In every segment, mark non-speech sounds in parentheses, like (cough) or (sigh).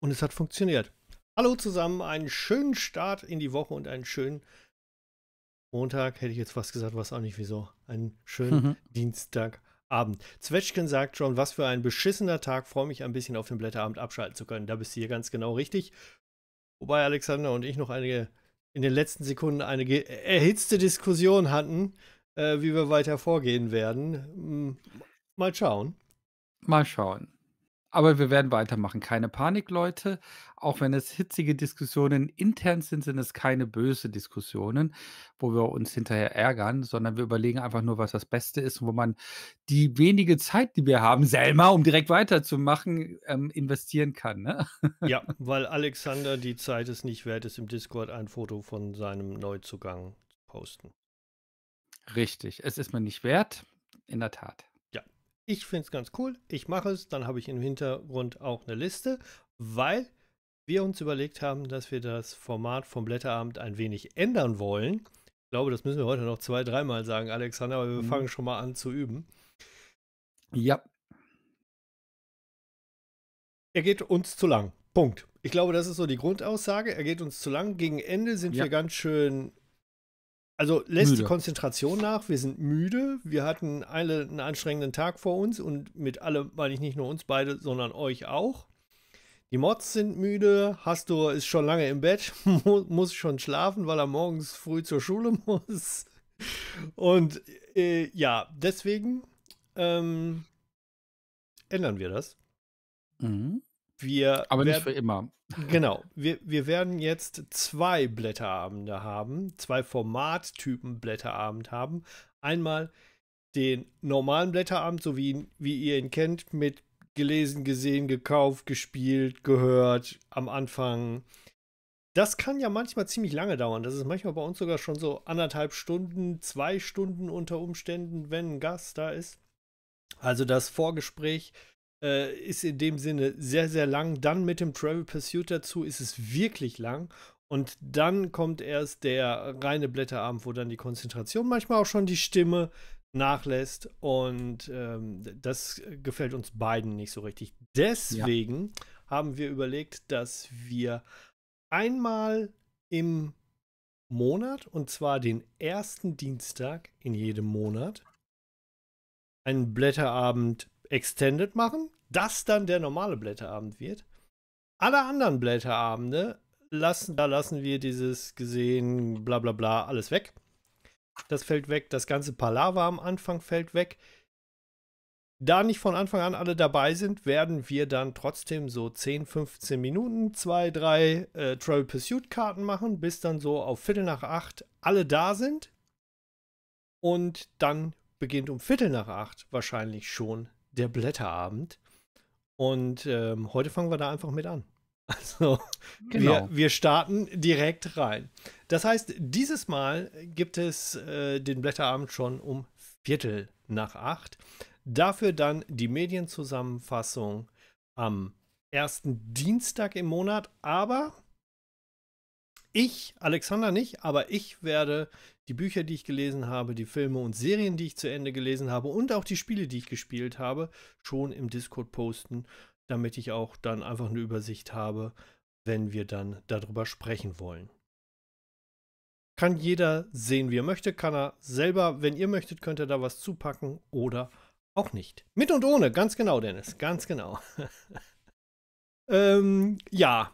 Und es hat funktioniert. Hallo zusammen, einen schönen Start in die Woche und einen schönen Montag, hätte ich jetzt fast gesagt, was auch nicht wieso. Einen schönen mhm. Dienstagabend. Zwetschgen sagt schon, was für ein beschissener Tag, freue mich ein bisschen auf den Blätterabend abschalten zu können. Da bist du hier ganz genau richtig. Wobei Alexander und ich noch einige in den letzten Sekunden eine erhitzte Diskussion hatten, äh, wie wir weiter vorgehen werden. Hm, mal schauen. Mal schauen. Aber wir werden weitermachen. Keine Panik, Leute. Auch wenn es hitzige Diskussionen intern sind, sind es keine böse Diskussionen, wo wir uns hinterher ärgern, sondern wir überlegen einfach nur, was das Beste ist und wo man die wenige Zeit, die wir haben, Selma, um direkt weiterzumachen, ähm, investieren kann. Ne? Ja, (laughs) weil Alexander die Zeit ist nicht wert ist, im Discord ein Foto von seinem Neuzugang zu posten. Richtig, es ist mir nicht wert, in der Tat ich finde es ganz cool, ich mache es, dann habe ich im Hintergrund auch eine Liste, weil wir uns überlegt haben, dass wir das Format vom Blätterabend ein wenig ändern wollen. Ich glaube, das müssen wir heute noch zwei, dreimal sagen, Alexander, aber wir mhm. fangen schon mal an zu üben. Ja. Er geht uns zu lang. Punkt. Ich glaube, das ist so die Grundaussage. Er geht uns zu lang. Gegen Ende sind ja. wir ganz schön also lässt müde. die Konzentration nach. Wir sind müde. Wir hatten alle einen anstrengenden Tag vor uns und mit allem meine ich nicht nur uns beide, sondern euch auch. Die Mods sind müde. Hastor ist schon lange im Bett, (laughs) muss schon schlafen, weil er morgens früh zur Schule (laughs) muss. Und äh, ja, deswegen ähm, ändern wir das. Mhm. Wir Aber werden, nicht für immer. Genau. (laughs) Wir, wir werden jetzt zwei Blätterabende haben, zwei Formattypen Blätterabend haben. Einmal den normalen Blätterabend, so wie, wie ihr ihn kennt, mit gelesen, gesehen, gekauft, gespielt, gehört, am Anfang. Das kann ja manchmal ziemlich lange dauern. Das ist manchmal bei uns sogar schon so anderthalb Stunden, zwei Stunden unter Umständen, wenn ein Gast da ist. Also das Vorgespräch äh, ist in dem Sinne sehr, sehr lang. Dann mit dem Travel Pursuit dazu ist es wirklich lang. Und dann kommt erst der reine Blätterabend, wo dann die Konzentration, manchmal auch schon die Stimme nachlässt. Und ähm, das gefällt uns beiden nicht so richtig. Deswegen ja. haben wir überlegt, dass wir einmal im Monat, und zwar den ersten Dienstag in jedem Monat, einen Blätterabend Extended machen, das dann der normale Blätterabend wird. Alle anderen Blätterabende lassen, da lassen wir dieses gesehen, bla bla bla, alles weg. Das fällt weg, das ganze Palaver am Anfang fällt weg. Da nicht von Anfang an alle dabei sind, werden wir dann trotzdem so 10, 15 Minuten, zwei, drei äh, Travel Pursuit Karten machen, bis dann so auf Viertel nach acht alle da sind. Und dann beginnt um Viertel nach acht wahrscheinlich schon der Blätterabend. Und ähm, heute fangen wir da einfach mit an. (laughs) Also genau. wir, wir, starten direkt rein. Das heißt, dieses Mal gibt es äh, den Blätterabend schon um Viertel nach acht. Dafür dann die Medienzusammenfassung am ersten Dienstag im Monat. Aber ich, Alexander nicht, aber ich werde die Bücher, die ich gelesen habe, die Filme und Serien, die ich zu Ende gelesen habe und auch die Spiele, die ich gespielt habe, schon im Discord posten, damit ich auch dann einfach eine Übersicht habe, wenn wir dann darüber sprechen wollen. Kann jeder sehen, wie er möchte, kann er selber, wenn ihr möchtet, könnt ihr da was zupacken oder auch nicht. Mit und ohne, ganz genau, Dennis, ganz genau. (laughs) ähm, ja,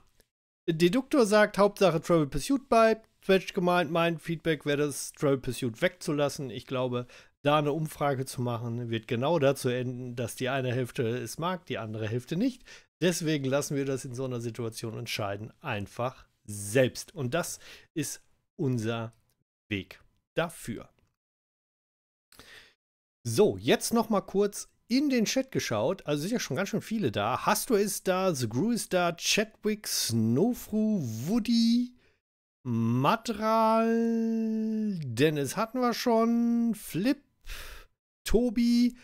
Deduktor sagt, Hauptsache Travel Pursuit bleibt. Twitch gemeint, mein Feedback wäre das, Travel Pursuit wegzulassen. Ich glaube, da eine Umfrage zu machen, wird genau dazu enden, dass die eine Hälfte es mag, die andere Hälfte nicht. Deswegen lassen wir das in so einer Situation entscheiden, einfach selbst. Und das ist unser Weg dafür. So, jetzt noch mal kurz in den Chat geschaut. Also sind ja schon ganz schön viele da. Hastor ist da, The Gru ist da, Chadwick, Snowfru, Woody, Matral, Dennis hatten wir schon, Flip, Tobi,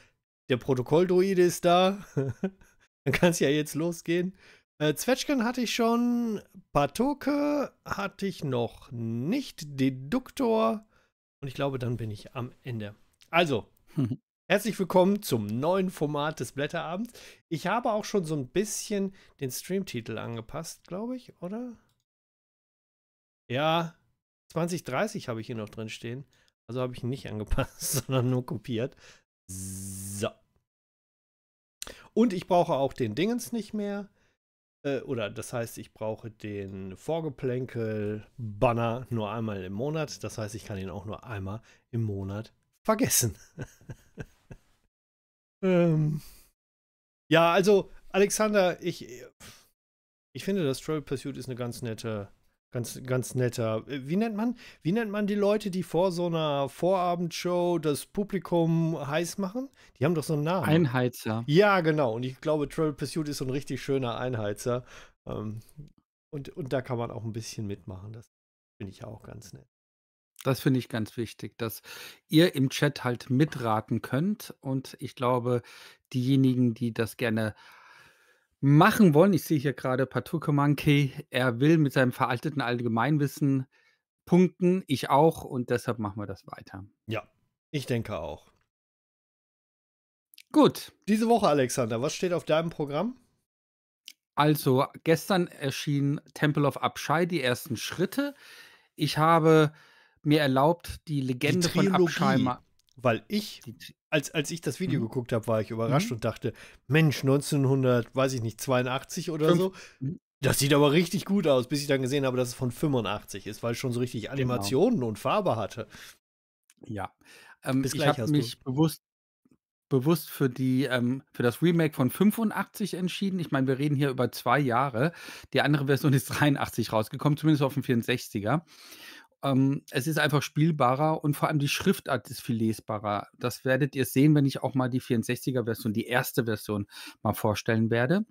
der Protokolldruide ist da. (laughs) Dann kann es ja jetzt losgehen. Äh, Zwetschgen hatte ich schon, Patoke hatte ich noch nicht, Deduktor und ich glaube, dann bin ich am Ende. Also, (laughs) Herzlich willkommen zum neuen Format des Blätterabends. Ich habe auch schon so ein bisschen den Streamtitel angepasst, glaube ich, oder? Ja, 2030 habe ich hier noch drin stehen. Also habe ich ihn nicht (laughs) angepasst, sondern nur kopiert. So. Und ich brauche auch den Dingens nicht mehr. Äh, oder das heißt, ich brauche den Vorgeplänkel-Banner nur einmal im Monat. Das heißt, ich kann ihn auch nur einmal im Monat vergessen. (laughs) Ähm. Ja, also, Alexander, ich, ich finde, das Troll Pursuit ist eine ganz nette, ganz, ganz netter. Wie nennt man, wie nennt man die Leute, die vor so einer Vorabendshow das Publikum heiß machen? Die haben doch so einen Namen. Einheizer. Ja, genau. Und ich glaube, Troll Pursuit ist so ein richtig schöner Einheizer. Ähm, und, und da kann man auch ein bisschen mitmachen. Das finde ich ja auch ganz nett. Das finde ich ganz wichtig, dass ihr im Chat halt mitraten könnt. Und ich glaube, diejenigen, die das gerne machen wollen, ich sehe hier gerade Patuke Monkey, er will mit seinem veralteten Allgemeinwissen punkten, ich auch. Und deshalb machen wir das weiter. Ja, ich denke auch. Gut. Diese Woche, Alexander, was steht auf deinem Programm? Also, gestern erschien Temple of Abschei, die ersten Schritte. Ich habe mir erlaubt, die Legende die Trilogie, von Abscheimer. Weil ich, als, als ich das Video mhm. geguckt habe, war ich überrascht mhm. und dachte, Mensch, 1900, weiß ich nicht, 82 oder Fünf. so. Mhm. Das sieht aber richtig gut aus, bis ich dann gesehen habe, dass es von 85 ist, weil es schon so richtig genau. Animationen genau. und Farbe hatte. Ja. Ähm, ich habe mich du. bewusst bewusst für die ähm, für das Remake von 85 entschieden. Ich meine, wir reden hier über zwei Jahre. Die andere Version ist 83 rausgekommen, zumindest auf dem 64er. Ähm, es ist einfach spielbarer und vor allem die Schriftart ist viel lesbarer. Das werdet ihr sehen, wenn ich auch mal die 64er-Version, die erste Version, mal vorstellen werde.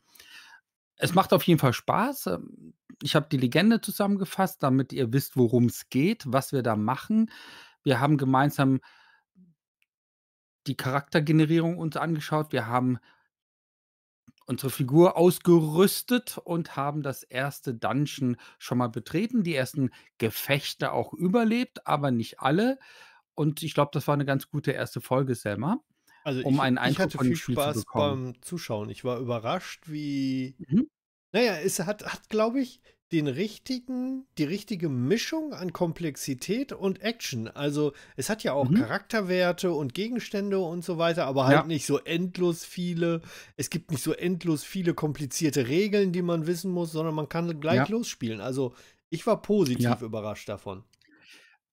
Es macht auf jeden Fall Spaß. Ähm, ich habe die Legende zusammengefasst, damit ihr wisst, worum es geht, was wir da machen. Wir haben gemeinsam die Charaktergenerierung uns angeschaut. Wir haben unsere Figur ausgerüstet und haben das erste Dungeon schon mal betreten, die ersten Gefechte auch überlebt, aber nicht alle. Und ich glaube, das war eine ganz gute erste Folge, Selma. Also um ich, einen Eindruck ich hatte von viel Spaß zu bekommen. beim Zuschauen. Ich war überrascht, wie. Mhm. Naja, es hat, hat glaube ich, den richtigen, die richtige Mischung an Komplexität und Action. Also es hat ja auch mhm. Charakterwerte und Gegenstände und so weiter, aber halt ja. nicht so endlos viele. Es gibt nicht so endlos viele komplizierte Regeln, die man wissen muss, sondern man kann gleich ja. losspielen. Also ich war positiv ja. überrascht davon.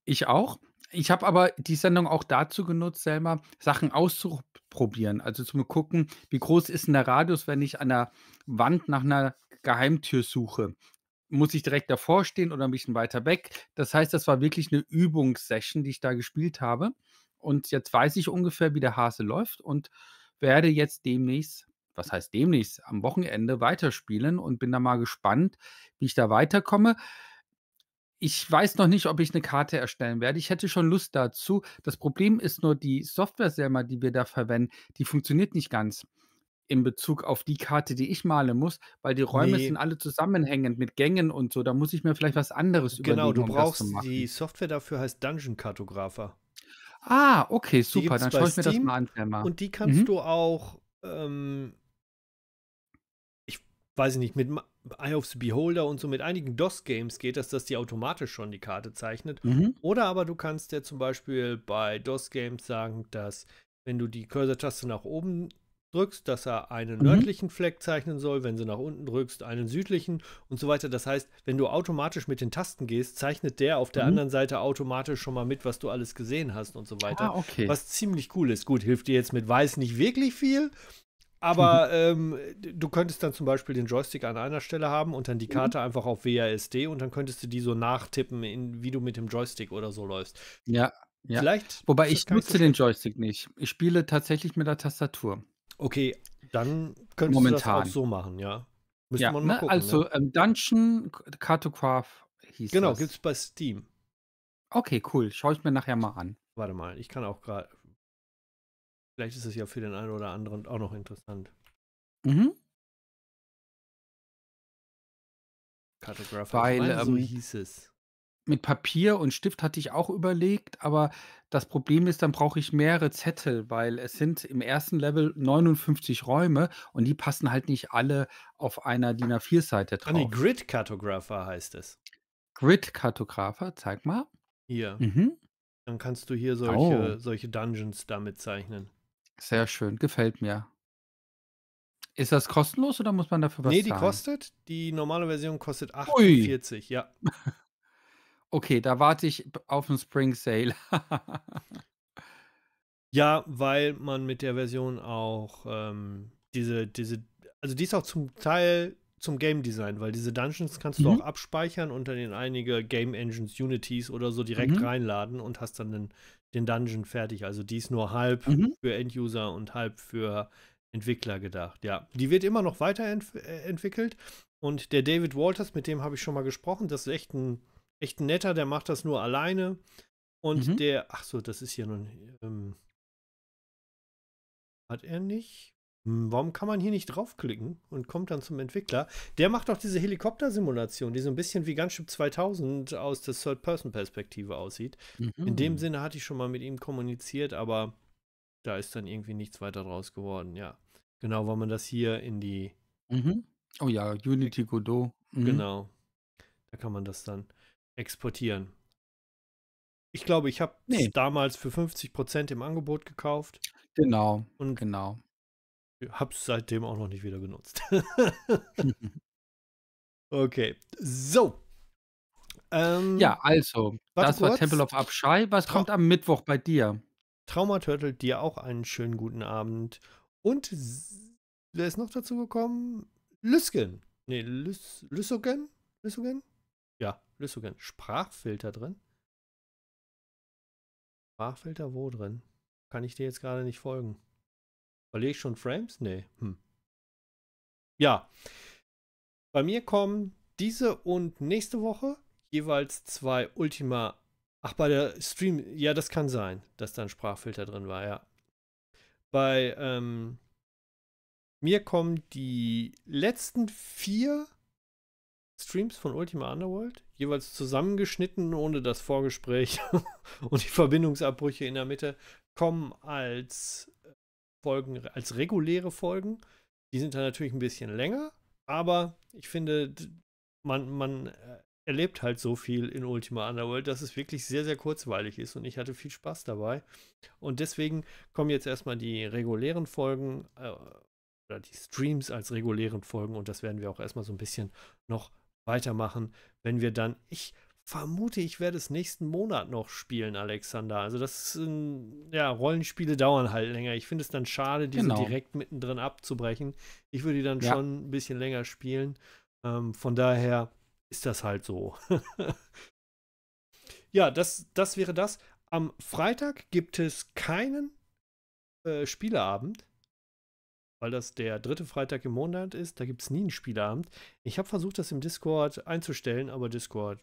Ich auch. Ich habe aber die Sendung auch dazu genutzt, selber Sachen auszuprobieren. Also zu Gucken, wie groß ist denn der Radius, wenn ich an der Wand nach einer Geheimtür suche muss ich direkt davor stehen oder ein bisschen weiter weg. Das heißt, das war wirklich eine Übungssession, die ich da gespielt habe. Und jetzt weiß ich ungefähr, wie der Hase läuft und werde jetzt demnächst, was heißt demnächst, am Wochenende weiterspielen und bin da mal gespannt, wie ich da weiterkomme. Ich weiß noch nicht, ob ich eine Karte erstellen werde. Ich hätte schon Lust dazu. Das Problem ist nur, die Software selber, die wir da verwenden, die funktioniert nicht ganz in Bezug auf die Karte, die ich malen muss, weil die Räume nee. sind alle zusammenhängend mit Gängen und so. Da muss ich mir vielleicht was anderes genau, überlegen. Genau, du brauchst um die Software dafür heißt Dungeon Kartographer. Ah, okay, super. Dann schaue ich mir das mal an, Thema. Und die kannst mhm. du auch, ähm, ich weiß nicht, mit Eye of the Beholder und so mit einigen DOS-Games geht das, dass die automatisch schon die Karte zeichnet. Mhm. Oder aber du kannst ja zum Beispiel bei DOS-Games sagen, dass wenn du die Cursor-Taste nach oben drückst, dass er einen mhm. nördlichen Fleck zeichnen soll, wenn du nach unten drückst, einen südlichen und so weiter. Das heißt, wenn du automatisch mit den Tasten gehst, zeichnet der auf der mhm. anderen Seite automatisch schon mal mit, was du alles gesehen hast und so weiter. Ah, okay. Was ziemlich cool ist. Gut, hilft dir jetzt mit Weiß nicht wirklich viel, aber mhm. ähm, du könntest dann zum Beispiel den Joystick an einer Stelle haben und dann die mhm. Karte mhm. einfach auf WASD und dann könntest du die so nachtippen, in, wie du mit dem Joystick oder so läufst. Ja. Ja. Vielleicht Wobei ich nutze den Joystick nicht. Ich spiele tatsächlich mit der Tastatur. Okay, dann könntest Momentan. du das auch so machen, ja. Müsste ja, man mal ne, gucken, also ne? ähm, Dungeon Cartograph hieß Genau, das. gibt's bei Steam. Okay, cool. Schaue ich mir nachher mal an. Warte mal, ich kann auch gerade. Vielleicht ist es ja für den einen oder anderen auch noch interessant. Mhm. Cartograph. Weil ich meine, so ähm, hieß es mit Papier und Stift hatte ich auch überlegt, aber das Problem ist, dann brauche ich mehrere Zettel, weil es sind im ersten Level 59 Räume und die passen halt nicht alle auf einer DIN A4-Seite ah, drauf. Nee, Grid-Kartographer heißt es. Grid-Kartographer, zeig mal. Hier. Mhm. Dann kannst du hier solche, oh. solche Dungeons damit zeichnen. Sehr schön, gefällt mir. Ist das kostenlos oder muss man dafür was nee, zahlen? Nee, die kostet, die normale Version kostet 48, Ui. ja. Okay, da warte ich auf den Spring Sale. (laughs) ja, weil man mit der Version auch ähm, diese, diese, also die ist auch zum Teil zum Game Design, weil diese Dungeons kannst du auch mhm. abspeichern und dann in einige Game Engines, Unities oder so direkt mhm. reinladen und hast dann den, den, Dungeon fertig. Also die ist nur halb mhm. für Enduser und halb für Entwickler gedacht. Ja, die wird immer noch weiterentwickelt äh, und der David Walters, mit dem habe ich schon mal gesprochen, das ist echt ein echt netter, der macht das nur alleine. Und mhm. der, ach so, das ist hier nun. Ähm, hat er nicht? Hm, warum kann man hier nicht draufklicken und kommt dann zum Entwickler? Der macht doch diese Helikoptersimulation, die so ein bisschen wie Gunship 2000 aus der Third-Person-Perspektive aussieht. Mhm. In dem mhm. Sinne hatte ich schon mal mit ihm kommuniziert, aber da ist dann irgendwie nichts weiter draus geworden, ja. Genau, weil man das hier in die. Mhm. Oh ja, Unity Godot. Mhm. Genau. Da kann man das dann exportieren. Ich glaube, ich habe nee. damals für 50 Prozent im Angebot gekauft. Genau. Und genau. es seitdem auch noch nicht wieder benutzt. (laughs) (laughs) okay. So. Ähm, ja, also, das war Temple of Abschei. Was Tra kommt am Mittwoch bei dir? Trauma Turtle, dir auch einen schönen guten Abend. Und wer ist noch dazu gekommen? Lüsken. Nee, Lüs Lüssogen? Lüssogen? Ja, Würdest sogar einen Sprachfilter drin? Sprachfilter wo drin? Kann ich dir jetzt gerade nicht folgen. Verliere ich schon Frames? Nee. Hm. Ja. Bei mir kommen diese und nächste Woche jeweils zwei Ultima. Ach, bei der Stream. Ja, das kann sein, dass da ein Sprachfilter drin war, ja. Bei ähm, mir kommen die letzten vier Streams von Ultima Underworld jeweils zusammengeschnitten, ohne das Vorgespräch (laughs) und die Verbindungsabbrüche in der Mitte, kommen als äh, Folgen, als reguläre Folgen. Die sind dann natürlich ein bisschen länger, aber ich finde, man, man äh, erlebt halt so viel in Ultima Underworld, dass es wirklich sehr, sehr kurzweilig ist und ich hatte viel Spaß dabei. Und deswegen kommen jetzt erstmal die regulären Folgen äh, oder die Streams als regulären Folgen und das werden wir auch erstmal so ein bisschen noch weitermachen, wenn wir dann, ich vermute, ich werde es nächsten Monat noch spielen, Alexander. Also das sind. ja, Rollenspiele dauern halt länger. Ich finde es dann schade, diese genau. direkt mittendrin abzubrechen. Ich würde die dann ja. schon ein bisschen länger spielen. Ähm, von daher ist das halt so. (laughs) ja, das, das wäre das. Am Freitag gibt es keinen äh, Spieleabend weil das der dritte Freitag im Monat ist. Da gibt es nie einen Spieleabend. Ich habe versucht, das im Discord einzustellen, aber Discord,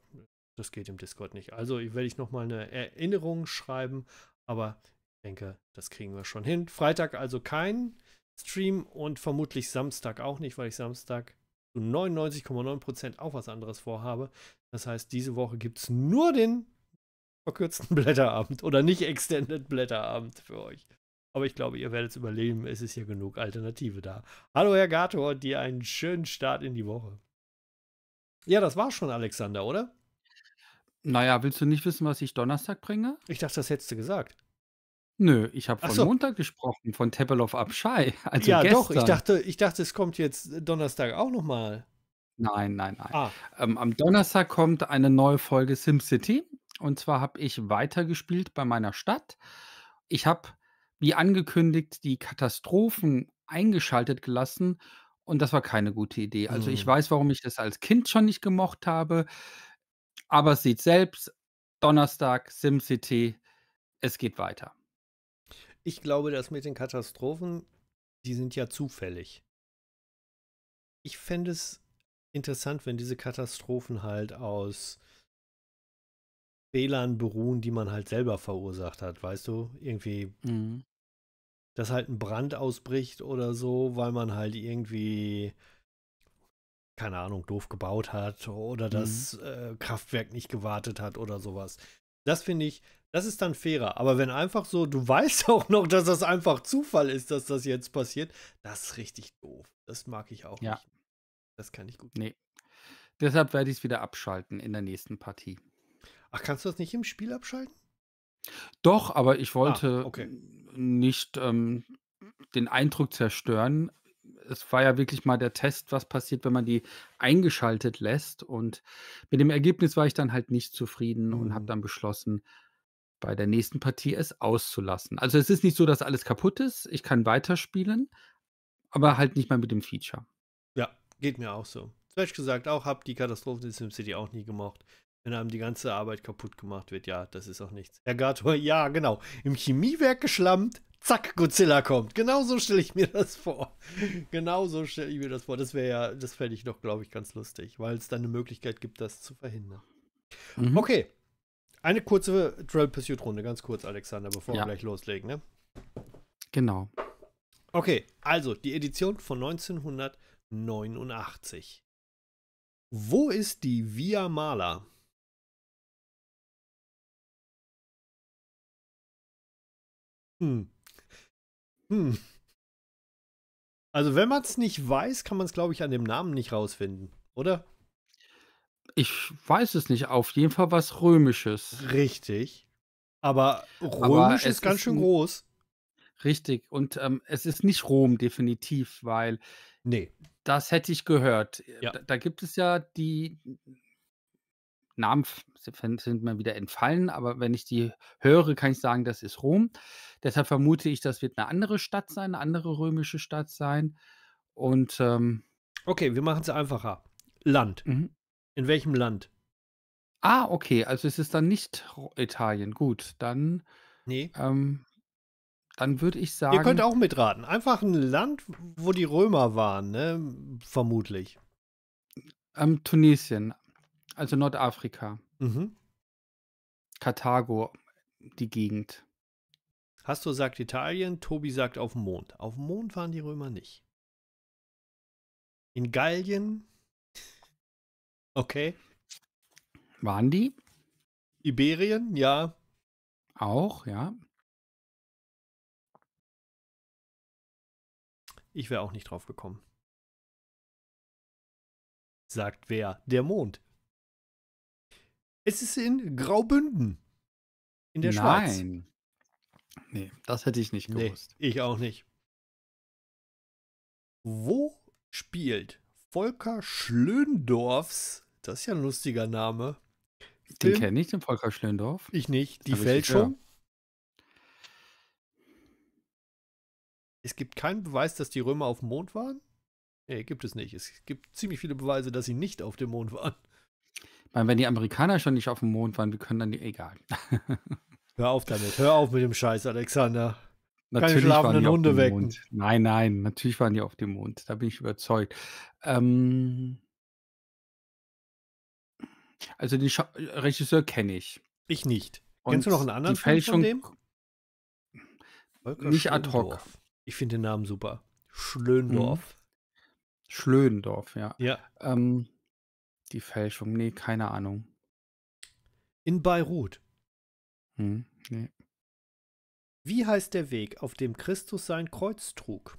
das geht im Discord nicht. Also werde ich nochmal eine Erinnerung schreiben, aber ich denke, das kriegen wir schon hin. Freitag also kein Stream und vermutlich Samstag auch nicht, weil ich Samstag zu 99,9% auch was anderes vorhabe. Das heißt, diese Woche gibt es nur den verkürzten (laughs) Blätterabend oder nicht Extended Blätterabend für euch. Aber ich glaube, ihr werdet es überleben. Es ist ja genug Alternative da. Hallo, Herr Gator, dir einen schönen Start in die Woche. Ja, das war's schon, Alexander, oder? Naja, willst du nicht wissen, was ich Donnerstag bringe? Ich dachte, das hättest du gesagt. Nö, ich habe von so. Montag gesprochen, von Tepelow Abschei. (laughs) Also ja, gestern. doch, ich dachte, ich dachte, es kommt jetzt Donnerstag auch nochmal. Nein, nein, nein. Ah. Ähm, am Donnerstag kommt eine neue Folge SimCity. Und zwar habe ich weitergespielt bei meiner Stadt. Ich habe wie angekündigt, die Katastrophen eingeschaltet gelassen und das war keine gute Idee. Also ich mhm. weiß, warum ich das als Kind schon nicht gemocht habe, aber sieht selbst, Donnerstag, SimCity, es geht weiter. Ich glaube, dass mit den Katastrophen, die sind ja zufällig. Ich fände es interessant, wenn diese Katastrophen halt aus Fehlern beruhen, die man halt selber verursacht hat, weißt du? Irgendwie mhm dass halt ein Brand ausbricht oder so, weil man halt irgendwie, keine Ahnung, doof gebaut hat oder mhm. das äh, Kraftwerk nicht gewartet hat oder sowas. Das finde ich, das ist dann fairer. Aber wenn einfach so, du (laughs) weißt auch noch, dass das einfach Zufall ist, dass das jetzt passiert, das ist richtig doof. Das mag ich auch ja. nicht. Das kann ich gut. Nee. Deshalb werde ich es wieder abschalten in der nächsten Partie. Ach, kannst du das nicht im Spiel abschalten? Doch, aber ich ah, wollte. Ah, okay nicht ähm, den Eindruck zerstören. Es war ja wirklich mal der Test, was passiert, wenn man die eingeschaltet lässt. Und mit dem Ergebnis war ich dann halt nicht zufrieden mhm. und habe mhm. dann beschlossen, bei der nächsten Partie es auszulassen. Also es ist nicht so, dass alles kaputt ist. Ich kann weiterspielen, aber halt nicht mal mit dem Feature. Ja, geht mir auch so. Ehrlich gesagt, auch habe die Katastrophen in SimCity auch nie gemocht wenn einem die ganze Arbeit kaputt gemacht wird. Ja, das ist auch nichts. Herr Gator, ja, genau. Im Chemiewerk geschlammt, zack, Godzilla kommt. Genauso stelle ich mir das vor. Genauso stelle ich mir das vor. Das wäre ja, das fände ich doch, glaube ich, ganz lustig, weil es dann eine Möglichkeit gibt, das zu verhindern. Mhm. Okay. Eine kurze Trail Pursuit Runde, ganz kurz, Alexander, bevor ja. wir gleich loslegen, ne? Genau. Okay, also die Edition von 1989. Wo ist die Via Mala? Hm. Hm. Also wenn man es nicht weiß, kann man es, glaube ich, an dem Namen nicht rausfinden, oder? Ich weiß es nicht. Auf jeden Fall was Römisches. Richtig. Aber römisch Aber ist ganz ist schön groß. Richtig. Und ähm, es ist nicht Rom, definitiv, weil. Nee. Das hätte ich gehört. Ja. Da, da, gibt es ja die, Namen sind mir wieder entfallen, aber wenn ich die höre, kann ich sagen, das ist Rom. Deshalb vermute ich, das wird eine andere Stadt sein, eine andere römische Stadt sein. Und ähm, okay, wir machen es einfacher. Land. Mhm. In welchem Land? Ah, okay, also es ist dann nicht Italien. Gut, dann. Nee. Ähm, dann würde ich sagen. Ihr könnt auch mitraten. Einfach ein Land, wo die Römer waren, ne? Vermutlich. Ähm, Tunesien. Also Nordafrika. Mhm. Karthago, die Gegend. Hast du sagt Italien, Tobi sagt auf dem Mond. Auf dem Mond waren die Römer nicht. In Gallien. Okay. Waren die? Iberien, ja. Auch, ja. Ich wäre auch nicht drauf gekommen. Sagt wer? Der Mond. Es ist in Graubünden. In der Nein. Schweiz. Nein. Nee, das hätte ich nicht gewusst. Nee, ich auch nicht. Wo spielt Volker Schlöndorfs, das ist ja ein lustiger Name. Den kenne ich, den Volker Schlöndorf. Ich nicht. Die Fälschung. Es gibt keinen Beweis, dass die Römer auf dem Mond waren. Nee, gibt es nicht. Es gibt ziemlich viele Beweise, dass sie nicht auf dem Mond waren. Weil wenn die Amerikaner schon nicht auf dem Mond waren, wir können dann die, egal. (laughs) Hör auf damit, hör auf mit dem Scheiß, Alexander. Natürlich Keine waren die Hunde auf wecken. Nein, nein, natürlich waren die auf dem Mond, da bin ich überzeugt. Ähm, also den Scha Regisseur kenne ich. Ich nicht. Und Kennst du noch einen anderen Film von dem? Volker nicht ad hoc. Ich finde den Namen super. Schlöndorf. Mhm. Schlöndorf, ja. Ja. Ähm, die Fälschung? Nee, keine Ahnung. In Beirut. Hm, nee. Wie heißt der Weg, auf dem Christus sein Kreuz trug?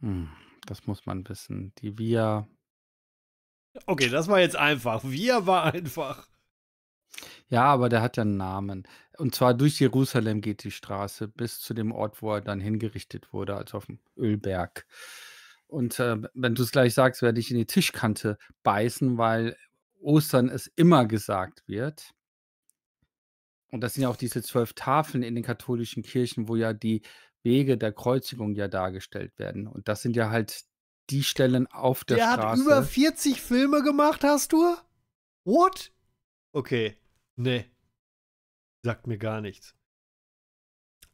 Hm, das muss man wissen. Die Via. Okay, das war jetzt einfach. Via war einfach. Ja, aber der hat ja einen Namen. Und zwar durch Jerusalem geht die Straße bis zu dem Ort, wo er dann hingerichtet wurde, also auf dem Ölberg. Und äh, wenn du es gleich sagst, werde ich in die Tischkante beißen, weil Ostern es immer gesagt wird. Und das sind ja auch diese zwölf Tafeln in den katholischen Kirchen, wo ja die Wege der Kreuzigung ja dargestellt werden. Und das sind ja halt die Stellen auf der, der Straße. Der hat über 40 Filme gemacht, hast du? What? Okay, nee. Sagt mir gar nichts.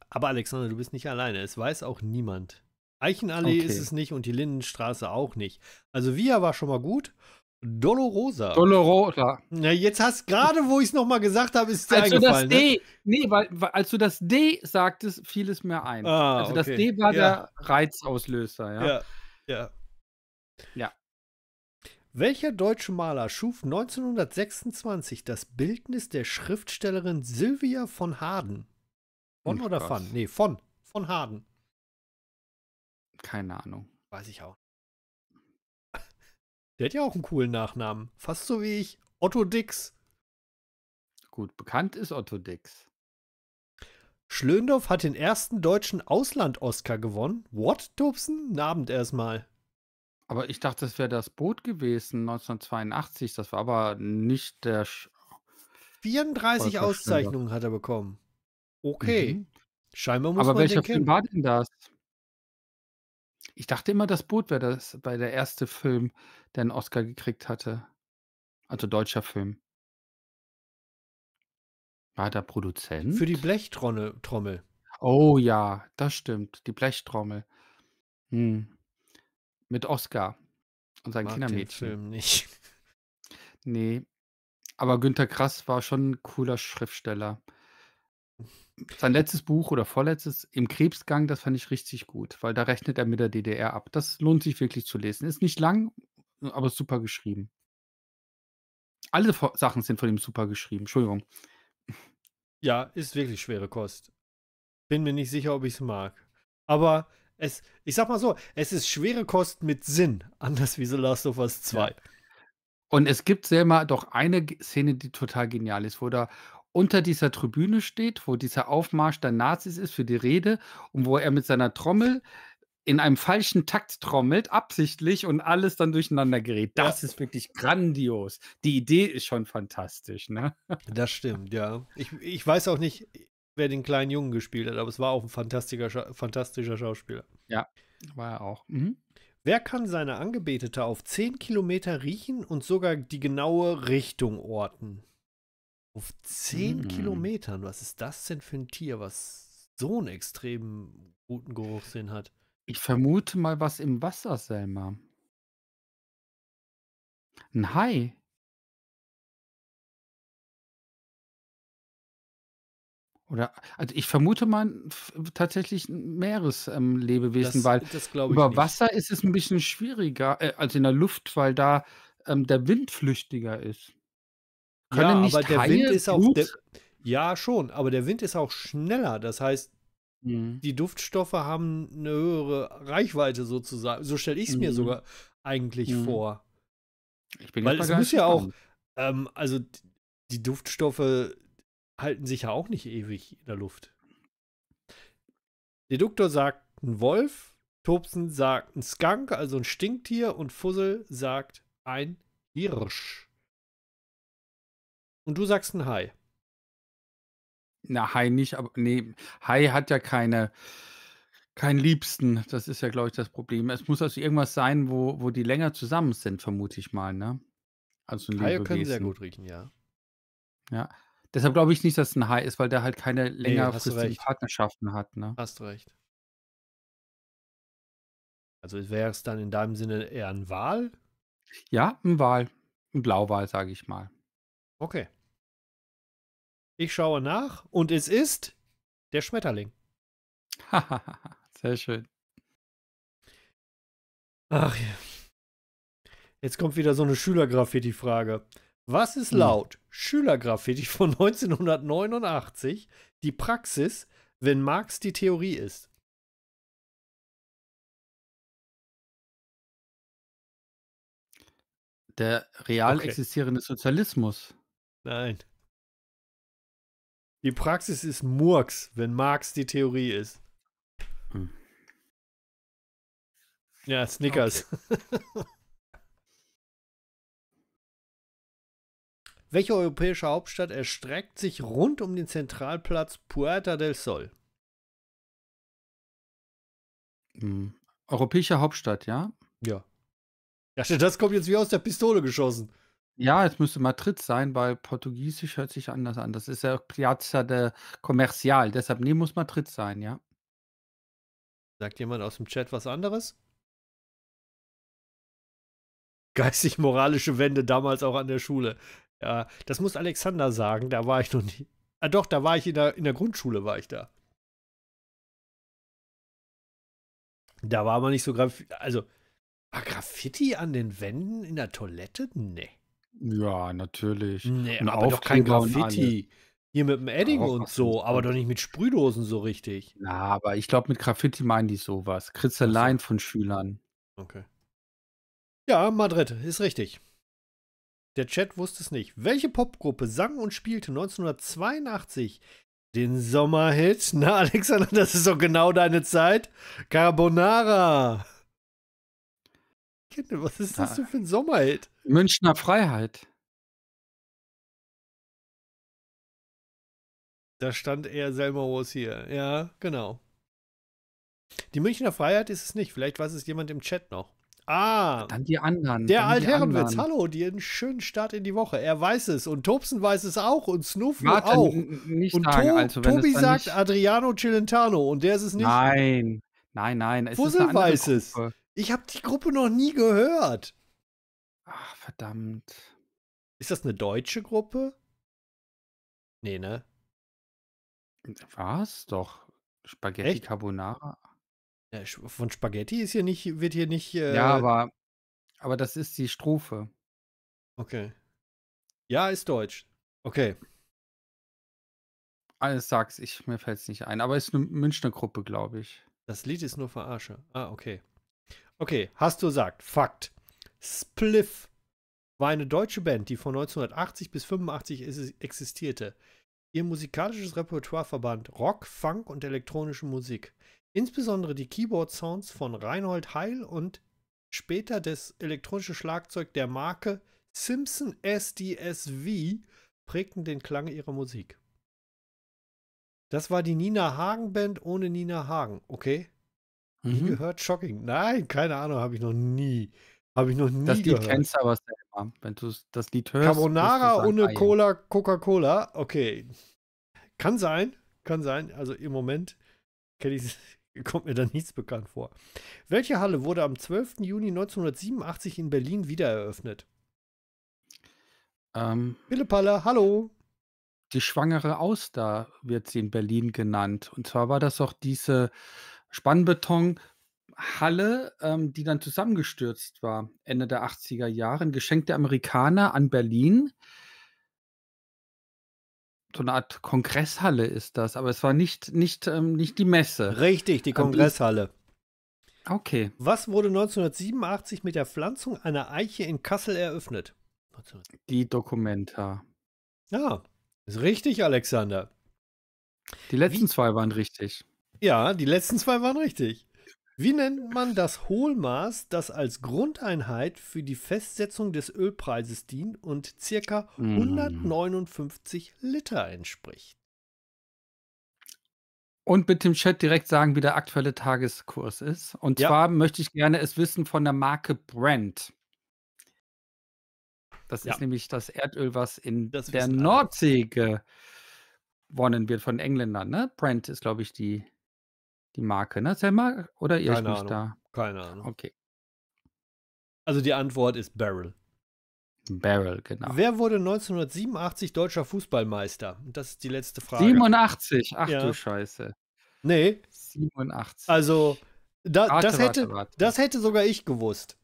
Aber Alexander, du bist nicht alleine. Es weiß auch niemand, Eichenallee okay. ist es nicht und die Lindenstraße auch nicht. Also Via war schon mal gut. Dolorosa. Dolorosa. Na, jetzt hast gerade, wo ich es nochmal gesagt habe, ist es also eingefallen. Das ne? D, ne? Nee, weil, weil, als du das D sagtest, fiel es mir ein. Ah, also okay. das D war ja. der Reizauslöser, ja. Ja. Ja. ja. Welcher deutsche Maler schuf 1926 das Bildnis der Schriftstellerin Sylvia von Harden? Von hm, oder von? Nee, von. Von Harden. Keine Ahnung. Weiß ich auch. Der hat ja auch einen coolen Nachnamen. Fast so wie ich. Otto Dix. Gut, bekannt ist Otto Dix. Schlöndorff hat den ersten deutschen Ausland-Oscar gewonnen. What, Tobsen? Einen Abend erstmal. Aber ich dachte, das wäre das Boot gewesen, 1982. Das war aber nicht der. Sch 34 Auszeichnungen hat er bekommen. Okay. Mhm. Scheinbar muss aber man welcher den kennen. Film war denn das? Ich dachte immer, das Boot wäre das, bei der erste Film, der einen Oscar gekriegt hatte. Also deutscher Film. War der Produzent? Für die Blechtrommel. Oh ja, das stimmt. Die Blechtrommel. Hm. Mit Oscar und seinen Mag Kindermädchen. Den Film nicht. (laughs) Nee. Aber Günter Krass war schon ein cooler Schriftsteller sein letztes Buch oder vorletztes im Krebsgang, das fand ich richtig gut, weil da rechnet er mit der DDR ab. Das lohnt sich wirklich zu lesen. Ist nicht lang, aber super geschrieben. Alle Sachen sind von ihm super geschrieben. Entschuldigung. Ja, ist wirklich schwere Kost. Bin mir nicht sicher, ob ich es mag. Aber es, ich sag mal so, es ist schwere Kost mit Sinn, (laughs) anders wie The Last of Us 2. Ja. Und es gibt selber doch eine Szene, die total genial ist, wo da unter dieser Tribüne steht, wo dieser Aufmarsch der Nazis ist für die Rede und wo er mit seiner Trommel in einem falschen Takt trommelt, absichtlich und alles dann durcheinander gerät. Das ja. ist wirklich grandios. Die Idee ist schon fantastisch, ne? Das stimmt, ja. Ich, ich weiß auch nicht, wer den kleinen Jungen gespielt hat, aber es war auch ein fantastischer, fantastischer Schauspieler. Ja, war er auch. Mhm. Wer kann seine Angebetete auf 10 Kilometer riechen und sogar die genaue Richtung orten? Auf 10 mm. Kilometern, was ist das denn für ein Tier, was so einen extremen guten Geruchssinn hat? Ich vermute mal was im Wasser, Selma. Ein Hai. Oder, also ich vermute mal tatsächlich ein Meereslebewesen, ähm, weil das über nicht. Wasser ist es ein bisschen schwieriger äh, als in der Luft, weil da ähm, der Wind flüchtiger ist. Können ja, nicht aber der Haie Wind ist auch. Der, ja, schon, aber der Wind ist auch schneller. Das heißt, mhm. die Duftstoffe haben eine höhere Reichweite sozusagen. So stelle ich es mir mhm. sogar eigentlich mhm. vor. Ich bin Weil es muss ja auch, ähm, also die Duftstoffe halten sich ja auch nicht ewig in der Luft. Deduktor sagt ein Wolf, Tobsen sagt ein Skunk, also ein Stinktier, und Fussel sagt ein Hirsch. Und du sagst ein Hai. Na, Hai nicht, aber nee, Hai hat ja keine, keinen Liebsten. Das ist ja, glaube ich, das Problem. Es muss also irgendwas sein, wo, wo die länger zusammen sind, vermute ich mal, ne? Also ein Haie können sehr gut riechen, ja. Ja. Deshalb glaube ich nicht, dass es ein Hai ist, weil der halt keine längerfristigen nee, Partnerschaften hat, ne? Hast recht. Also wäre es dann in deinem Sinne eher ein Wal? Ja, ein Wal. Ein Blauwal, sage ich mal. Okay. Ich schaue nach und es ist der Schmetterling. (laughs) Sehr schön. Ach ja. Jetzt kommt wieder so eine Schülergraffiti-Frage. Was ist hm. laut hm. Schülergraffiti von 1989 die Praxis, wenn Marx die Theorie ist? Der real okay. existierende Sozialismus. Nein. Die Praxis ist Murks, wenn Marx die Theorie ist. Hm. Ja, Snickers. Okay. (laughs) Welche europäische Hauptstadt erstreckt sich rund um den Zentralplatz Puerta del Sol? Hm. Europäische Hauptstadt, ja? Ja. Ja, das kommt jetzt wie aus der Pistole geschossen. Ja, es müsste Madrid sein, weil Portugiesisch hört sich anders an. Das ist ja Piazza de Comercial. Deshalb, nee, muss Madrid sein, ja. Sagt jemand aus dem Chat was anderes? Geistig-moralische Wende damals auch an der Schule. Ja, das muss Alexander sagen, da war ich noch nie. Ah doch, da war ich in der, in der Grundschule, war ich da. Da war man nicht so Graffiti. Also, war Graffiti an den Wänden in der Toilette? Nee. Ja, natürlich. Nee, und aber doch kein Graffiti. Hier mit dem Edding ja, und so, aber doch nicht mit Sprühdosen so richtig. Na, aber ich glaube, mit Graffiti meinen die sowas. Kritzeleien so. von Schülern. Okay. Ja, Madrid, ist richtig. Der Chat wusste es nicht. Welche Popgruppe sang und spielte 1982 den Sommerhit? Na, (laughs) Alexander, das ist doch genau deine Zeit. Carbonara kenne. Was ist das ah. denn für ein Sommerhit? Münchner Freiheit. Da stand er selber Rose hier. Ja, genau. Die Münchner Freiheit ist es nicht. Vielleicht weiß es jemand im Chat noch. Ah. Dann die anderen. Der Altherrenwitz. Hallo, dir einen schönen Start in die Woche. Er weiß es. Und Tobsen weiß es auch. Und Snowflu auch. Nicht und sagen, to also, Tobi sagt Adriano Cilentano Und der ist es nicht. Nein. Nein, nein. Es Fussel ist eine weiß Gruppe. es. Ich habe die Gruppe noch nie gehört. Ach, verdammt. Ist das eine deutsche Gruppe? Nee, ne? Was? doch. Spaghetti Echt? Carbonara. Ja, von Spaghetti ist hier nicht, wird hier nicht. Äh... Ja, aber, aber das ist die Strophe. Okay. Ja, ist deutsch. Okay. Alles sag's, ich, mir fällt's nicht ein. Aber ist eine Münchner Gruppe, glaube ich. Das Lied ist nur Verarsche. Ah, okay. Okay, hast du gesagt. Fakt. Spliff war eine deutsche Band, die von 1980 bis 1985 existierte. Ihr musikalisches Repertoire verband Rock, Funk und elektronische Musik. Insbesondere die Keyboard-Sounds von Reinhold Heil und später das elektronische Schlagzeug der Marke Simpson SDSV prägten den Klang ihrer Musik. Das war die Nina Hagen Band ohne Nina Hagen, okay? Mhm. Nie gehört Shocking. Nein, keine Ahnung, habe ich noch nie. Habe ich noch nie das gehört. Das Lied kennst du aber selber. Wenn du das Lied hörst. Carbonara sagen, ohne Cola, Coca-Cola. Okay. Kann sein. Kann sein. Also im Moment ich, (laughs) kommt mir da nichts bekannt vor. Welche Halle wurde am 12. Juni 1987 in Berlin wiedereröffnet? Ähm, Philipp hallo. Die schwangere Auster wird sie in Berlin genannt. Und zwar war das auch diese Spannbetonhalle, ähm, die dann zusammengestürzt war, Ende der 80er Jahre. Ein Geschenk der Amerikaner an Berlin. So eine Art Kongresshalle ist das, aber es war nicht, nicht, ähm, nicht die Messe. Richtig, die ähm, Kongresshalle. Okay. Was wurde 1987 mit der Pflanzung einer Eiche in Kassel eröffnet? Die Dokumenta. Ja, ah, ist richtig, Alexander. Die letzten Wie? zwei waren richtig. Ja, die letzten zwei waren richtig. Wie nennt man das Hohlmaß, das als Grundeinheit für die Festsetzung des Ölpreises dient und circa 159 mhm. Liter entspricht? Und mit dem Chat direkt sagen, wie der aktuelle Tageskurs ist. Und ja. zwar möchte ich gerne es wissen von der Marke Brent. Das ja. ist nämlich das Erdöl, was in das der Nordsee gewonnen wird von Engländern. Ne? Brent ist, glaube ich, die die Marke, ne? Selma? Oder ihr Keine mich Ahnung. da? Keine Ahnung. Okay. Also die Antwort ist Barrel. Barrel, genau. Wer wurde 1987 deutscher Fußballmeister? Das ist die letzte Frage. 87, ach ja. du Scheiße. Nee. 87. Also, da, rate, das, hätte, rate, rate. das hätte sogar ich gewusst.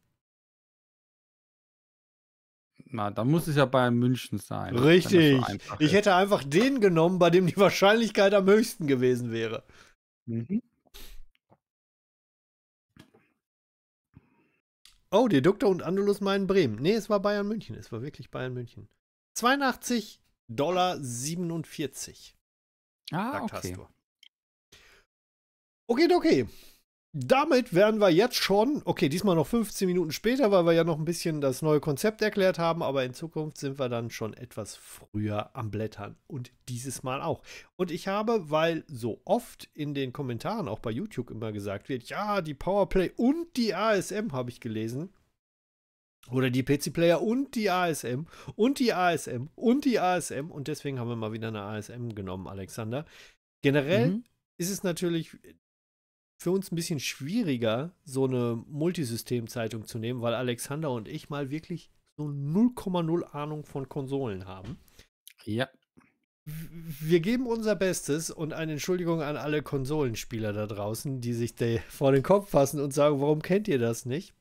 Na, da muss es ja Bayern München sein. Richtig. So ich ist. hätte einfach den genommen, bei dem die Wahrscheinlichkeit am höchsten gewesen wäre. Mhm. Oh, Dedukte und Andalus meinen Bremen. Nee, es war Bayern München. Es war wirklich Bayern München. 82,47 Dollar Ah, okay. Okay, okay damit werden wir jetzt schon, okay, diesmal noch 15 Minuten später, weil wir ja noch ein bisschen das neue Konzept erklärt haben, aber in Zukunft sind wir dann schon etwas früher am Blättern und dieses Mal auch. Und ich habe, weil so oft in den Kommentaren auch bei YouTube immer gesagt wird, ja, die Powerplay und die ASM habe ich gelesen. Oder die PC Player und die ASM und die ASM und die ASM und deswegen haben wir mal wieder eine ASM genommen, Alexander. Generell mhm. ist es natürlich für uns ein bisschen schwieriger, so eine Multisystem-Zeitung zu nehmen, weil Alexander und ich mal wirklich so 0,0 Ahnung von Konsolen haben. Ja. Wir geben unser Bestes und eine Entschuldigung an alle Konsolenspieler da draußen, die sich vor den Kopf fassen und sagen, warum kennt ihr das nicht?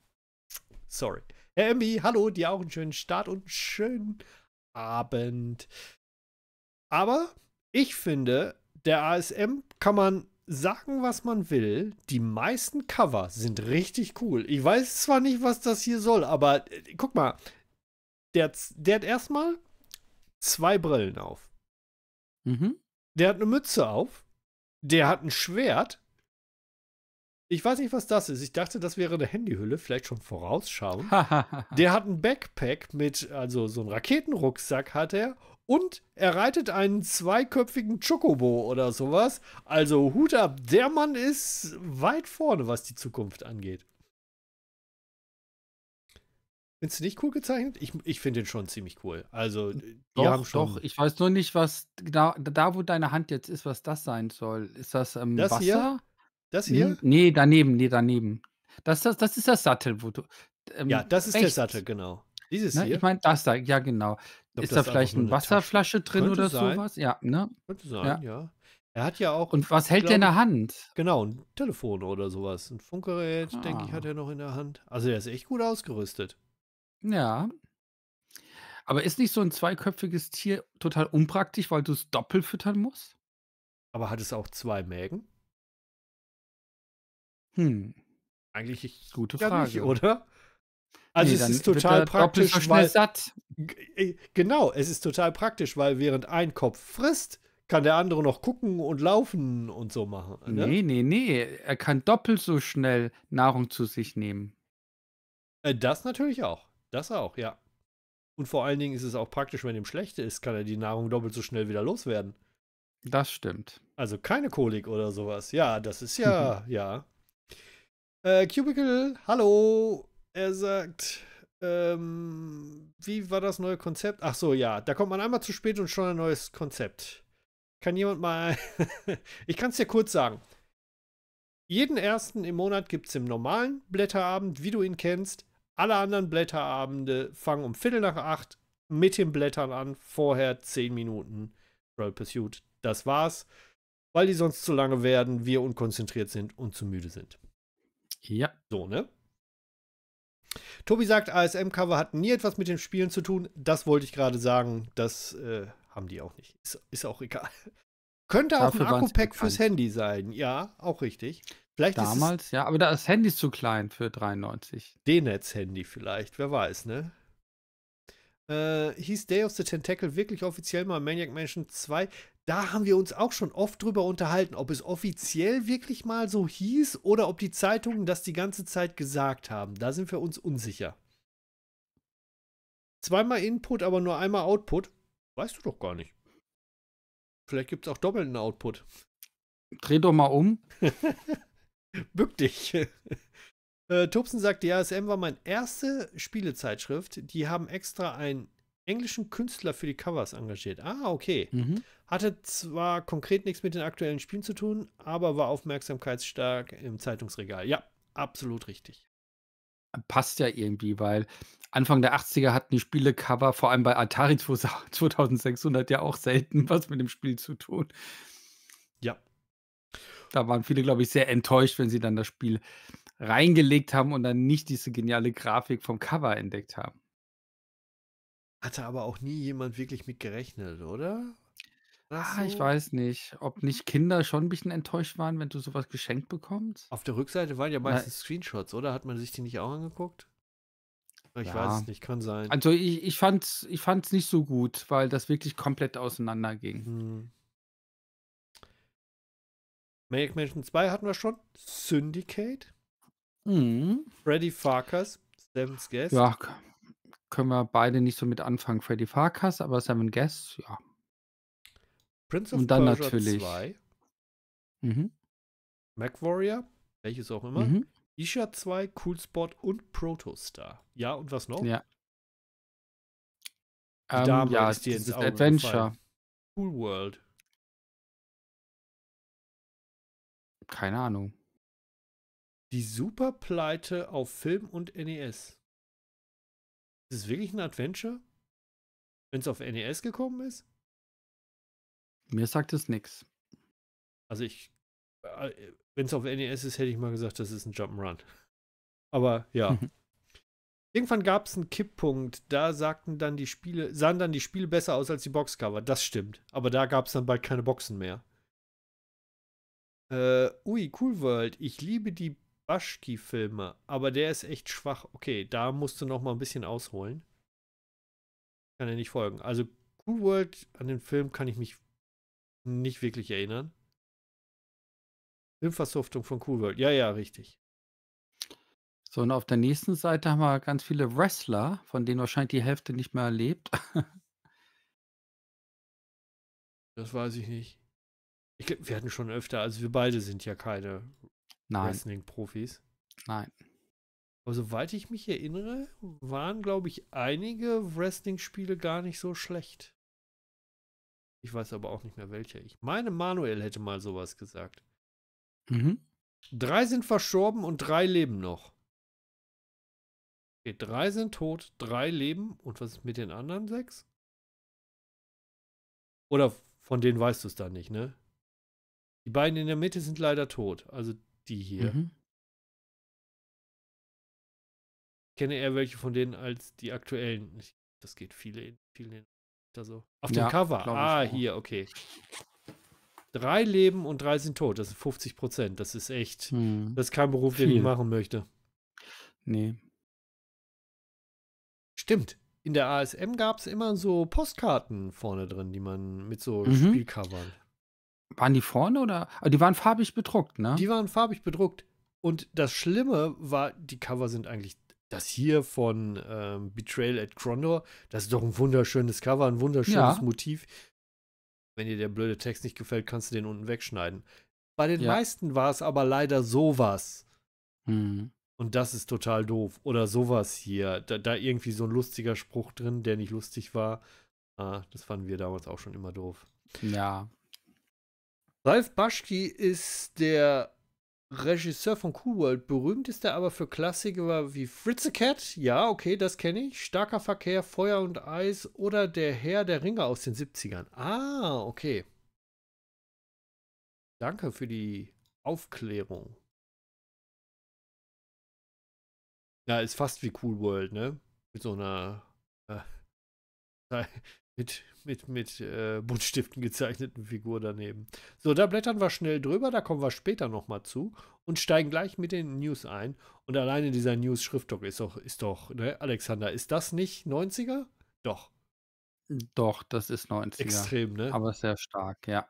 Sorry. Herr Embi, hallo, dir auch einen schönen Start und einen schönen Abend. Aber ich finde, der ASM kann man sagen, was man will, die meisten Cover sind richtig cool. Ich weiß zwar nicht, was das hier soll, aber äh, guck mal, der, der hat erstmal zwei Brillen auf. Mhm. Der hat eine Mütze auf. Der hat ein Schwert. Ich weiß nicht, was das ist. Ich dachte, das wäre eine Handyhülle, vielleicht schon vorausschauen. (laughs) der hat ein Backpack mit, also so einen Raketenrucksack hat er und er reitet einen zweiköpfigen Chocobo oder sowas. Also Hut ab, der Mann ist weit vorne, was die Zukunft angeht. Findest du nicht cool gezeichnet? Ich, ich finde den schon ziemlich cool. Also, die doch, haben schon. Doch, ich weiß nur nicht, was da, da, wo deine Hand jetzt ist, was das sein soll. Ist das, ähm, das Wasser? Hier? Das hm, hier? Nee, daneben, nee, daneben. Das, das, das ist das Sattel, wo du. Ähm, ja, das ist rechts. der Sattel, genau. Dieses Na, ne, hier. Ich meine, das da, ja, genau. Glaub, ist da vielleicht eine Wasserflasche Tasche. drin Könnte oder sein. sowas? Ja, ne? Könnte sein, ja. ja. Er hat ja auch. Und was hält glaub, der in der Hand? Genau, ein Telefon oder sowas. Ein Funkgerät, ah. denke ich, hat ah. er noch in der Hand. Also, er ist echt gut ausgerüstet. Ja. Aber ist nicht so ein zweiköpfiges Tier total unpraktisch, weil du es doppelt füttern musst? Aber hat es auch zwei Mägen? Hm. Eigentlich gute Frage, ja, nicht, oder? Also nee, es ist total praktisch, so weil satt. Äh, genau, es ist total praktisch, weil während ein Kopf frisst, kann der andere noch gucken und laufen und so machen. Ne? Nee, nee, nee, er kann doppelt so schnell Nahrung zu sich nehmen. Äh, das natürlich auch. Das auch, ja. Und vor allen Dingen ist es auch praktisch, wenn ihm schlecht ist, kann er die Nahrung doppelt so schnell wieder loswerden. Das stimmt. Also keine Kolik oder sowas. Ja, das ist ja, (laughs) ja. Äh, Cubicle, hallo. Er sagt, ähm, wie war das neue Konzept? Ach so, ja, da kommt man einmal zu spät und schon ein neues Konzept. Kann jemand mal. (laughs) ich kann es dir kurz sagen. Jeden ersten im Monat gibt es im normalen Blätterabend, wie du ihn kennst. Alle anderen Blätterabende fangen um Viertel nach acht mit den Blättern an. Vorher zehn Minuten Royal Pursuit. Das war's, weil die sonst zu lange werden, wir unkonzentriert sind und zu müde sind. Ja. So, ne? Tobi sagt, ASM-Cover hat nie etwas mit den Spielen zu tun. Das wollte ich gerade sagen. Das äh, haben die auch nicht. Ist, ist auch egal. Könnte Dafür auch ein Akku-Pack fürs Handy sein. Ja, auch richtig. Vielleicht Damals, ja, aber das Handy ist zu klein für 93. D-Netz-Handy vielleicht, wer weiß, ne? Äh, hieß Day of the Tentacle wirklich offiziell mal Maniac Mansion 2? da haben wir uns auch schon oft drüber unterhalten, ob es offiziell wirklich mal so hieß oder ob die Zeitungen das die ganze Zeit gesagt haben. Da sind wir uns unsicher. Zweimal Input, aber nur einmal Output? Weißt du doch gar nicht. Vielleicht gibt es auch doppelten Output. Dreh doch mal um. (laughs) Bück dich. (laughs) Äh, Tupsen sagt, ASM war meine erste Spielezeitschrift. Die haben extra ein englischen Künstler für die Covers engagiert. Ah, okay. Mhm. Hatte zwar konkret nichts mit den aktuellen Spielen zu tun, aber war aufmerksamkeitsstark im Zeitungsregal. Ja, absolut richtig. Passt ja irgendwie, weil Anfang der 80er hatten die Spiele Cover, vor allem bei Atari 2600, (laughs) ja auch selten was mit dem Spiel zu tun. Ja. Da waren viele, glaube ich, sehr enttäuscht, wenn sie dann das Spiel reingelegt haben und dann nicht diese geniale Grafik vom Cover entdeckt haben. Hatte aber auch nie jemand wirklich mit gerechnet, oder? Ach, ich weiß nicht, ob mhm. nicht Kinder schon ein bisschen enttäuscht waren, wenn du sowas geschenkt bekommst. Auf der Rückseite waren ja meistens Screenshots, oder? Hat man sich die nicht auch angeguckt? Ich ja. weiß es nicht, kann sein. Also ich, ich fand es ich fand's nicht so gut, weil das wirklich komplett auseinander ging. Hm. Maniac Mansion 2 hatten wir schon. Syndicate. Mhm. Freddy Farkas, Seven's Guest. Ja, können wir beide nicht so mit anfangen. Freddy Farkas, aber Seven Guests, ja. Prince of Und dann Persia natürlich. 2. Mhm. Mac Warrior, welches auch immer. Mhm. Isha 2, Cool Spot und Protostar. Ja, und was noch? Ja. Die ähm, Dame ja, ist dir ins Adventure. Gefallen. Cool World. Keine Ahnung. Die Superpleite auf Film und NES. Ist es wirklich ein Adventure? Wenn es auf NES gekommen ist? Mir sagt es nichts. Also ich, äh, wenn es auf NES ist, hätte ich mal gesagt, das ist ein Jump'n'Run. Aber ja. (laughs) Irgendwann gab es einen Kipppunkt, da sagten dann die Spiele, sahen dann die Spiele besser aus als die Boxcover. Das stimmt. Aber da gab es dann bald keine Boxen mehr. Äh, ui, Cool World. Ich liebe die Baschki-Filme, aber der ist echt schwach. Okay, da musst du noch mal ein bisschen ausholen. Kann er nicht folgen. Also Cool World, an den Film kann ich mich nicht wirklich erinnern. Filmversoftung von Cool World. Ja, ja, richtig. So, und auf der nächsten Seite haben wir ganz viele Wrestler, von denen wahrscheinlich die Hälfte nicht mehr lebt. das weiß ich nicht. Ich, wir hatten schon öfter, also wir beide sind ja keine Wrestling-Profis? Nein. Aber soweit ich mich erinnere, waren, glaube ich, einige Wrestling-Spiele gar nicht so schlecht. Ich weiß aber auch nicht mehr welche. Ich meine, Manuel hätte mal sowas gesagt. Mhm. Drei sind verstorben und drei leben noch. Okay, drei sind tot, drei leben. Und was ist mit den anderen sechs? Oder von denen weißt du es dann nicht, ne? Die beiden in der Mitte sind leider tot. Also die hier. Mhm. Ich kenne eher welche von denen als die aktuellen. Ich, das geht viele, vielen da so. Auf ja, dem Cover. Ah, hier, okay. Drei leben und drei sind tot. Das sind 50 Prozent. Das ist echt. Mhm. Das ist kein Beruf, Viel. den ich machen möchte. Nee. Stimmt. In der ASM gab es immer so Postkarten vorne drin, die man mit so mhm. Spielcovern. Waren die vorne oder? Ah, die waren farbig bedruckt, ne? Die waren farbig bedruckt. Und das Schlimme war, die Cover sind eigentlich das hier von ähm, Betrayal at Crondor. Das ist doch ein wunderschönes Cover, ein wunderschönes ja. Motiv. Wenn dir der blöde Text nicht gefällt, kannst du den unten wegschneiden. Bei den ja. meisten war es aber leider sowas. Mhm. Und das ist total doof. Oder sowas hier. Da, da, irgendwie so ein lustiger Spruch drin, der nicht lustig war. Ah, das fanden wir damals auch schon immer doof. Ja. Ralf Baschki ist der Regisseur von Cool World. Berühmt ist er aber für Klassiker wie Fritzekat. ja, okay, das kenne ich. Starker Verkehr, Feuer und Eis oder Der Herr der Ringe aus den 70ern. Ah, okay. Danke für die Aufklärung. Ja, ist fast wie Cool World, ne? Mit so einer. Äh, (laughs) mit, mit, mit äh, Buntstiften gezeichneten Figur daneben. So, da blättern wir schnell drüber, da kommen wir später nochmal zu und steigen gleich mit den News ein. Und alleine dieser News-Schriftdruck ist doch, ist doch, ne, Alexander, ist das nicht 90er? Doch. Doch, das ist 90er. Extrem, ne? Aber sehr stark, ja.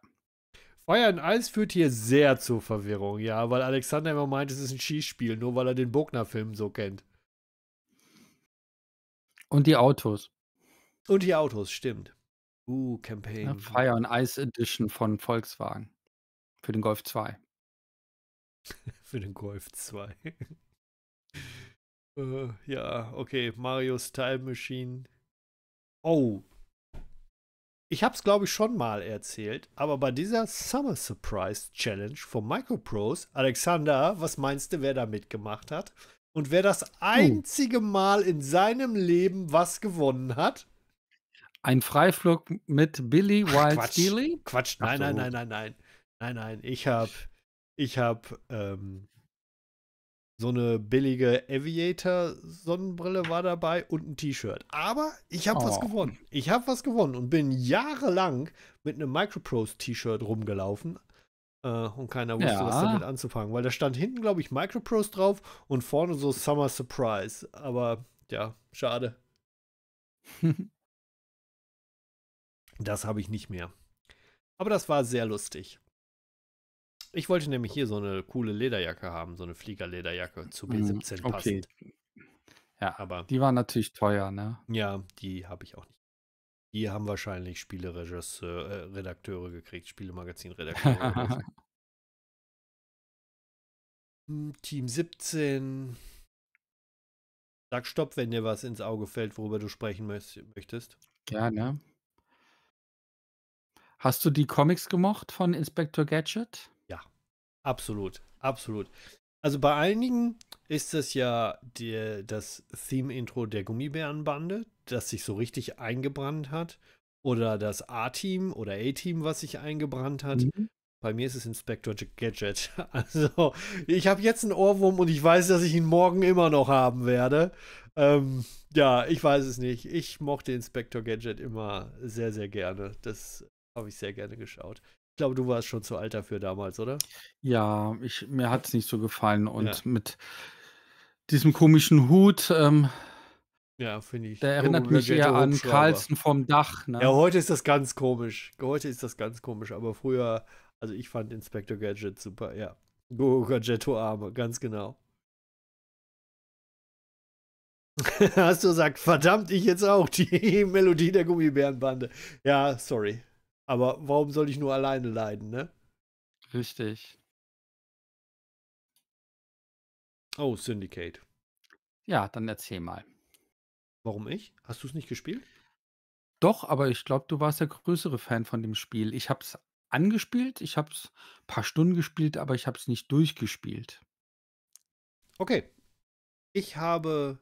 Feuer in Eis führt hier sehr zur Verwirrung, ja, weil Alexander immer meint, es ist ein Skispiel, nur weil er den Bogner-Film so kennt. Und die Autos. Und die Autos, stimmt. Uh, Campaign. Ja, ne, Fire and Ice Edition von Volkswagen. Für den Golf 2. (laughs) für den Golf 2. uh, (laughs) äh, ja, okay. Mario's Time Machine. Oh. Ich hab's, glaube ich, schon mal erzählt, aber bei dieser Summer Surprise Challenge von Microprose, Alexander, was meinst du, wer da mitgemacht hat? Und wer das einzige Mal in seinem Leben was gewonnen hat? Ein Freiflug mit Billy Wild Quatsch, Steely? Quatsch, nein, so. nein, nein, nein, nein. Nein, nein, ich habe ich hab, ähm, so eine billige Aviator-Sonnenbrille war dabei und ein T-Shirt. Aber ich habe oh. was gewonnen. Ich habe was gewonnen und bin jahrelang mit einem Microprose-T-Shirt rumgelaufen. Äh, und keiner wusste, ja. was damit anzufangen. Weil da stand hinten, glaube ich, Microprose drauf und vorne so Summer Surprise. Aber ja, schade. (laughs) Das habe ich nicht mehr. Aber das war sehr lustig. Ich wollte nämlich hier so eine coole Lederjacke haben, so eine Fliegerlederjacke zu mhm, B17 okay. Ja, aber die war natürlich teuer, ne? Ja, die habe ich auch nicht. Die haben wahrscheinlich Spieleregisseur, äh, Redakteure gekriegt, Spielemagazinredakteure. gekriegt. (laughs) Hm, Team 17. Sag Stopp, wenn dir was ins Auge fällt, worüber du sprechen möchtest. Gerne. Hast du die Comics gemocht von Inspector Gadget? Ja, absolut, absolut. Also bei einigen ist das ja die, das Theme-Intro der Gummibärenbande, das sich so richtig eingebrannt hat. Oder das A-Team oder A-Team, was sich eingebrannt hat. Mhm. Bei mir ist es Inspector Gadget. (laughs) Also, ich habe jetzt einen Ohrwurm und ich weiß, dass ich ihn morgen immer noch haben werde. Ähm, ja, ich weiß es nicht. Ich mochte Inspector Gadget immer sehr, sehr gerne. Das habe ich sehr gerne geschaut. Ich glaube, du warst schon zu alt dafür damals, oder? Ja, ich, mir hat es nicht so gefallen. Und ja. mit diesem komischen Hut, ähm, ja, finde ich. Der erinnert mich eher an Carlsen vom Dach. Ne? Ja, heute ist das ganz komisch. Heute ist das ganz komisch, aber früher, also ich fand Inspector Gadget super, ja. Go Gadgetto Arme, ganz genau. (laughs) Hast du gesagt, verdammt, ich jetzt auch die (laughs) Melodie der Gummibärenbande. Ja, sorry. Aber warum soll ich nur alleine leiden, ne? Richtig. Oh, Syndicate. Ja, dann erzähl mal. Warum ich? Hast du es nicht gespielt? Doch, aber ich glaube, du warst der größere Fan von dem Spiel. Ich habe es angespielt, ich habe es ein paar Stunden gespielt, aber ich habe es nicht durchgespielt. Okay. Ich habe.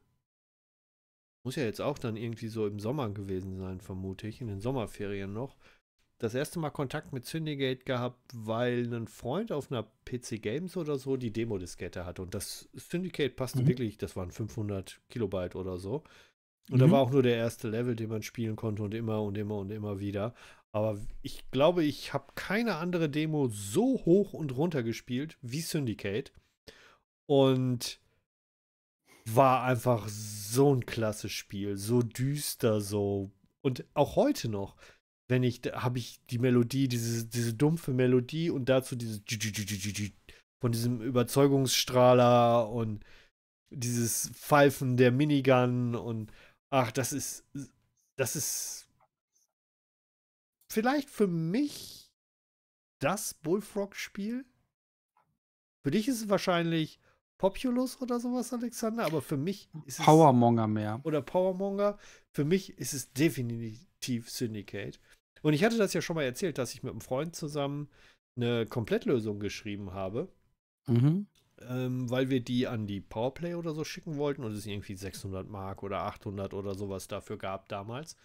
Muss ja jetzt auch dann irgendwie so im Sommer gewesen sein, vermute ich, in den Sommerferien noch das erste Mal Kontakt mit Syndicate gehabt, weil ein Freund auf einer PC Games oder so die Demo-Diskette hatte. Und das Syndicate passte mhm. wirklich, das waren 500 Kilobyte oder so. Und mhm. da war auch nur der erste Level, den man spielen konnte und immer und immer und immer wieder. Aber ich glaube, ich habe keine andere Demo so hoch und runter gespielt wie Syndicate. Und war einfach so ein klasse Spiel, so düster, so. Und auch heute noch wenn ich, habe ich die Melodie, diese, diese dumpfe Melodie und dazu dieses von diesem Überzeugungsstrahler und dieses Pfeifen der Minigun und ach, das ist, das ist vielleicht für mich das Bullfrog-Spiel. Für dich ist es wahrscheinlich Populous oder sowas, Alexander, aber für mich ist es. Powermonger mehr. Oder Powermonger. Für mich ist es definitiv Syndicate. Und ich hatte das ja schon mal erzählt, dass ich mit einem Freund zusammen eine Komplettlösung geschrieben habe. Mhm. Ähm, weil wir die an die Powerplay oder so schicken wollten und es irgendwie 600 Mark oder 800 oder sowas dafür gab damals.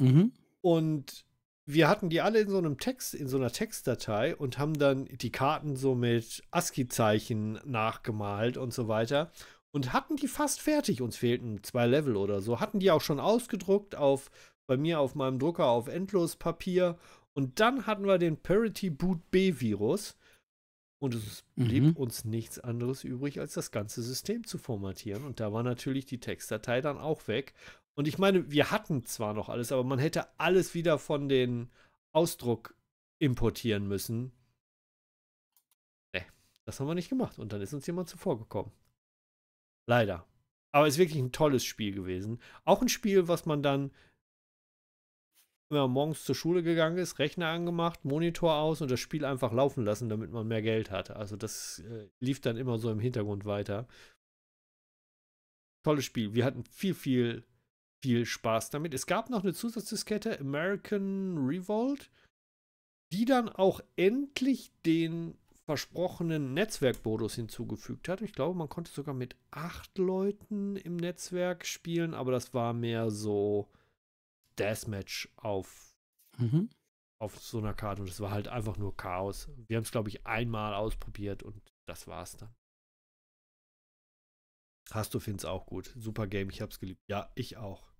Mhm. Und wir hatten die alle in so einem Text, in so einer Textdatei und haben dann die Karten so mit ASCII-Zeichen nachgemalt und so weiter und hatten die fast fertig. Uns fehlten zwei Level oder so. Hatten die auch schon ausgedruckt auf bei mir auf meinem Drucker auf Endlospapier. Und dann hatten wir den Parity Boot B-Virus. Und es mhm. blieb mhm. uns nichts anderes übrig, als das ganze System zu formatieren. Und da war natürlich die Textdatei dann auch weg. Und ich meine, wir hatten zwar noch alles, aber man hätte alles wieder von den Ausdruck importieren müssen. Nee, das haben wir nicht gemacht. Und dann ist uns jemand zuvorgekommen. Leider. Aber es ist wirklich ein tolles Spiel gewesen. Auch ein Spiel, was man dann wenn man morgens zur Schule gegangen ist, Rechner angemacht, Monitor aus und das Spiel einfach laufen lassen, damit man mehr Geld hat. Also das äh, lief dann immer so im Hintergrund weiter. Tolles Spiel. Wir hatten viel, viel, viel Spaß damit. Es gab noch eine Zusatzdiskette, American Revolt, die dann auch endlich den versprochenen Netzwerkmodus hinzugefügt hat. Ich glaube, man konnte sogar mit acht Leuten im Netzwerk spielen, aber das war mehr so Deathmatch auf, mhm. auf so einer Karte und es war halt einfach nur Chaos. Wir haben es, glaube ich, einmal ausprobiert und das war's dann. Hast du find's auch gut. Super Game, ich hab's geliebt. Ja, ich auch.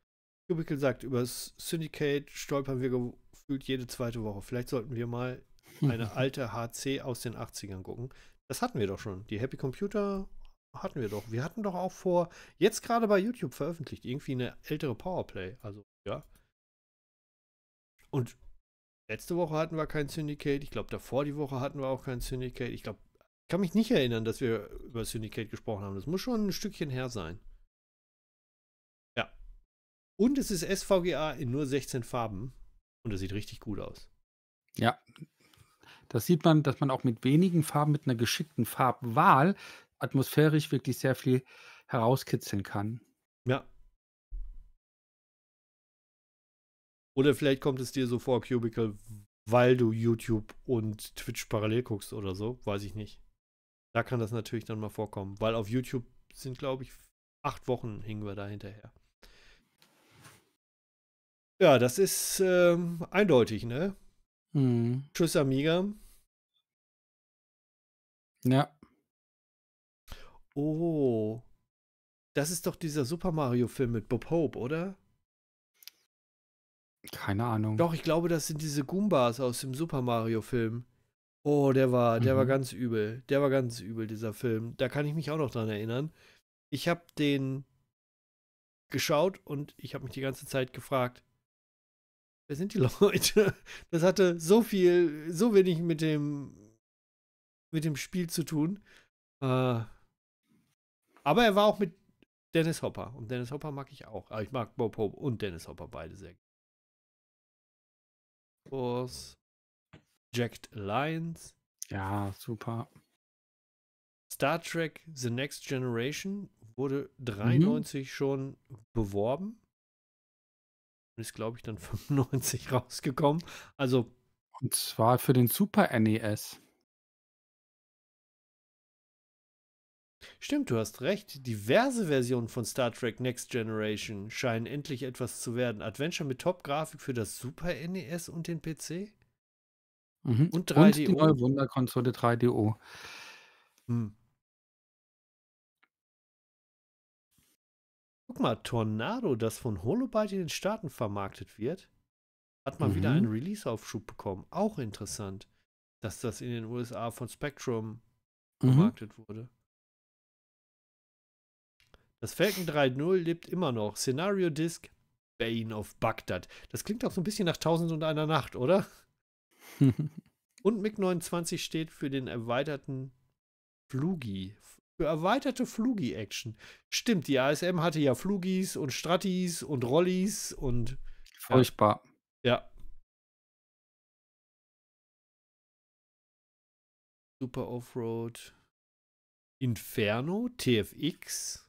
Cubicle sagt, über Syndicate stolpern wir gefühlt jede zweite Woche. Vielleicht sollten wir mal eine (laughs) alte HC aus den 80ern gucken. Das hatten wir doch schon. Die Happy Computer hatten wir doch. Wir hatten doch auch vor, jetzt gerade bei YouTube veröffentlicht, irgendwie eine ältere Powerplay. Also, ja. Und letzte Woche hatten wir kein Syndicate. Ich glaube, davor die Woche hatten wir auch kein Syndicate. Ich glaube, ich kann mich nicht erinnern, dass wir über Syndicate gesprochen haben. Das muss schon ein Stückchen her sein. Ja. Und es ist SVGA in nur 16 Farben. Und das sieht richtig gut aus. Ja. Das sieht man, dass man auch mit wenigen Farben, mit einer geschickten Farbwahl atmosphärisch wirklich sehr viel herauskitzeln kann. Ja, Oder vielleicht kommt es dir so vor, Cubicle, weil du YouTube und Twitch parallel guckst oder so. Weiß ich nicht. Da kann das natürlich dann mal vorkommen, weil auf YouTube sind, glaube ich, acht Wochen hingen wir da hinterher. Ja, das ist ähm, eindeutig, ne? Mhm. Tschüss, Amiga. Ja. Oh. Das ist doch dieser Super Mario-Film mit Bob Hope, oder? Keine Ahnung. Doch, ich glaube, das sind diese Goombas aus dem Super Mario-Film. Oh, der war, der mhm. war ganz übel. Der war ganz übel, dieser Film. Da kann ich mich auch noch dran erinnern. Ich habe den geschaut und ich habe mich die ganze Zeit gefragt, wer sind die (laughs) Leute? Das hatte so viel, so wenig mit dem, mit dem Spiel zu tun. Ah. aber er war auch mit Dennis Hopper. Und Dennis Hopper mag ich auch. Ah, ich mag Bob Hope und Dennis Hopper beide sehr. Force, Jacked Alliance. Ja, super. Star Trek The Next Generation wurde 93 mhm. schon beworben. Ist, glaube ich, dann 95 (laughs) rausgekommen. Also. Und zwar für den Super NES. Stimmt, du hast recht. Diverse Versionen von Star Trek Next Generation scheinen endlich etwas zu werden. Adventure mit Top-Grafik für das Super NES und den PC? Mhm. Und 3DO. Und die neue Wunderkonsole 3DO. Hm. Guck mal, Tornado, das von Holobyte in den Staaten vermarktet wird, hat mal mhm. wieder einen Release-Aufschub bekommen. Auch interessant, dass das in den USA von Spectrum mhm. vermarktet wurde. Das Falcon 3.0 lebt immer noch. Scenario Disc Bane of Bagdad. Das klingt auch so ein bisschen nach Tausend und einer Nacht, oder? (laughs) und MiG-29 steht für den erweiterten Flugi. Für erweiterte Flugi-Action. Stimmt, die ASM hatte ja Flugis und Strattis und Rollis und. Furchtbar. Ja. Super Offroad. Inferno, TFX.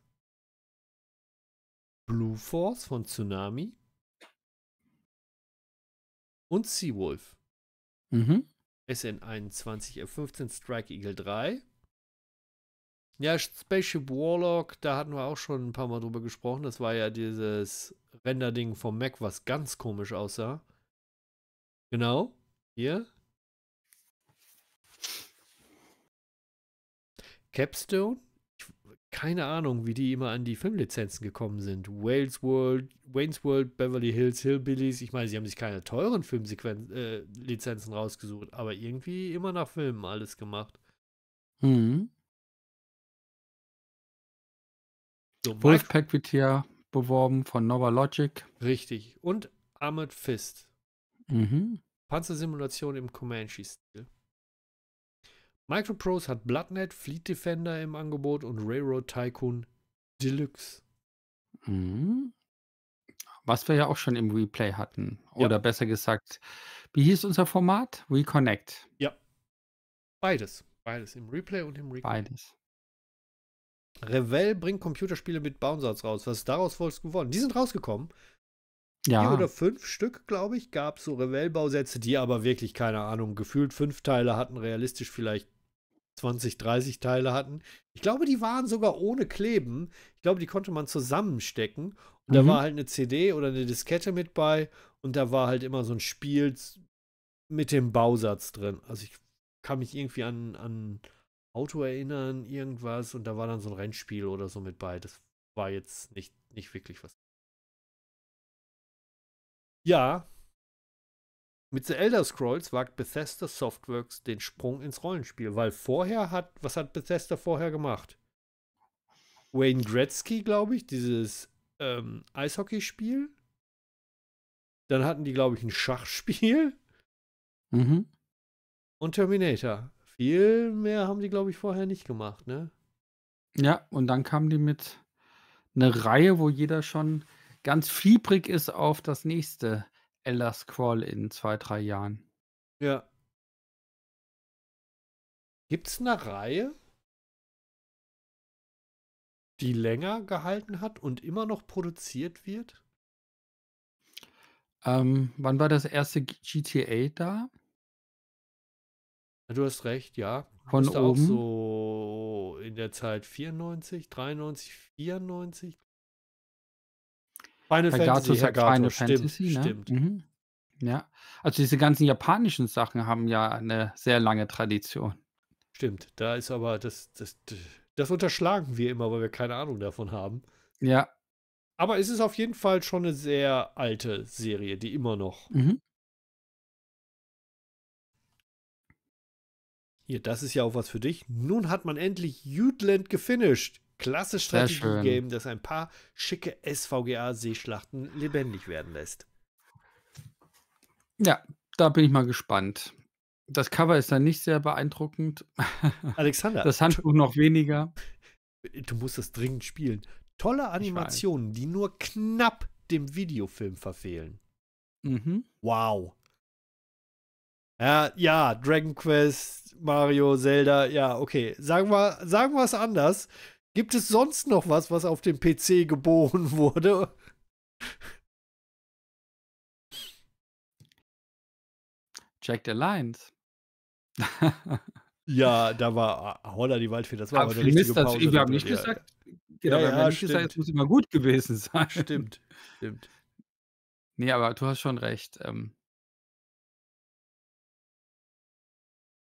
Blue Force von Tsunami und Seawolf. Mhm. SN21 F15 Strike Eagle 3. Ja, Spaceship Warlock, da hatten wir auch schon ein paar Mal drüber gesprochen. Das war ja dieses Renderding vom Mac, was ganz komisch aussah. Genau, hier. Capstone keine Ahnung, wie die immer an die Filmlizenzen gekommen sind. Wales World, Wayne's World, Beverly Hills, Hillbillies. Ich meine, sie haben sich keine teuren Filmlizenzen äh, rausgesucht, aber irgendwie immer nach Filmen alles gemacht. Mhm. So, Wolfpack wird hier beworben von Nova Logic. Richtig. Und Ahmed Fist. Mhm. Panzersimulation im Comanche-Stil. Microprose hat Bloodnet, Fleet Defender im Angebot und Railroad Tycoon Deluxe. Mhm. Was wir ja auch schon im Replay hatten. Oder ja. besser gesagt, wie hieß unser Format? Reconnect. Ja. Beides. Beides. Im Replay und im Reconnect. Beides. Revell bringt Computerspiele mit Bounsatz raus. Was ist daraus wohl geworden? Die sind rausgekommen. Ja. Vier oder fünf Stück, glaube ich, gab es so Revell-Bausätze, die aber wirklich, keine Ahnung, gefühlt fünf Teile hatten, realistisch vielleicht 20, 30 Teile hatten. Ich glaube, die waren sogar ohne Kleben. Ich glaube, die konnte man zusammenstecken. Und mhm. da war halt eine CD oder eine Diskette mit bei. Und da war halt immer so ein Spiel mit dem Bausatz drin. Also ich kann mich irgendwie an, an Auto erinnern, irgendwas. Und da war dann so ein Rennspiel oder so mit bei. Das war jetzt nicht, nicht wirklich was. Ja, mit The Elder Scrolls wagt Bethesda Softworks den Sprung ins Rollenspiel, weil vorher hat, was hat Bethesda vorher gemacht? Wayne Gretzky, glaube ich, dieses ähm, Eishockeyspiel. Dann hatten die, glaube ich, ein Schachspiel. Mhm. Und Terminator. Viel mehr haben die, glaube ich, vorher nicht gemacht, ne? Ja, und dann kamen die mit einer Reihe, wo jeder schon ganz fiebrig ist auf das nächste Elder Scroll in zwei, drei Jahren. Ja. Gibt's eine Reihe, die länger gehalten hat und immer noch produziert wird? Ähm, wann war das erste GTA da? Du hast recht, ja. Von Müsste oben. Auch so in der Zeit 94, 93, 94, Final Fantasy, Hergato, Final stimmt, Fantasy, ne? stimmt. Mhm. Ja, also diese ganzen japanischen Sachen haben ja eine sehr lange Tradition. Stimmt, da ist aber das, das, das unterschlagen wir immer, weil wir keine Ahnung davon haben. Ja. Aber es ist auf jeden Fall schon eine sehr alte Serie, die immer noch. Mhm. Hier, das ist ja auch was für dich. Nun hat man endlich Jutland gefinisht. Klasse Strategie-Game, das ein paar schicke SVGA-Seeschlachten lebendig werden lässt. Ja, da bin ich mal gespannt. Das Cover ist dann nicht sehr beeindruckend. (laughs) Alexander. Das Handbuch noch weniger. Du musst das dringend spielen. Tolle Animationen, die nur knapp dem Videofilm verfehlen. Mhm. Wow. Ja, ja, Dragon Quest, Mario, Zelda, ja, okay. Sagen wir, sagen wir es anders. Gibt es sonst noch was, was auf dem PC geboren (laughs) wurde? Jack the Lions. ja, (laughs) da war ah, Holler die Waldfee, das war aber, aber eine richtige Pause. Wir haben nicht ja. gesagt, genau, ja, ja, nicht gesagt, es muss immer gut gewesen sein. Stimmt, stimmt. Nee, aber du hast schon recht. Ähm,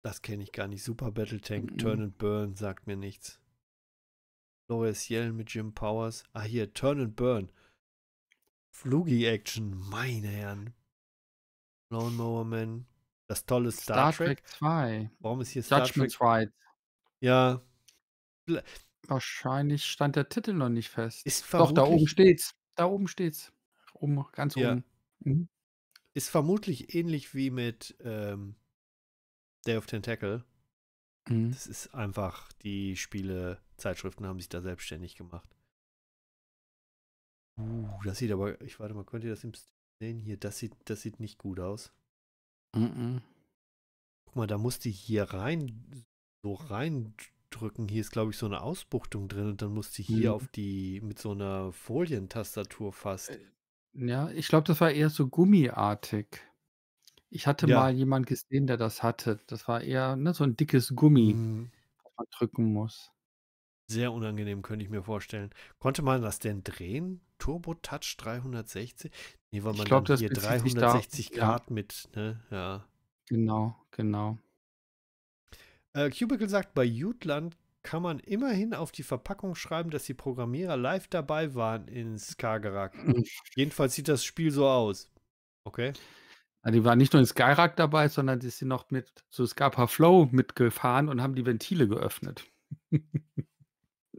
das kenne ich gar nicht. Super Battle Tank, Turn and Burn sagt mir nichts. Neues Yellen mit Jim Powers. Ah, hier, Turn and Burn. Flugi-Action, meine Herren. Lawnmower Man. Das tolle Star, Star Trek. Trek 2. Warum ist hier Star Judgment Trek? 2? Ja. Wahrscheinlich stand der Titel noch nicht fest. Ist Doch, da oben steht's. Da oben steht's. Oben, ganz ja. Mhm. Ist vermutlich ähnlich wie mit ähm, Day of Tentacle. Mhm. Das ist einfach, die Spielezeitschriften haben sich da selbstständig gemacht. Uh, das sieht aber, ich warte mal, könnt ihr das im Stream sehen? Hier, das sieht, das sieht nicht gut aus. Mhm. Guck mal, da musste ich hier rein, so reindrücken. Hier ist, glaube ich, so eine Ausbuchtung drin und dann musste ich hier mhm. auf die, mit so einer Folientastatur fast. Äh, ja, ich glaube, das war eher so gummiartig. Ich hatte Ja. mal jemanden gesehen, der das hatte. Das war eher, ne, so ein dickes Gummi, Mhm. man drücken muss. Sehr unangenehm, könnte ich mir vorstellen. Konnte man das denn drehen? Turbo-Touch 360? Nee, weil man glaube, dann das hier bezieht sich darauf, 360 ja. Grad mit ne, ja. Genau, genau. Äh, Cubicle sagt, bei Jutland kann man immerhin auf die Verpackung schreiben, dass die Programmierer live dabei waren in Skagerrak. (laughs) Jedenfalls sieht das Spiel so aus. Okay. Also die waren nicht nur in Skyrack dabei, sondern die sind noch mit zu so Scarpa Flow mitgefahren und haben die Ventile geöffnet. (laughs)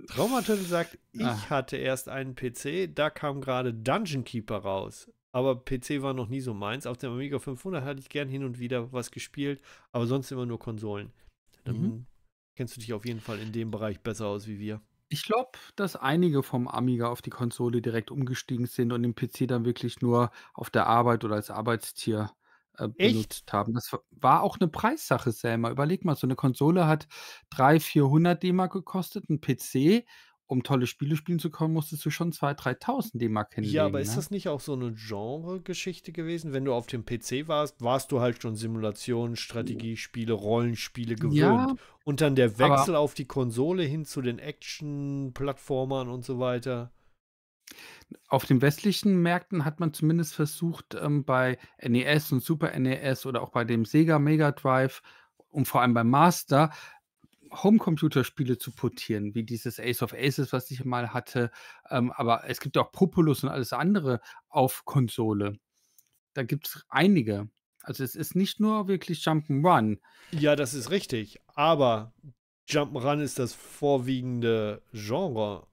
Traumatüttel sagt, ich ah. hatte erst einen PC, da kam gerade Dungeon Keeper raus. Aber PC war noch nie so meins. Auf dem Amiga 500 hatte ich gern hin und wieder was gespielt, aber sonst immer nur Konsolen. Dann mhm. kennst du dich auf jeden Fall in dem Bereich besser aus wie wir. Ich glaube, dass einige vom Amiga auf die Konsole direkt umgestiegen sind und den PC dann wirklich nur auf der Arbeit oder als Arbeitstier äh, Echt? benutzt haben. Das war auch eine Preissache, Selma. Überleg mal, so eine Konsole hat 300, 400 DM gekostet, ein PC um tolle Spiele spielen zu können, musstest du schon 2.000, 3.000 D-Mark hinlegen. Ja, aber ist ne? das nicht auch so eine Genre-Geschichte gewesen? Wenn du auf dem PC warst, warst du halt schon Simulationen, Strategiespiele, oh. Rollenspiele gewöhnt. Ja, und dann der Wechsel auf die Konsole hin zu den Action-Plattformern und so weiter. Auf den westlichen Märkten hat man zumindest versucht, ähm, bei NES und Super NES oder auch bei dem Sega Mega Drive und vor allem beim Master Homecomputer-Spiele zu portieren, wie dieses Ace of Aces, was ich mal hatte. Ähm, aber es gibt auch Populous und alles andere auf Konsole. Da gibt es einige. Also es ist nicht nur wirklich Jump'n'Run. Ja, das ist richtig. Aber Jump'n'Run ist das vorwiegende Genre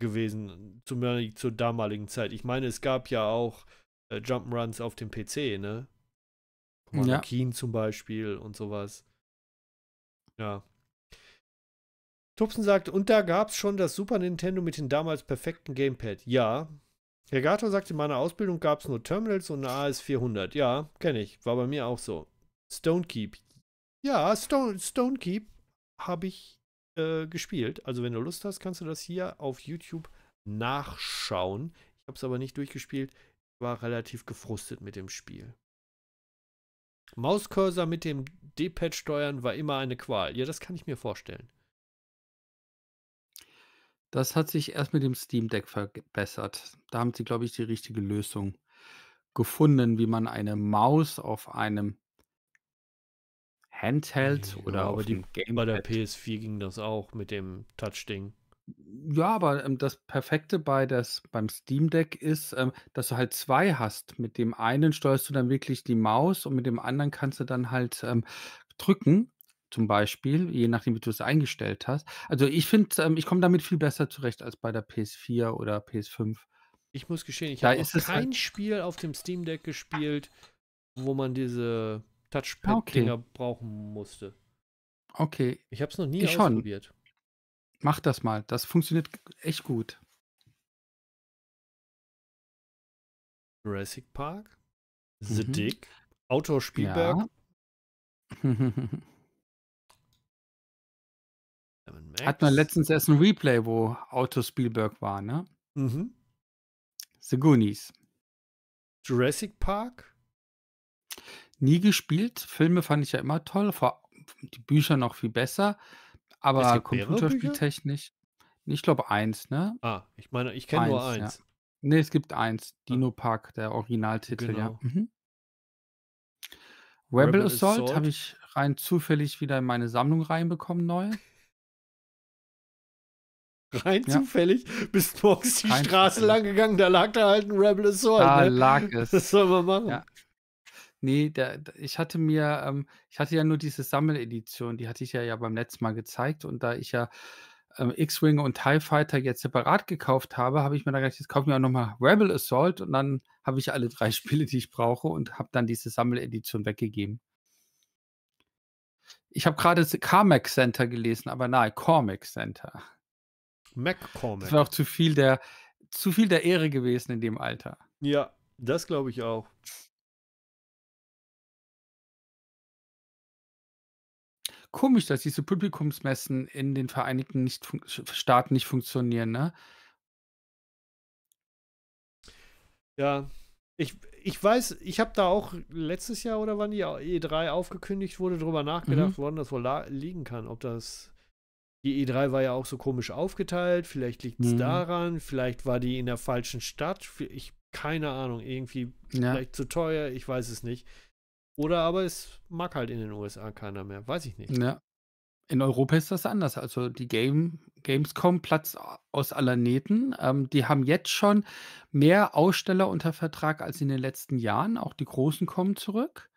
gewesen zum, zur damaligen Zeit. Ich meine, es gab ja auch äh, Jump'n'Runs auf dem PC, ne? Command ja. Keen zum Beispiel und sowas. Ja. Tupsen sagt, und da gab es schon das Super Nintendo mit dem damals perfekten Gamepad. Ja. Regato sagt, in meiner Ausbildung gab es nur Terminals und eine AS400. Ja, kenne ich. War bei mir auch so. Stonekeep. Ja, Stone, Stonekeep habe ich äh, gespielt. Also wenn du Lust hast, kannst du das hier auf YouTube nachschauen. Ich habe es aber nicht durchgespielt. Ich war relativ gefrustet mit dem Spiel. Mauscursor mit dem D-Pad steuern war immer eine Qual. Ja, das kann ich mir vorstellen. Das hat sich erst mit dem Steam Deck verbessert. Da haben sie, glaube ich, die richtige Lösung gefunden, wie man eine Maus auf einem Handheld ja, oder auf dem Game bei der PS4 ging das auch mit dem Touch-Ding. Ja, aber ähm, das Perfekte bei das, beim Steam Deck ist, ähm, dass du halt zwei hast. Mit dem einen steuerst du dann wirklich die Maus und mit dem anderen kannst du dann halt ähm, drücken zum Beispiel, je nachdem, wie du es eingestellt hast. Also ich finde, ähm, ich komme damit viel besser zurecht als bei der PS4 oder PS5. Ich muss gestehen, ich habe halt kein halt Spiel auf dem Steam Deck gespielt, wo man diese Touchpad-Dinger okay. brauchen musste. Okay. Ich habe es noch nie ich ausprobiert. Schon. Mach das mal. Das funktioniert echt gut. Jurassic Park, The mhm. Dick, Autor Spielberg. Ja. (laughs) Hat man letztens erst ein Replay, wo Auto Spielberg war, ne? Mhm. The Goonies. Jurassic Park? Nie gespielt. Filme fand ich ja immer toll. Vor, die Bücher noch viel besser. Aber computerspieltechnisch. Ich glaube eins, ne? Ah, ich meine, ich kenne nur eins. Ja. Ne, es gibt eins. Ah. Dino ah. Park, der Originaltitel, genau. ja. Mhm. Rebel, Rebel Assault, Assault. habe ich rein zufällig wieder in meine Sammlung reinbekommen, neu. Rein ja. zufällig bist morgens die Rein Straße zufällig. lang gegangen, da lag da halt ein Rebel Assault. Da ne? lag es. Das soll man machen. Ja. Nee, der, ich hatte mir, ähm, ich hatte ja nur diese Sammeledition, die hatte ich ja, ja beim letzten Mal gezeigt und da ich ja ähm, X-Wing und TIE Fighter jetzt separat gekauft habe, habe ich mir dann gedacht, jetzt kaufe ich mir auch nochmal Rebel Assault und dann habe ich alle drei (laughs) Spiele, die ich brauche und habe dann diese Sammeledition weggegeben. Ich habe gerade Carmack Center gelesen, aber nein, Cormac Center. McCormack. Das war auch zu viel der, zu viel der Ehre gewesen in dem Alter. Ja, das glaube ich auch. Komisch, dass diese Publikumsmessen in den Vereinigten nicht Staaten nicht funktionieren, ne? Ja, ich, ich weiß, ich habe da auch letztes Jahr oder wann die E3 aufgekündigt wurde, drüber nachgedacht, mhm. woran das wohl liegen kann, ob das die E3 war ja auch so komisch aufgeteilt. Vielleicht liegt es mhm. daran. Vielleicht war die in der falschen Stadt. Ich keine Ahnung. Irgendwie ja. vielleicht zu teuer. Ich weiß es nicht. Oder aber es mag halt in den USA keiner mehr. Weiß ich nicht. Ja. In Europa ist das anders. Also die Game, Gamescom Platz aus aller Nähten. Ähm, die haben jetzt schon mehr Aussteller unter Vertrag als in den letzten Jahren. Auch die Großen kommen zurück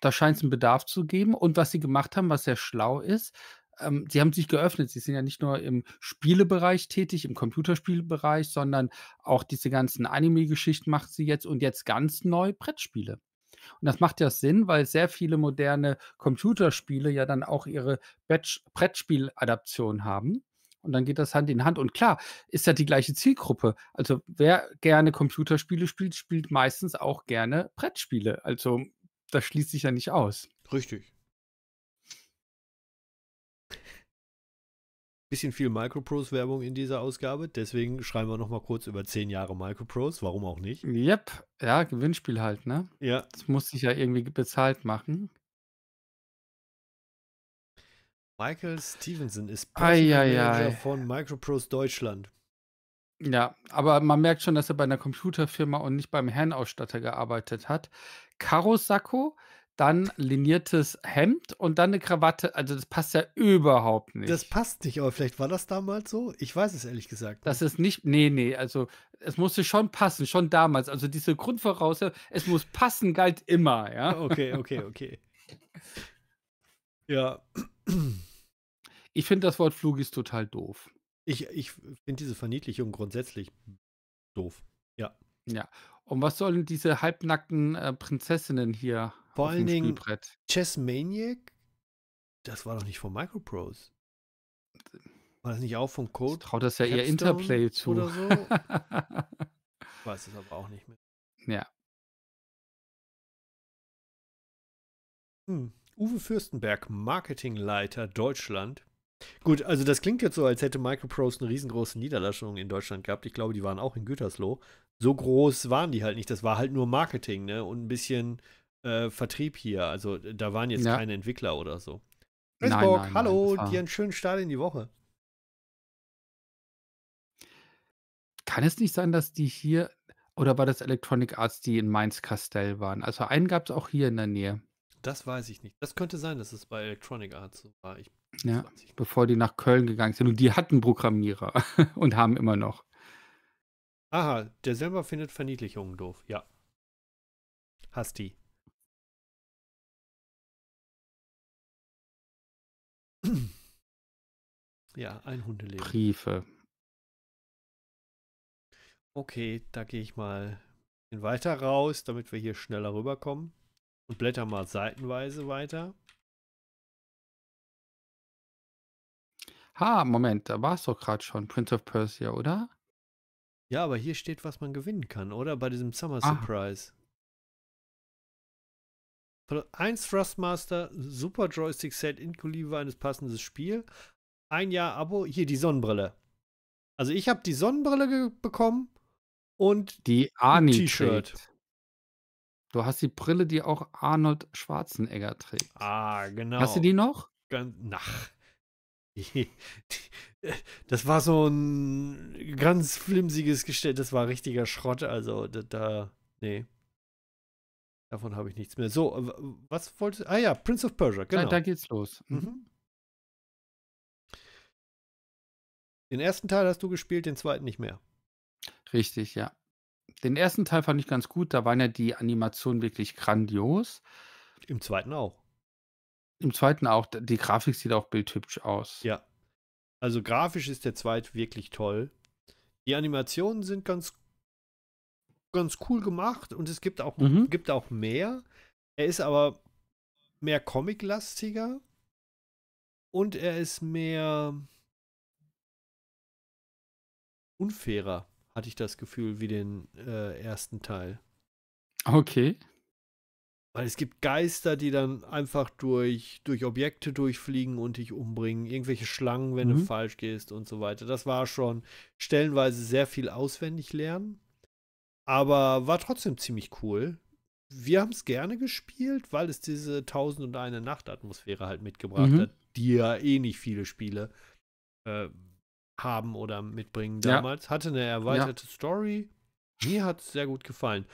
da scheint es einen Bedarf zu geben. Und was sie gemacht haben, was sehr schlau ist, ähm, sie haben sich geöffnet. Sie sind ja nicht nur im Spielebereich tätig, im Computerspielbereich, sondern auch diese ganzen Anime-Geschichten macht sie jetzt und jetzt ganz neu Brettspiele. Und das macht ja Sinn, weil sehr viele moderne Computerspiele ja dann auch ihre Brettspieladaption haben. Und dann geht das Hand in Hand. Und klar, ist ja die gleiche Zielgruppe. Also wer gerne Computerspiele spielt, spielt meistens auch gerne Brettspiele. Also das schließt sich ja nicht aus. Richtig. Bisschen viel Microprose-Werbung in dieser Ausgabe, deswegen schreiben wir noch mal kurz über zehn Jahre Microprose, warum auch nicht. Yep, ja, Gewinnspiel halt, ne? Ja. Das musste ich ja irgendwie bezahlt machen. Michael Stevenson ist Manager von Microprose Deutschland. Ja, aber man merkt schon, dass er bei einer Computerfirma und nicht beim Herrenausstatter gearbeitet hat. Karosako dann liniertes Hemd und dann eine Krawatte. Also das passt ja überhaupt nicht. Das passt nicht, aber vielleicht war das damals so. Ich weiß es ehrlich gesagt. Das ist nicht, nee, nee, also es musste schon passen, schon damals. Also diese Grundvoraussetzung, es muss passen, galt immer, ja. (laughs) Okay, okay, okay. ja. Ich finde das Wort Flugis total doof. Ich, ich finde diese Verniedlichung grundsätzlich doof. Ja. Ja. Und was sollen diese halbnackten äh, Prinzessinnen hier Vor auf dem Dingen Spielbrett? Chess Maniac? Das war doch nicht von Microprose. War das nicht auch von Code? Ich trau das ja Capstone eher Interplay zu. Oder so? (laughs) ich weiß es aber auch nicht mehr. Ja. Hm. Uwe Fürstenberg, Marketingleiter Deutschland. Gut, also das klingt jetzt so, als hätte Microprose eine riesengroße Niederlassung in Deutschland gehabt. Ich glaube, die waren auch in Gütersloh so groß waren die halt nicht. Das war halt nur Marketing, ne? Und ein bisschen äh, Vertrieb hier. Also da waren jetzt ja. keine Entwickler oder so. Nein, hallo, nein, dir einen schönen Start in die Woche. Kann es nicht sein, dass die hier oder war das Electronic Arts, die in Mainz-Kastell waren? Also einen gab es auch hier in der Nähe. Das weiß ich nicht. Das könnte sein, dass es bei Electronic Arts so war. Ich, ja, bevor die nach Köln gegangen sind. Und die hatten Programmierer (laughs) und haben immer noch. Aha, der Selber findet Verniedlichungen doof. Ja. Hast die. (clears throat) Ja, ein Hundeleben. Briefe. Okay, da gehe ich mal weiter raus, damit wir hier schneller rüberkommen. Und blätter mal seitenweise weiter. Ha, Moment, da war es doch gerade schon. Prince of Persia, oder? Ja, aber hier steht, was man gewinnen kann, oder? Bei diesem Summer ah. Surprise. Ah. 1 Thrustmaster, Super Joystick Set inklusive eines passendes Spiel. Ein Jahr Abo. Hier die Sonnenbrille. Also ich habe die Sonnenbrille bekommen und die t shirt Du hast die Brille, die auch Arnold Schwarzenegger trägt. Ah, genau. Hast du die noch? Ganz nach. Äh, das war so ein ganz flimsiges Gestell. Das war richtiger Schrott. Also da, nee. Davon habe ich nichts mehr. So, was wollte. Ah ja, Prince of Persia, genau. Da, da geht's los. Mhm. mhm. Den ersten Teil hast du gespielt, den zweiten nicht mehr. Richtig, ja. Den ersten Teil fand ich ganz gut. Da waren ja die Animationen wirklich grandios. Im zweiten auch. Im zweiten auch, die Grafik sieht auch bildhübsch aus. Ja. Also grafisch ist der zweite wirklich toll. Die Animationen sind ganz, ganz cool gemacht und es gibt auch, mhm. gibt auch mehr. Er ist aber mehr Comic-lastiger und er ist mehr unfairer, hatte ich das Gefühl, wie den äh, ersten Teil. Okay. Weil es gibt Geister, die dann einfach durch, durch Objekte durchfliegen und dich umbringen. Irgendwelche Schlangen, wenn mhm. du falsch gehst und so weiter. Das war schon stellenweise sehr viel auswendig lernen. Aber war trotzdem ziemlich cool. Wir haben es gerne gespielt, weil es diese 1001 Nacht Atmosphäre halt mitgebracht mhm. hat, die ja eh nicht viele Spiele äh, haben oder mitbringen damals. Ja. Hatte eine erweiterte ja. Story. Mir hat es sehr gut gefallen.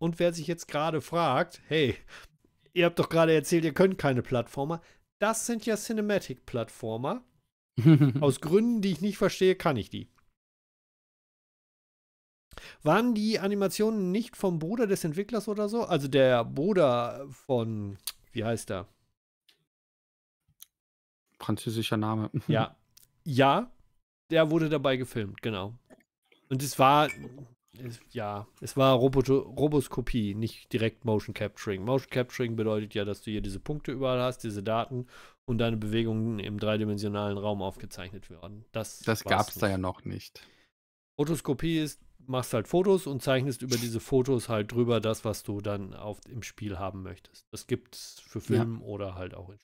Und wer sich jetzt gerade fragt, hey, ihr habt doch gerade erzählt, ihr könnt keine Plattformer. Das sind ja Cinematic-Plattformer. (laughs) Aus Gründen, die ich nicht verstehe, kann ich die. Waren die Animationen nicht vom Bruder des Entwicklers oder so? Also der Bruder von, wie heißt er? Französischer Name. Ja. (laughs) Ja, der wurde dabei gefilmt, genau. Und es war ja, es war Roboskopie, nicht direkt Motion Capturing. Motion Capturing bedeutet ja, dass du hier diese Punkte überall hast, diese Daten und deine Bewegungen im dreidimensionalen Raum aufgezeichnet werden. Das, das gab es da ja noch nicht. Fotoskopie ist, machst halt Fotos und zeichnest über diese Fotos halt drüber das, was du dann auf, im Spiel haben möchtest. Das gibt es für Film ja. oder halt auch in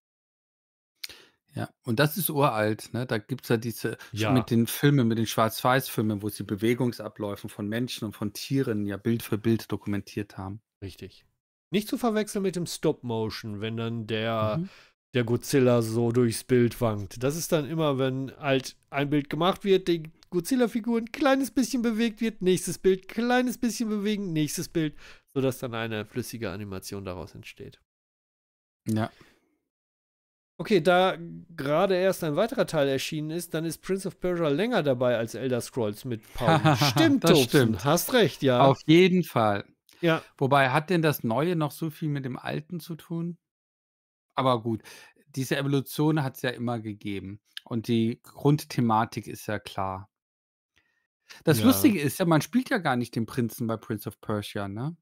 ja, und das ist uralt, ne? Da gibt es ja diese ja. mit den Filmen, mit den Schwarz-Weiß-Filmen, wo sie Bewegungsabläufe von Menschen und von Tieren ja Bild für Bild dokumentiert haben. Richtig. Nicht zu verwechseln mit dem Stop-Motion, wenn dann der, mhm. der Godzilla so durchs Bild wankt. Das ist dann immer, wenn halt ein Bild gemacht wird, die Godzilla-Figur ein kleines bisschen bewegt wird, nächstes Bild, kleines bisschen bewegen, nächstes Bild, sodass dann eine flüssige Animation daraus entsteht. Ja. Okay, da gerade erst ein weiterer Teil erschienen ist, dann ist Prince of Persia länger dabei als Elder Scrolls mit Paul. (laughs) stimmt, das Dobson. stimmt. Hast recht, ja. Auf jeden Fall. Ja. Wobei hat denn das Neue noch so viel mit dem Alten zu tun? Aber gut, diese Evolution hat es ja immer gegeben und die Grundthematik ist ja klar. Das ja. Lustige ist ja, man spielt ja gar nicht den Prinzen bei Prince of Persia, ne?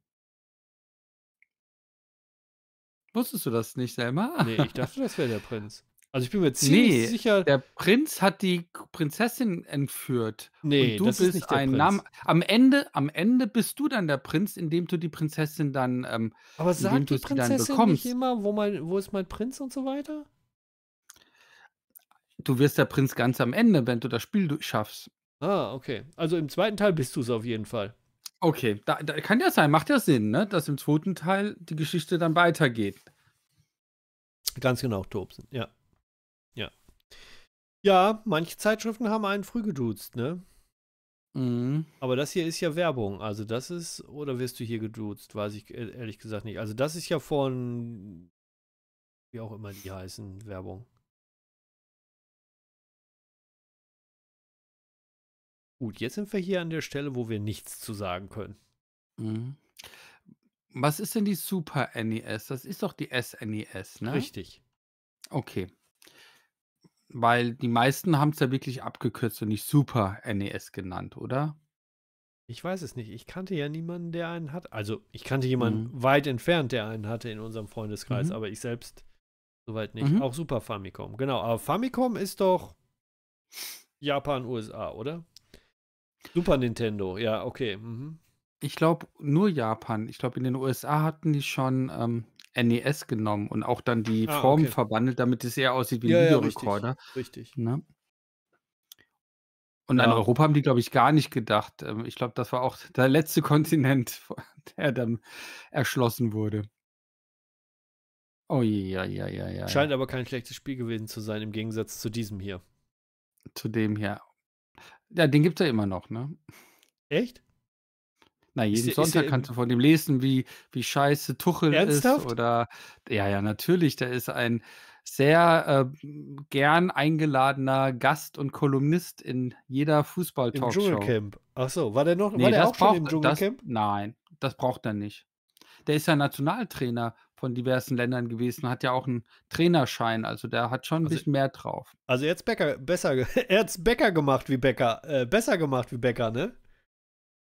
Wusstest du das nicht Selma? Nee, ich dachte, das wäre der Prinz. Also ich bin mir (laughs) ziemlich nee, sicher. Der Prinz hat die Prinzessin entführt. Nee, und du das bist ist nicht der ein Name. Am Ende, am Ende bist du dann der Prinz, indem du die Prinzessin dann. Ähm, Aber sagt die Prinzessin nicht immer, wo, mein, wo ist mein Prinz und so weiter? Du wirst der Prinz ganz am Ende, wenn du das Spiel schaffst. Ah, okay. Also im zweiten Teil bist du es auf jeden Fall. Okay, da, da kann ja sein, macht ja Sinn, ne? dass im zweiten Teil die Geschichte dann weitergeht. Ganz genau, Tobsen, ja. Ja. Ja, manche Zeitschriften haben einen früh geduzt, ne? Mhm. Aber das hier ist ja Werbung. Also das ist, oder wirst du hier geduzt? Weiß ich äh, ehrlich gesagt nicht. Also das ist ja von, wie auch immer die heißen, Werbung. Gut, jetzt sind wir hier an der Stelle, wo wir nichts zu sagen können. Mhm. Was ist denn die Super NES? Das ist doch die SNES, e ne? Richtig. Okay. Weil die meisten haben es ja wirklich abgekürzt und nicht Super NES genannt, oder? Ich weiß es nicht. Ich kannte ja niemanden, der einen hat. Also, ich kannte jemanden mhm. weit entfernt, der einen hatte in unserem Freundeskreis, mhm. aber ich selbst soweit nicht. Mhm. Auch Super Famicom. Genau, aber Famicom ist doch Japan, USA, oder? Super Nintendo, ja, okay. Mhm. Ich glaube, nur Japan. Ich glaube, in den USA hatten die schon ähm, NES genommen und auch dann die ah, Form okay. verwandelt, damit es eher aussieht wie ein ja, Videorekorder. Ja, richtig. richtig. Ne? Und ja. an Europa haben die, glaube ich, gar nicht gedacht. Ähm, ich glaube, das war auch (laughs) der letzte Kontinent, (laughs) der dann erschlossen wurde. Oh ja, ja, ja, ja. Scheint aber kein schlechtes Spiel gewesen zu sein, im Gegensatz zu diesem hier. Zu dem hier. Ja, den gibt's ja immer noch, ne? Echt? Na, jeden ist, Sonntag ist kannst du von dem lesen, wie, wie scheiße Tuchel ernsthaft? ist. Oder ja, ja, natürlich. der ist ein sehr äh, gern eingeladener Gast und Kolumnist in jeder Fußball-Talkshow. Im Dschungelcamp. Achso, war der noch? Nee, war ne, der auch braucht, schon im Dschungelcamp? Das, nein, das braucht er nicht. Der ist ja Nationaltrainer von diversen Ländern gewesen, hat ja auch einen Trainerschein, also der hat schon ein also, bisschen mehr drauf. Also er hat Becker, besser, (laughs) er hat's Becker gemacht wie Bäcker, äh, besser gemacht wie Bäcker, ne?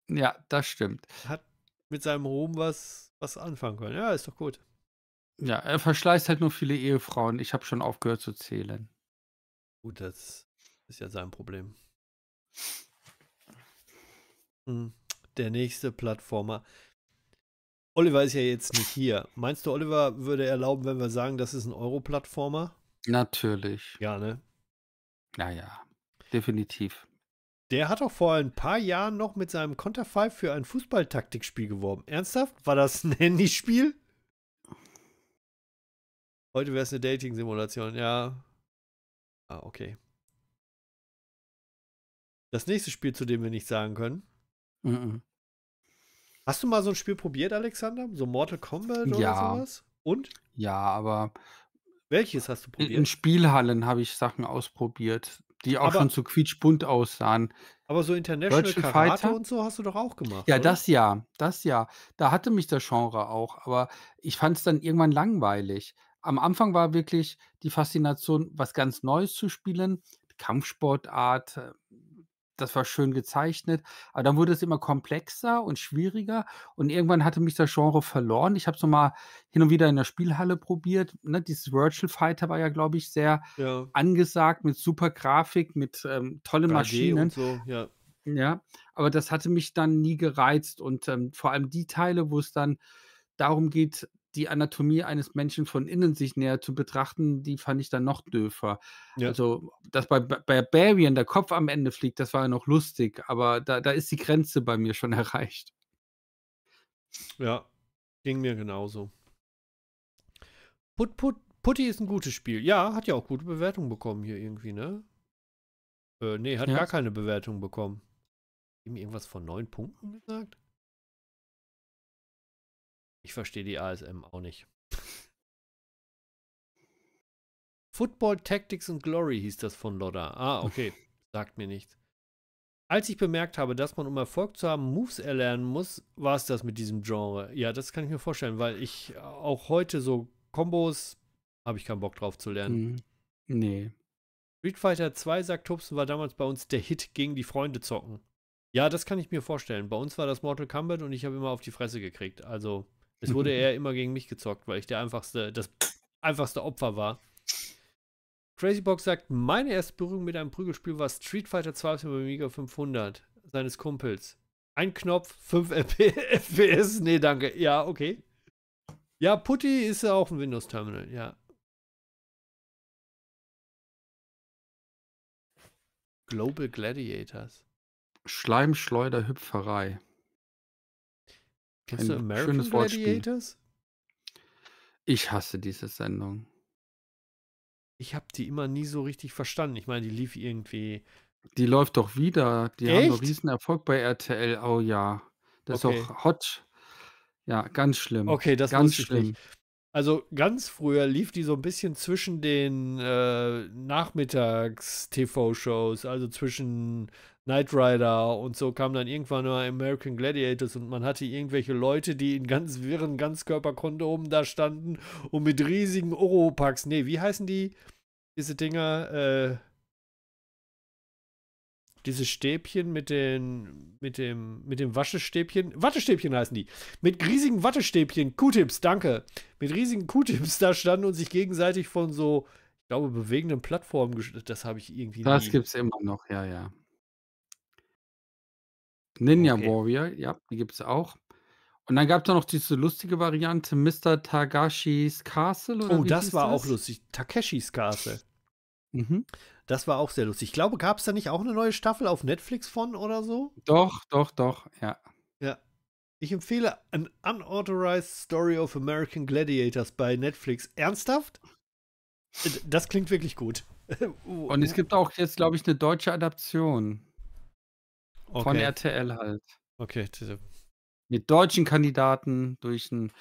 Ja, das stimmt. Hat mit seinem Ruhm was, was anfangen können. Ja, ist doch gut. Ja, er verschleißt halt nur viele Ehefrauen. Ich habe schon aufgehört zu zählen. Gut, das ist ja sein Problem. Hm, der nächste Plattformer. Oliver ist ja jetzt nicht hier. Meinst du, Oliver würde erlauben, wenn wir sagen, das ist ein Euro-Plattformer? Natürlich. Ja, ne? Naja, definitiv. Der hat doch vor ein paar Jahren noch mit seinem Konterfei für ein Fußballtaktikspiel geworben. Ernsthaft? War das ein (laughs) Handyspiel? Heute wäre es eine Dating-Simulation, ja. Ah, okay. Das nächste Spiel, zu dem wir nichts sagen können. Mm -mm. Hast du mal so ein Spiel probiert, Alexander? So Mortal Kombat oder ja. sowas? Und? Ja, aber. Welches hast du probiert? In Spielhallen habe ich Sachen ausprobiert, die auch aber, schon zu quietschbunt aussahen. Aber so International Karate Fighter? und so hast du doch auch gemacht. Ja, oder? das ja, das ja. Da hatte mich der Genre auch, aber ich fand es dann irgendwann langweilig. Am Anfang war wirklich die Faszination, was ganz Neues zu spielen, Kampfsportart, äh, das war schön gezeichnet, aber dann wurde es immer komplexer und schwieriger und irgendwann hatte mich das Genre verloren. Ich habe es nochmal hin und wieder in der Spielhalle probiert. Ne? Dieses Virtual Fighter war ja, glaube ich, sehr ja. angesagt mit super Grafik, mit ähm, tollen Maschinen. So, ja. ja. aber das hatte mich dann nie gereizt und ähm, vor allem die Teile, wo es dann darum geht, die Anatomie eines Menschen von innen sich näher zu betrachten, die fand ich dann noch döfer. Ja. Also, dass bei Barbarian der Kopf am Ende fliegt, das war ja noch lustig, aber da, da ist die Grenze bei mir schon (laughs) erreicht. Ja, ging mir genauso. Put, put, Putti ist ein gutes Spiel. Ja, hat ja auch gute Bewertungen bekommen hier irgendwie, ne? Äh, nee, hat ja. gar keine Bewertung bekommen. Ihm irgendwas von neun Punkten gesagt? Ich verstehe die ASM auch nicht. (laughs) Football Tactics and Glory hieß das von Lodda. Ah, okay. (laughs) Sagt mir nichts. Als ich bemerkt habe, dass man, um Erfolg zu haben, Moves erlernen muss, war es das mit diesem Genre. Ja, das kann ich mir vorstellen, weil ich auch heute so Kombos habe ich keinen Bock drauf zu lernen. Hm. Nee. Street Fighter 2, sagt Tubsen, war damals bei uns der Hit gegen die Freunde zocken. Ja, das kann ich mir vorstellen. Bei uns war das Mortal Kombat und ich habe immer auf die Fresse gekriegt. Also. Es wurde (laughs) eher immer gegen mich gezockt, weil ich der einfachste, das einfachste Opfer war. Crazybox sagt, meine erste Berührung mit einem Prügelspiel war Street Fighter 2 auf dem Amiga 500 seines Kumpels. Ein Knopf, 5 FPS. (laughs) Nee, danke. Ja, okay. Ja, Putty ist ja auch ein Windows-Terminal, ja. Global Gladiators. Schleimschleuder-Hüpferei. Kennst du American schönes Gladiators? Ich hasse diese Sendung. Ich habe die immer nie so richtig verstanden. Ich meine, die lief irgendwie. Die läuft doch wieder. Die Echt? haben einen riesen Erfolg bei RTL. Oh ja. Das okay. ist doch Hot. Ja, ganz schlimm. Okay, das ganz schlimm. Nicht. Also ganz früher lief die so ein bisschen zwischen den äh, Nachmittags-TV-Shows, also zwischen Knight Rider und so kam dann irgendwann nur American Gladiators und man hatte irgendwelche Leute, die in ganz wirren Ganzkörperkondomen da standen und mit riesigen Oropax, nee, wie heißen die, diese Dinger, äh, diese Stäbchen mit den, mit dem, mit dem Waschestäbchen, Wattestäbchen heißen die, mit riesigen Wattestäbchen, Q-Tips, danke, mit riesigen Q-Tips da standen und sich gegenseitig von so, ich glaube, bewegenden Plattformen, das habe ich irgendwie Das nie. gibt's immer noch, ja, ja. Ninja okay. Warrior, ja, die gibt's auch. Und dann gab es da noch diese lustige Variante, Mr. Tagashis Castle. oh, das war das? auch lustig. Takeshis Castle. Mhm. Das war auch sehr lustig. Ich glaube, gab es da nicht auch eine neue Staffel auf Netflix von oder so? Doch, doch, doch, ja. Ja. Ich empfehle An Unauthorized Story of American Gladiators bei Netflix. Ernsthaft? Äh, das klingt wirklich gut. (laughs) Und es gibt auch jetzt, glaube ich, eine deutsche Adaption. Okay. Von RTL halt. Okay. Mit deutschen Kandidaten durch einen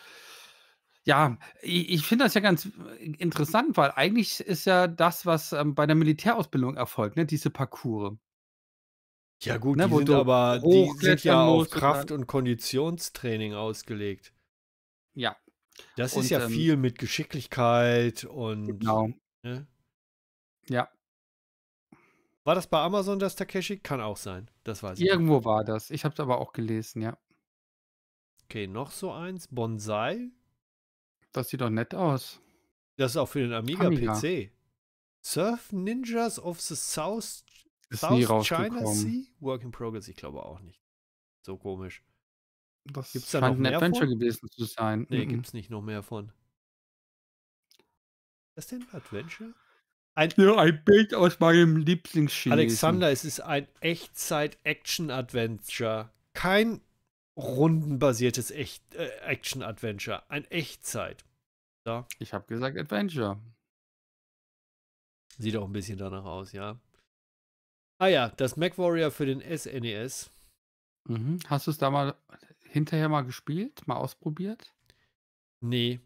ja, ich, ich finde das ja ganz äh, interessant, weil eigentlich ist ja das, was ähm, bei der Militärausbildung erfolgt, ne, diese Parcours. Ja, gut, ne, die sind aber die sind ja auf Kraft- und Konditionstraining ausgelegt. Ja. Das und, ist ja ähm, viel mit Geschicklichkeit und. Genau. Ne? Ja. War das bei Amazon das Takeshi? Kann auch sein. Das weiß ich. Irgendwo nicht. war das. Ich habe es aber auch gelesen, ja. Okay, noch so eins. Bonsai das sieht doch nett aus. Das ist auch für den Amiga, Amiga. PC. Surf Ninjas of the South, South China Sea? Work in Progress, ich glaube auch nicht. So komisch. Das gibt's da scheint noch ein mehr Adventure von? gewesen zu sein. Nee, mm -mm. gibt's nicht noch mehr von. Was ist denn Adventure? Ein, ja, ein Bild aus meinem Lieblingsschild. Alexander, es ist ein Echtzeit-Action-Adventure. Kein rundenbasiertes äh, Action-Adventure. Ein Echtzeit. Da. Ich habe gesagt Adventure. Sieht auch ein bisschen danach aus, ja. Ah ja, das MacWarrior für den SNES. E mhm. Hast du es da mal hinterher mal gespielt, mal ausprobiert? Nee.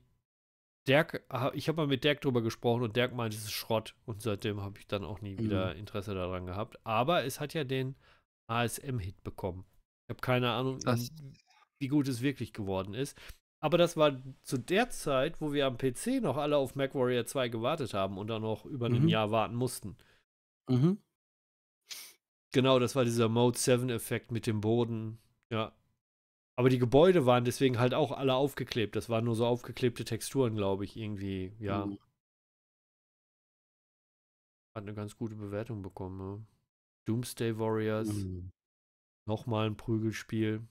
Dirk, ich habe mal mit Dirk drüber gesprochen und Dirk meinte, es ist Schrott. Und seitdem habe ich dann auch nie mhm. wieder Interesse daran gehabt. Aber es hat ja den ASM-Hit bekommen. Ich habe keine Ahnung, das wie gut es wirklich geworden ist. Aber das war zu der Zeit, wo wir am PC noch alle auf MacWarrior 2 gewartet haben und dann noch über mhm. ein Jahr warten mussten. Mhm. Genau, das war dieser Mode 7-Effekt mit dem Boden. Ja. Aber die Gebäude waren deswegen halt auch alle aufgeklebt. Das waren nur so aufgeklebte Texturen, glaube ich, irgendwie. Ja. Mhm. Hat eine ganz gute Bewertung bekommen. Ne? Doomsday Warriors. Mhm. Nochmal ein Prügelspiel.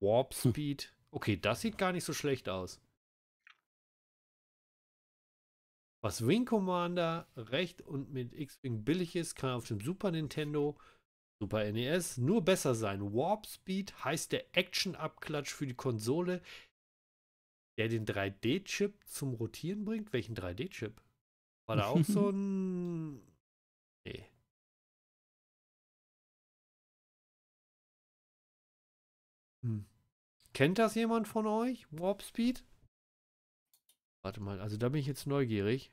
Warp hm. Speed. Okay, das sieht gar nicht so schlecht aus. Was Wing Commander recht und mit X-Wing billig ist, kann auf dem Super Nintendo, Super NES nur besser sein. Warp Speed heißt der Action-Abklatsch für die Konsole, der den 3D-Chip zum Rotieren bringt. Welchen 3D-Chip? War da auch so ein. (laughs) Nee. Kennt das jemand von euch? Warp Speed? Warte mal, also da bin ich jetzt neugierig.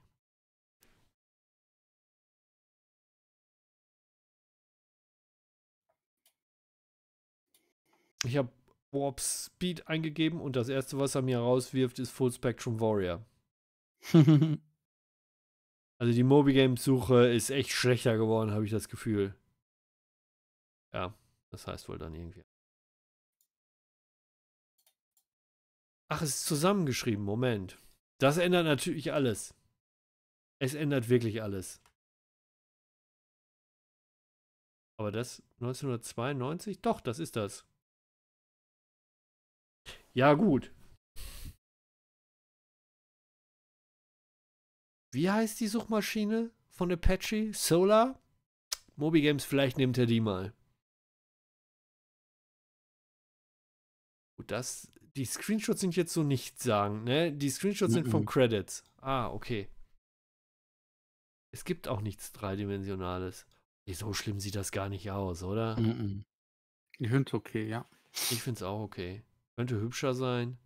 Ich habe Warp Speed eingegeben und das erste, was er mir rauswirft, ist Full Spectrum Warrior. (laughs) also die Moby Games Suche ist echt schlechter geworden, habe ich das Gefühl. Ja, das heißt wohl dann irgendwie. Ach, es ist zusammengeschrieben. Moment. Das ändert natürlich alles. Es ändert wirklich alles. Aber das 1992? Doch, das ist das. Ja, gut. Wie heißt die Suchmaschine von Apache? Solar? Moby Games, vielleicht nimmt er die mal. Gut, das die Screenshots sind jetzt so nicht sagen, ne? Die Screenshots sind vom Credits. Ah, okay. Es gibt auch nichts Dreidimensionales. So schlimm sieht das gar nicht aus, oder? Ich finde es okay, ja. Ich finde es auch okay. Könnte hübscher sein.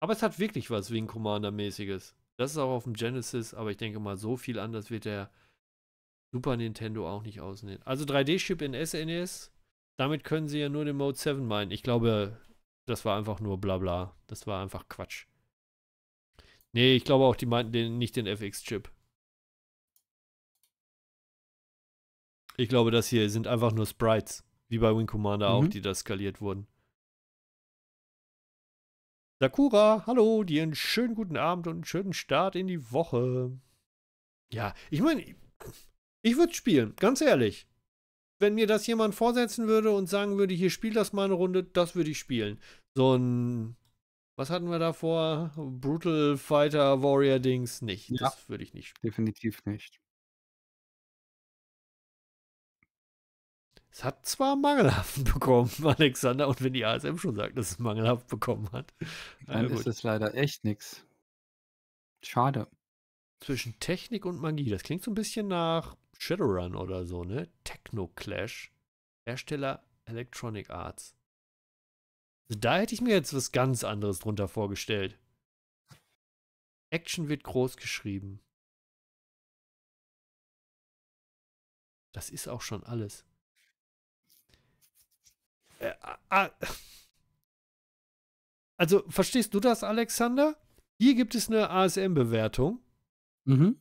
Aber es hat wirklich was wie ein Commander-mäßiges. Das ist auch auf dem Genesis, aber ich denke mal, so viel anders wird der Super Nintendo auch nicht ausnehmen. Also 3D-Chip in SNES, e damit können sie ja nur den Mode 7 meinen. Ich glaube, das war einfach nur Blabla. Das war einfach Quatsch. Nee, ich glaube auch, die meinten den, nicht den FX-Chip. Ich glaube, das hier sind einfach nur Sprites, wie bei Wing Commander mhm. auch, die da skaliert wurden. Sakura, hallo, dir einen schönen guten Abend und einen schönen Start in die Woche. Ja, ich meine, ich würde spielen, ganz ehrlich wenn mir das jemand vorsetzen würde und sagen würde, hier spielt das mal eine Runde, das würde ich spielen. So ein, was hatten wir da vor? Brutal Fighter Warrior Dings nicht. Ja. Das würde ich nicht spielen. Definitiv nicht. Es hat zwar mangelhaft (laughs) bekommen, Alexander, und wenn die ASM schon sagt, dass es mangelhaft bekommen hat. Dann ist es leider echt nichts. Schade. Zwischen Technik und Magie. Das klingt so ein bisschen nach Shadowrun oder so, ne? Techno Clash. Hersteller Electronic Arts. Also da hätte ich mir jetzt was ganz anderes drunter vorgestellt. Action wird groß geschrieben. Das ist auch schon alles. Äh, äh, also, verstehst du das, Alexander? Hier gibt es eine ASM-Bewertung. Mhm.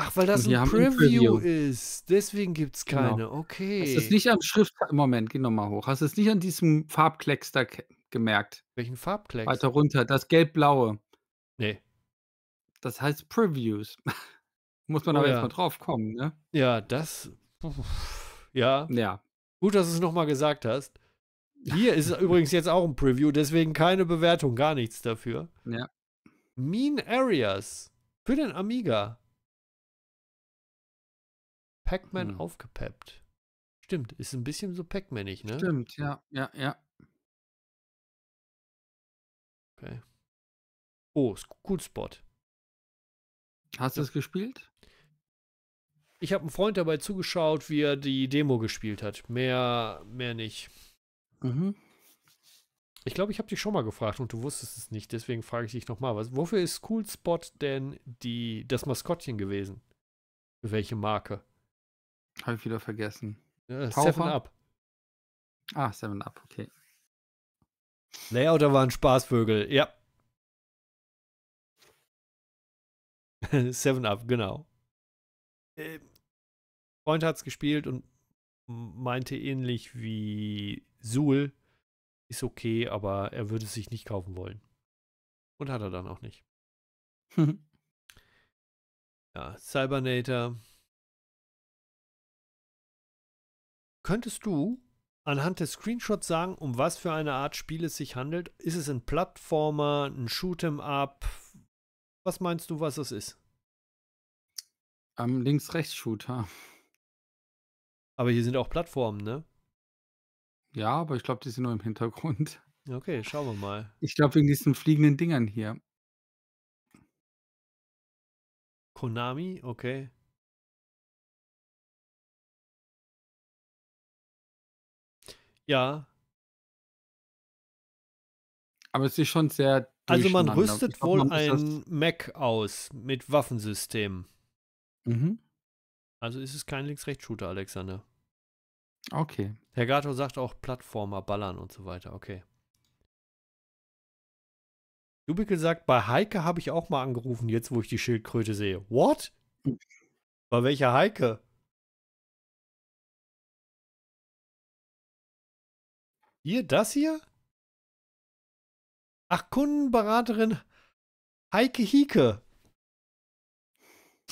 Ach, weil das ein Preview, ein Preview, ist. Deswegen gibt es genau. keine. Genau. Okay. Hast du es nicht am Schrift. Moment, geh nochmal hoch. Hast du es nicht an diesem Farbklecks da gemerkt? Welchen Farbklecks? Weiter runter, das gelb-blaue. Nee. Das heißt Previews. (laughs) Muss man oh, aber ja. erstmal drauf kommen, ne? Ja, das. Ja. Ja. Gut, dass du es nochmal gesagt hast. Hier ist (laughs) übrigens jetzt auch ein Preview, deswegen keine Bewertung, gar nichts dafür. Ja. Mean Areas für den Amiga. Pac-Man hm. aufgepeppt. Stimmt, ist ein bisschen so Pac-Manig, ne? Stimmt, ja, ja, ja. Okay. Oh, Cool Spot. Hast du es gespielt? Ich habe einen Freund dabei zugeschaut, wie er die Demo gespielt hat. Mehr, mehr nicht. Mhm. Ich glaube, ich habe dich schon mal gefragt und du wusstest es nicht. Deswegen frage ich dich nochmal. Wofür ist Cool Spot denn die, das Maskottchen gewesen? Für welche Marke? Habe ich wieder vergessen. Ja, Seven Up. Ah, Seven Up, okay. Layouter waren Spaßvögel, ja. (laughs) Seven Up, genau. Ähm, Freund hat's gespielt und meinte ähnlich wie Suhl, ist okay, aber er würde es sich nicht kaufen wollen. Und hat er dann auch nicht. (laughs) ja, Cybernator Könntest du anhand des Screenshots sagen, um was für eine Art Spiel es sich handelt? Ist es ein Plattformer, ein Shoot'em Up? Was meinst du, was es ist? Am Links-Rechts-Shooter. Aber hier sind auch Plattformen, ne? Ja, aber ich glaube, die sind nur im Hintergrund. Okay, schauen wir mal. Ich glaube, wegen diesen fliegenden Dingern hier. Konami, okay. Ja. Aber es ist schon sehr. Also man rüstet glaub, wohl man ein Mac aus mit Waffensystem. Mhm. Also ist es kein Links-Rechts-Shooter, Alexander. Okay. Herr Gato sagt auch Plattformer, Ballern und so weiter. Okay. Dubickel sagt, bei Heike habe ich auch mal angerufen, jetzt wo ich die Schildkröte sehe. What? Hm. Bei welcher Heike? Hier, das hier? Ach, Kundenberaterin Heike Hieke.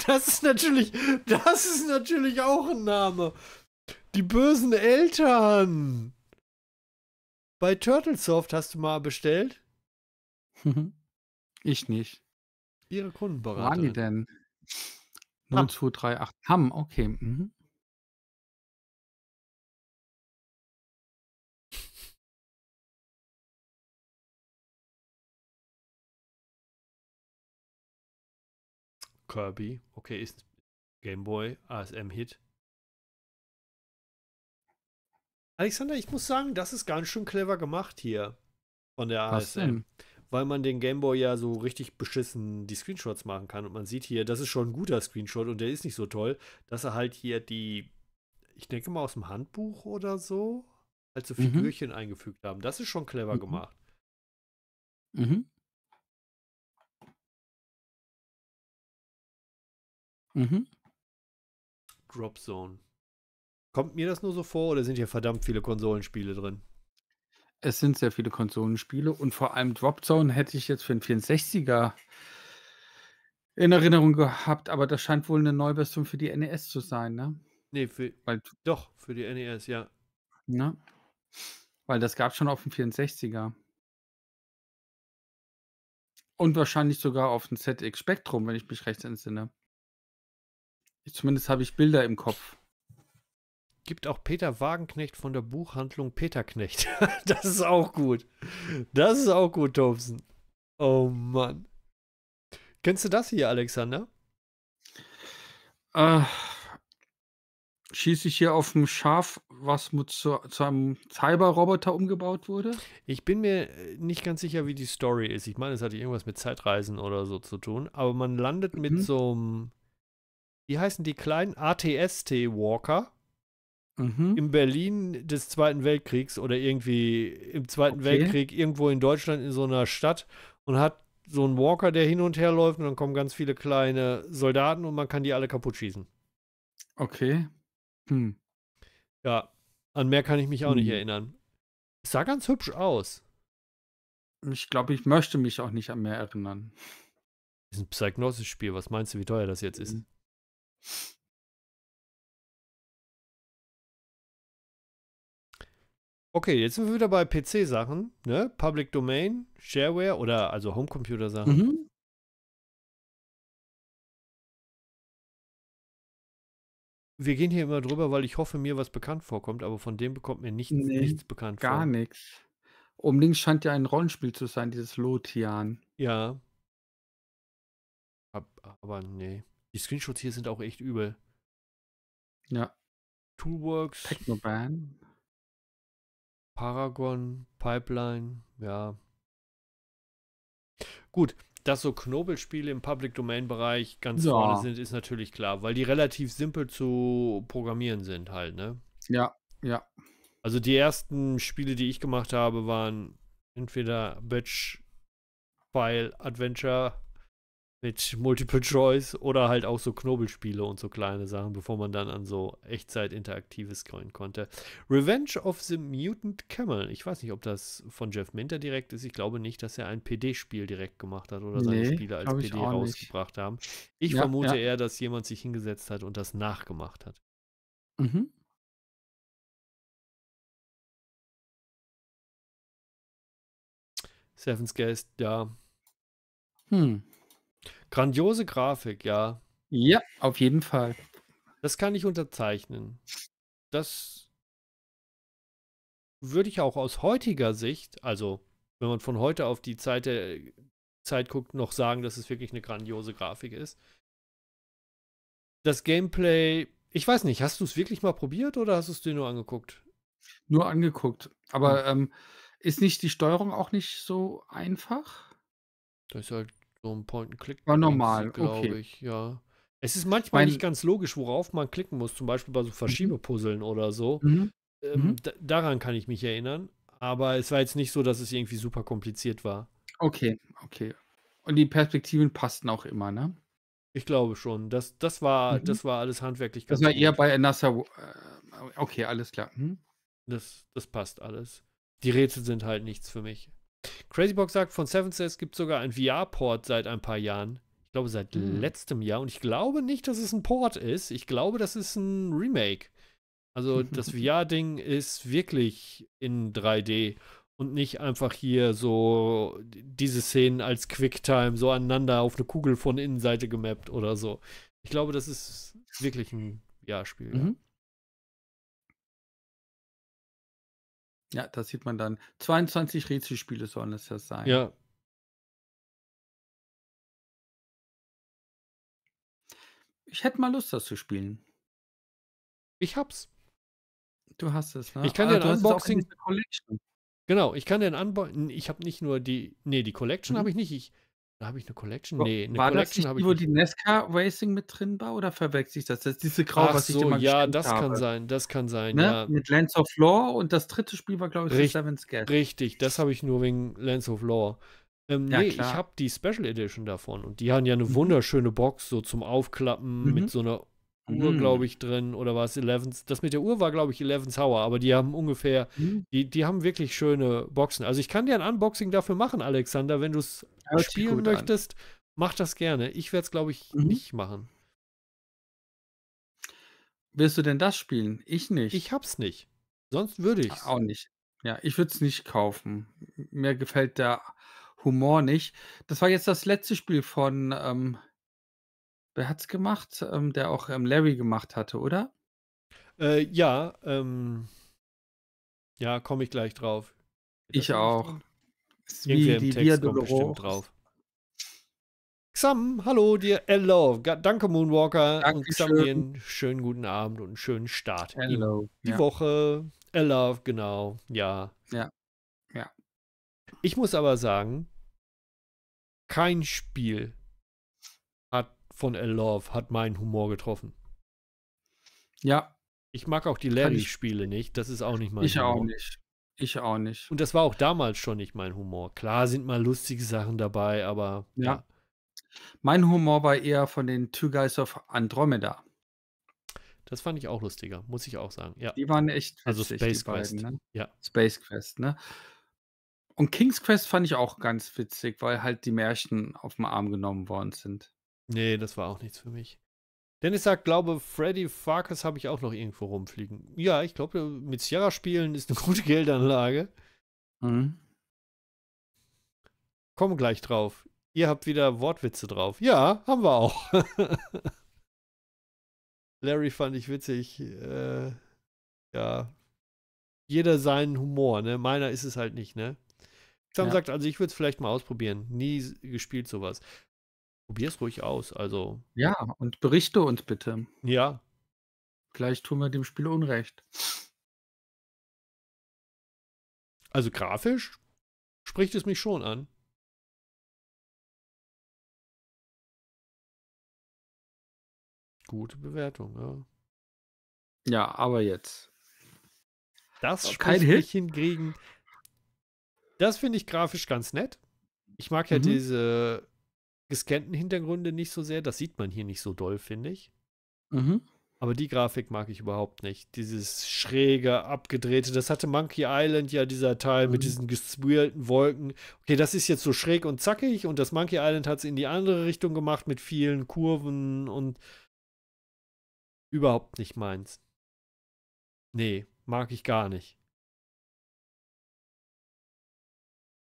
Das ist natürlich, das ist natürlich auch ein Name. Die bösen Eltern. Bei Turtlesoft hast du mal bestellt? (laughs) Ich nicht. Ihre Kundenberaterin. Wo Waren die denn? 0238 Hamm, okay. Mhm. Kirby. Okay, ist Gameboy, ASM-Hit. Alexander, ich muss sagen, das ist ganz schön clever gemacht hier von der ASM. Weil man den Gameboy ja so richtig beschissen die Screenshots machen kann. Und man sieht hier, das ist schon ein guter Screenshot und der ist nicht so toll, dass er halt hier die, ich denke mal aus dem Handbuch oder so, halt so mhm. Figürchen mhm. eingefügt haben. Das ist schon clever mhm. gemacht. Mhm. Mhm. Drop Zone. Kommt mir das nur so vor oder sind hier verdammt viele Konsolenspiele drin? Es sind sehr viele Konsolenspiele und vor allem Drop Zone hätte ich jetzt für den 64er in Erinnerung gehabt, aber das scheint wohl eine Neuversion für die NES zu sein, ne? Nee, für, Weil, doch, für die NES, ja. Ne? Weil das gab es schon auf dem 64er. Und wahrscheinlich sogar auf dem ZX Spectrum, wenn ich mich recht entsinne. Zumindest habe ich Bilder im Kopf. Gibt auch Peter Wagenknecht von der Buchhandlung Peterknecht. (laughs) das ist auch gut. Das ist auch gut, Thompson. Oh Mann. Kennst du das hier, Alexander? Äh, schieße ich hier auf ein Schaf, was zu, zu einem Cyberroboter umgebaut wurde? Ich bin mir äh, nicht ganz sicher, wie die Story ist. Ich meine, es hatte irgendwas mit Zeitreisen oder so zu tun. Aber man landet mhm. mit so einem wie heißen die kleinen? ATST Walker. Mhm. Im Berlin des Zweiten Weltkriegs oder irgendwie im Zweiten okay. Weltkrieg irgendwo in Deutschland in so einer Stadt und hat so einen Walker, der hin und her läuft und dann kommen ganz viele kleine Soldaten und man kann die alle kaputt schießen. Okay. Hm. Ja, an mehr kann ich mich auch hm. nicht erinnern. Es sah ganz hübsch aus. Ich glaube, ich möchte mich auch nicht an mehr erinnern. Das ist ein psychnosis spiel Was meinst du, wie teuer das jetzt ist? Hm. Okay, jetzt sind wir wieder bei PC-Sachen, ne? Public Domain, Shareware oder also Homecomputer-Sachen. Mhm. Wir gehen hier immer drüber, weil ich hoffe, mir was bekannt vorkommt, aber von dem bekommt mir nichts, Nee, nichts bekannt vor. gar nichts. Um links scheint ja ein Rollenspiel zu sein, dieses Lothian. Ja, ab, aber nee. Die Screenshots hier sind auch echt übel. Ja. Toolworks. Technoban. Paragon, Pipeline, ja. Gut, dass so Knobelspiele im Public Domain Bereich ganz ja. vorne sind, ist natürlich klar, weil die relativ simpel zu programmieren sind halt, ne? Ja, ja. Also die ersten Spiele, die ich gemacht habe, waren entweder Batch File Adventure mit Multiple Choice oder halt auch so Knobelspiele und so kleine Sachen, bevor man dann an so Echtzeit-Interaktives kommen konnte. Revenge of the Mutant Camel. Ich weiß nicht, ob das von Jeff Minter direkt ist. Ich glaube nicht, dass er ein PD-Spiel direkt gemacht hat oder seine Spiele als PD rausgebracht nicht. haben. Ich ja, vermute ja. eher, dass jemand sich hingesetzt hat und das nachgemacht hat. Mhm. Seven's Guest, ja. Hm. Grandiose Grafik, ja. Ja, auf jeden Fall. Das kann ich unterzeichnen. Das würde ich auch aus heutiger Sicht, also wenn man von heute auf die Zeit, der äh, Zeit guckt, noch sagen, dass es wirklich eine grandiose Grafik ist. Das Gameplay, ich weiß nicht, hast du es wirklich mal probiert oder hast du es dir nur angeguckt? Nur angeguckt. Aber hm. ähm, ist nicht die Steuerung auch nicht so einfach? Das ist halt so ein Point-and-Click. War normal, glaube okay. ich, ja. Es ist manchmal mein nicht ganz logisch, worauf man klicken muss, zum Beispiel bei so mhm. Verschiebepuzzeln mhm. oder so. Mhm. Ähm, mhm. Daran kann ich mich erinnern, aber es war jetzt nicht so, dass es irgendwie super kompliziert war. Okay, okay. Und die Perspektiven passten auch immer, ne? Ich glaube schon. Das, das, war, mhm. das war alles handwerklich ganz Das war eher bei NASA. Äh, okay, alles klar. Das, das passt alles. Die Rätsel sind halt nichts für mich. Crazybox sagt, von Seven Says gibt es sogar einen VR-Port seit ein paar Jahren. Ich glaube, seit hm. letztem Jahr. Und ich glaube nicht, dass es ein Port ist. Ich glaube, das ist ein Remake. Also (laughs) das VR-Ding ist wirklich in 3D und nicht einfach hier so diese Szenen als Quicktime so aneinander auf eine Kugel von Innenseite gemappt oder so. Ich glaube, das ist wirklich ein VR-Spiel. Mhm. Ja. Ja, das sieht man dann. 22 Rätselspiele sollen es ja sein. Ja. Ich hätte mal Lust, das zu spielen. Ich hab's. Du hast es, ne? Ich kann ah, ja also, Unboxing. Genau, ich kann den Unboxing. Ich habe nicht nur die. Nee, die Collection mhm. habe ich nicht. Ich da habe ich eine Collection? Nee, eine War Collection das nicht, wo die Nesca Racing mit drin war oder verwechsel ich das? Das ist diese Grau, Ach was so, ich immer Ja, das habe. kann sein, das kann sein, ne? ja. Mit Lands of Law und das dritte Spiel war, glaube ich, Richt Seven's Gate. Richtig, das habe ich nur wegen Lands of Law. Ähm, ja, nee, klar. ich habe die Special Edition davon und die haben ja eine mhm. wunderschöne Box so zum Aufklappen mhm. mit so einer Uhr, mhm. glaube ich, drin oder war es Eleven's? Das mit der Uhr war, glaube ich, Eleven's Hour, aber die haben ungefähr, mhm. die, die haben wirklich schöne Boxen. Also ich kann dir ein Unboxing dafür machen, Alexander, wenn du es adaptieren möchtest, an. mach das gerne. Ich werde es, glaube ich, mhm. nicht machen. Wirst du denn das spielen? Ich nicht. Ich hab's nicht. Sonst würde ich Auch nicht. Ja, ich würde es nicht kaufen. Mir gefällt der Humor nicht. Das war jetzt das letzte Spiel von, ähm, wer hat's gemacht? Ähm, der auch ähm, Larry gemacht hatte, oder? Äh, ja, ähm, ja, komme ich gleich drauf. ich auch. Drin? Irgendwie im Text kommt bestimmt drauf. Xam, hallo dir, hello. Danke Moonwalker Danke und Xam dir einen schönen guten Abend und einen schönen Start. Hello. Die ja. Woche, hello, genau, ja. Ja, ja. Ich muss aber sagen, kein Spiel hat von Love hat meinen Humor getroffen. Ja. Ich mag auch die Larry-Spiele nicht, das ist auch nicht mein Ich Humor. auch nicht. Ich auch nicht. Und das war auch damals schon nicht mein Humor. Klar sind mal lustige Sachen dabei, aber. Ja. ja. Mein Humor war eher von den Two Guys of Andromeda. Das fand ich auch lustiger, muss ich auch sagen. Ja. Die waren echt also witzig, Also Space Quest. Beiden, ne? Ja. Space Quest, ne? Und King's Quest fand ich auch ganz witzig, weil halt die Märchen auf den Arm genommen worden sind. Nee, das war auch nichts für mich. Dennis sagt, glaube, Freddy Farkas habe ich auch noch irgendwo rumfliegen. Ja, ich glaube, mit Sierra spielen ist eine (laughs) gute Geldanlage. Mhm. Komm gleich drauf. Ihr habt wieder Wortwitze drauf. Ja, haben wir auch. (laughs) Larry fand ich witzig. Äh, ja. Jeder seinen Humor, ne? Meiner ist es halt nicht, ne? Sam ja. sagt, also ich würde es vielleicht mal ausprobieren. Nie gespielt sowas. Probier's ruhig aus, also. Ja, und berichte uns bitte. Ja. Gleich tun wir dem Spiel Unrecht. Also grafisch spricht es mich schon an. Gute Bewertung, ja. Ja, aber jetzt. Das aber spricht mich hingegen. Das finde ich grafisch ganz nett. Ich mag ja mhm. diese gescannten Hintergründe nicht so sehr. Das sieht man hier nicht so doll, finde ich. Mhm. Aber die Grafik mag ich überhaupt nicht. Dieses schräge, abgedrehte, das hatte Monkey Island ja, dieser Teil mhm. mit diesen geswirlten Wolken. Okay, das ist jetzt so schräg und zackig und das Monkey Island hat es in die andere Richtung gemacht mit vielen Kurven und überhaupt nicht meins. Nee, mag ich gar nicht.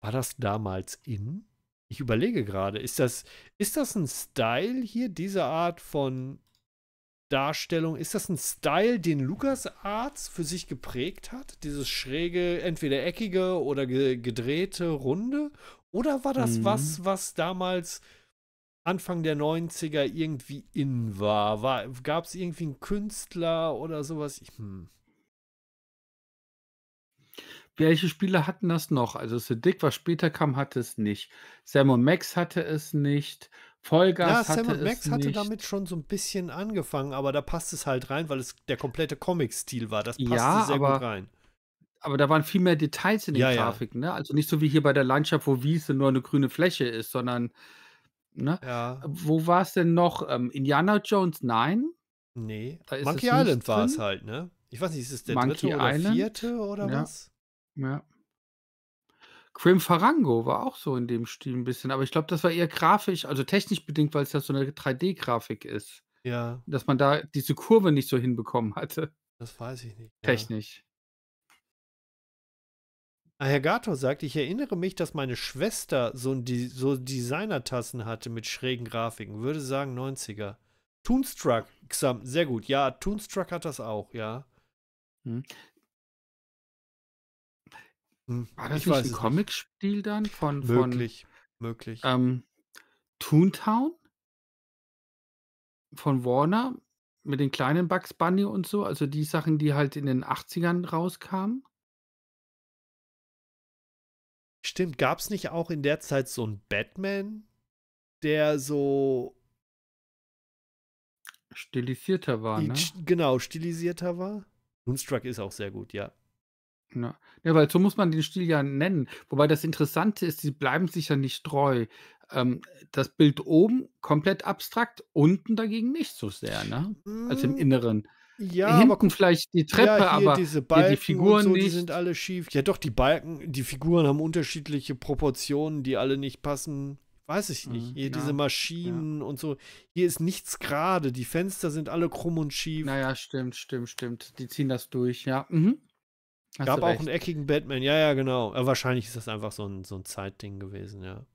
War das damals in? Ich überlege gerade, ist das, ist das ein Style hier, diese Art von Darstellung? Ist das ein Style, den Lukas Arts für sich geprägt hat? Dieses schräge, entweder eckige oder ge gedrehte Runde? Oder war das mhm. was, was damals Anfang der 90er irgendwie in war? war Gab es irgendwie einen Künstler oder sowas? Ich, hm. Welche Spieler hatten das noch? Also Siddiq, was später kam, hatte es nicht. Sam Max hatte es nicht. Vollgas ja, hatte Sam und Max es hatte nicht. damit schon so ein bisschen angefangen, aber da passt es halt rein, weil es der komplette Comic-Stil war. Das passte ja, sehr aber, gut rein. Aber da waren viel mehr Details in den ja, Grafiken. Ne? Also nicht so wie hier bei der Landschaft, wo Wiese nur eine grüne Fläche ist, sondern Ne? Ja. Wo war es denn noch? Ähm, Indiana Jones? Nein. Nee. Monkey Island war es halt, ne? Ich weiß nicht, ist es der Monkey dritte oder Island? vierte oder ja. was? Ja. Grim Farango war auch so in dem Stil ein bisschen, aber ich glaube, das war eher grafisch, also technisch bedingt, weil es ja so eine 3D-Grafik ist. Ja. Dass man da diese Kurve nicht so hinbekommen hatte. Das weiß ich nicht. Technisch. Ja. Ah, Herr Gator sagt, ich erinnere mich, dass meine Schwester so, De so Designertassen hatte mit schrägen Grafiken. Würde sagen 90er. Toonstruck, sehr gut. Ja, Toonstruck hat das auch, ja. Hm. Hm, war das Ich nicht ein Comic-Spiel dann von, von Möglich, möglich. ähm, Toontown? Von Warner? Mit den kleinen Bugs Bunny und so? Also die Sachen, die halt in den 80ern rauskamen? Stimmt, gab es nicht auch in der Zeit so einen Batman, der so Stilisierter war, ne? genau stilisierter war? Moonstruck ist auch sehr gut, ja. Ja. Ne? ja, weil so muss man den Stil ja nennen. Wobei das Interessante ist, sie bleiben sich ja nicht treu. Ähm, das Bild oben komplett abstrakt, unten dagegen nicht so sehr, ne? Also im hm, Inneren. Ja, hinten aber, vielleicht die Treppe, ja, aber diese Balken die Figuren so, nicht. die sind alle schief. Ja, doch die Balken, die Figuren haben unterschiedliche Proportionen, die alle nicht passen. Weiß ich mhm, nicht. Hier ja, diese Maschinen ja. und so. Hier ist nichts gerade. Die Fenster sind alle krumm und schief. Naja, stimmt, stimmt, stimmt. Die ziehen das durch, ja. Mhm. Hast Gab auch einen eckigen Batman, ja, ja, genau. Ja, wahrscheinlich ist das einfach so ein, so ein Zeitding gewesen, ja.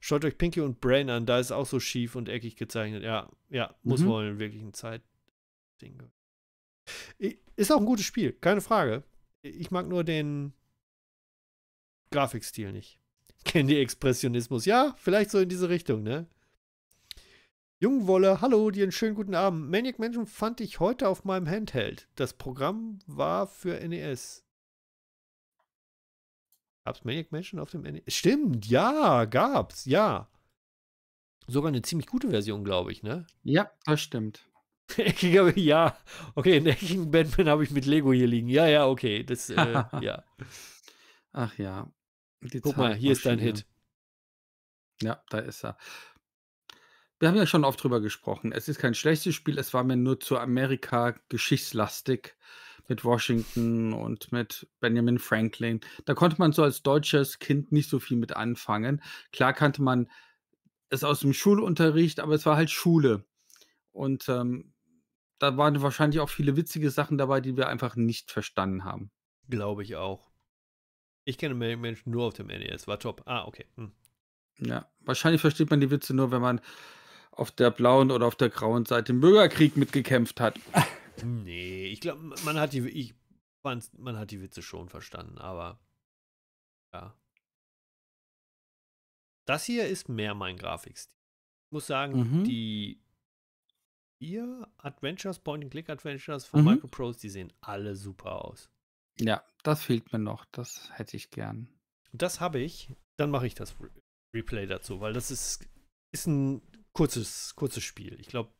Schaut euch Pinky und Brain an, da ist auch so schief und eckig gezeichnet. Ja, ja, muss mhm. wohl wirklich ein Zeitding. Ist auch ein gutes Spiel, keine Frage. Ich mag nur den Grafikstil nicht. Candy Expressionismus, ja, vielleicht so in diese Richtung, ne? Jungwolle, hallo, dir einen schönen guten Abend. Maniac Mansion fand ich heute auf meinem Handheld. Das Programm war für NES. Gab's Maniac Mansion auf dem NES? Stimmt, ja, gab's, ja. Sogar eine ziemlich gute Version, glaube ich, ne? Ja, das stimmt. (laughs) Eckiger, ja. Okay, einen eckigen Batman habe ich mit Lego hier liegen. Ja, ja, okay. Das, äh, (laughs) ja. Ach ja. Die Guck mal, hier ist dein Hit. Ja, da ist er. Wir haben ja schon oft drüber gesprochen. Es ist kein schlechtes Spiel, es war mir nur zu Amerika geschichtslastig mit Washington und mit Benjamin Franklin. Da konnte man so als deutsches Kind nicht so viel mit anfangen. Klar kannte man es aus dem Schulunterricht, aber es war halt Schule. Und ähm, da waren wahrscheinlich auch viele witzige Sachen dabei, die wir einfach nicht verstanden haben. Glaube ich auch. Ich kenne Menschen nur auf dem NES. War top. Ah, okay. Hm. Ja, wahrscheinlich versteht man die Witze nur, wenn man auf der blauen oder auf der grauen Seite im Bürgerkrieg mitgekämpft hat. (laughs) Nee, ich glaube, man hat die, ich fand, man hat die Witze schon verstanden, aber ja. Das hier ist mehr mein Grafikstil. Ich muss sagen, mhm. die vier Adventures, Point-and-Click-Adventures von mhm. Microprose, die sehen alle super aus. Ja, das fehlt mir noch. Das hätte ich gern. Das habe ich. Dann mache ich das Re Replay dazu, weil das ist, ist ein kurzes, kurzes Spiel. Ich glaube,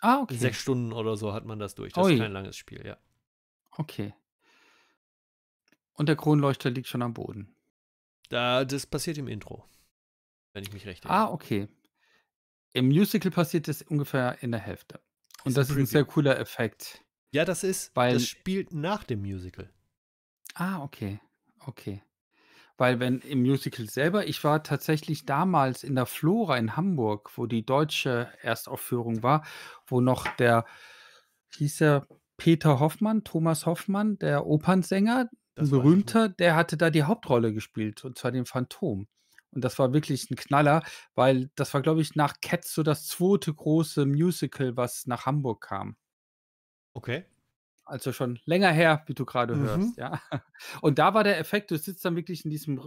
Ah, okay. sechs Stunden oder so hat man das durch. Das Ui. ist kein langes Spiel, ja. Okay. Und der Kronleuchter liegt schon am Boden. Da, das passiert im Intro, wenn ich mich recht ah, erinnere. Ah, okay. Im Musical passiert das ungefähr in der Hälfte. Und ist das ist ein sehr cooler Effekt. Ja, das ist, weil das spielt nach dem Musical. Ah, okay. Okay. Weil wenn im Musical selber, ich war tatsächlich damals in der Flora in Hamburg, wo die deutsche Erstaufführung war, wo noch der, hieß er Peter Hoffmann, Thomas Hoffmann, der Opernsänger, ein berühmter, der hatte da die Hauptrolle gespielt, und zwar den Phantom. Und das war wirklich ein Knaller, weil das war, glaube ich, nach Cats so das zweite große Musical, was nach Hamburg kam. Okay also schon länger her, wie du gerade mhm. hörst, ja. (laughs) Und da war der Effekt, du sitzt dann wirklich in diesem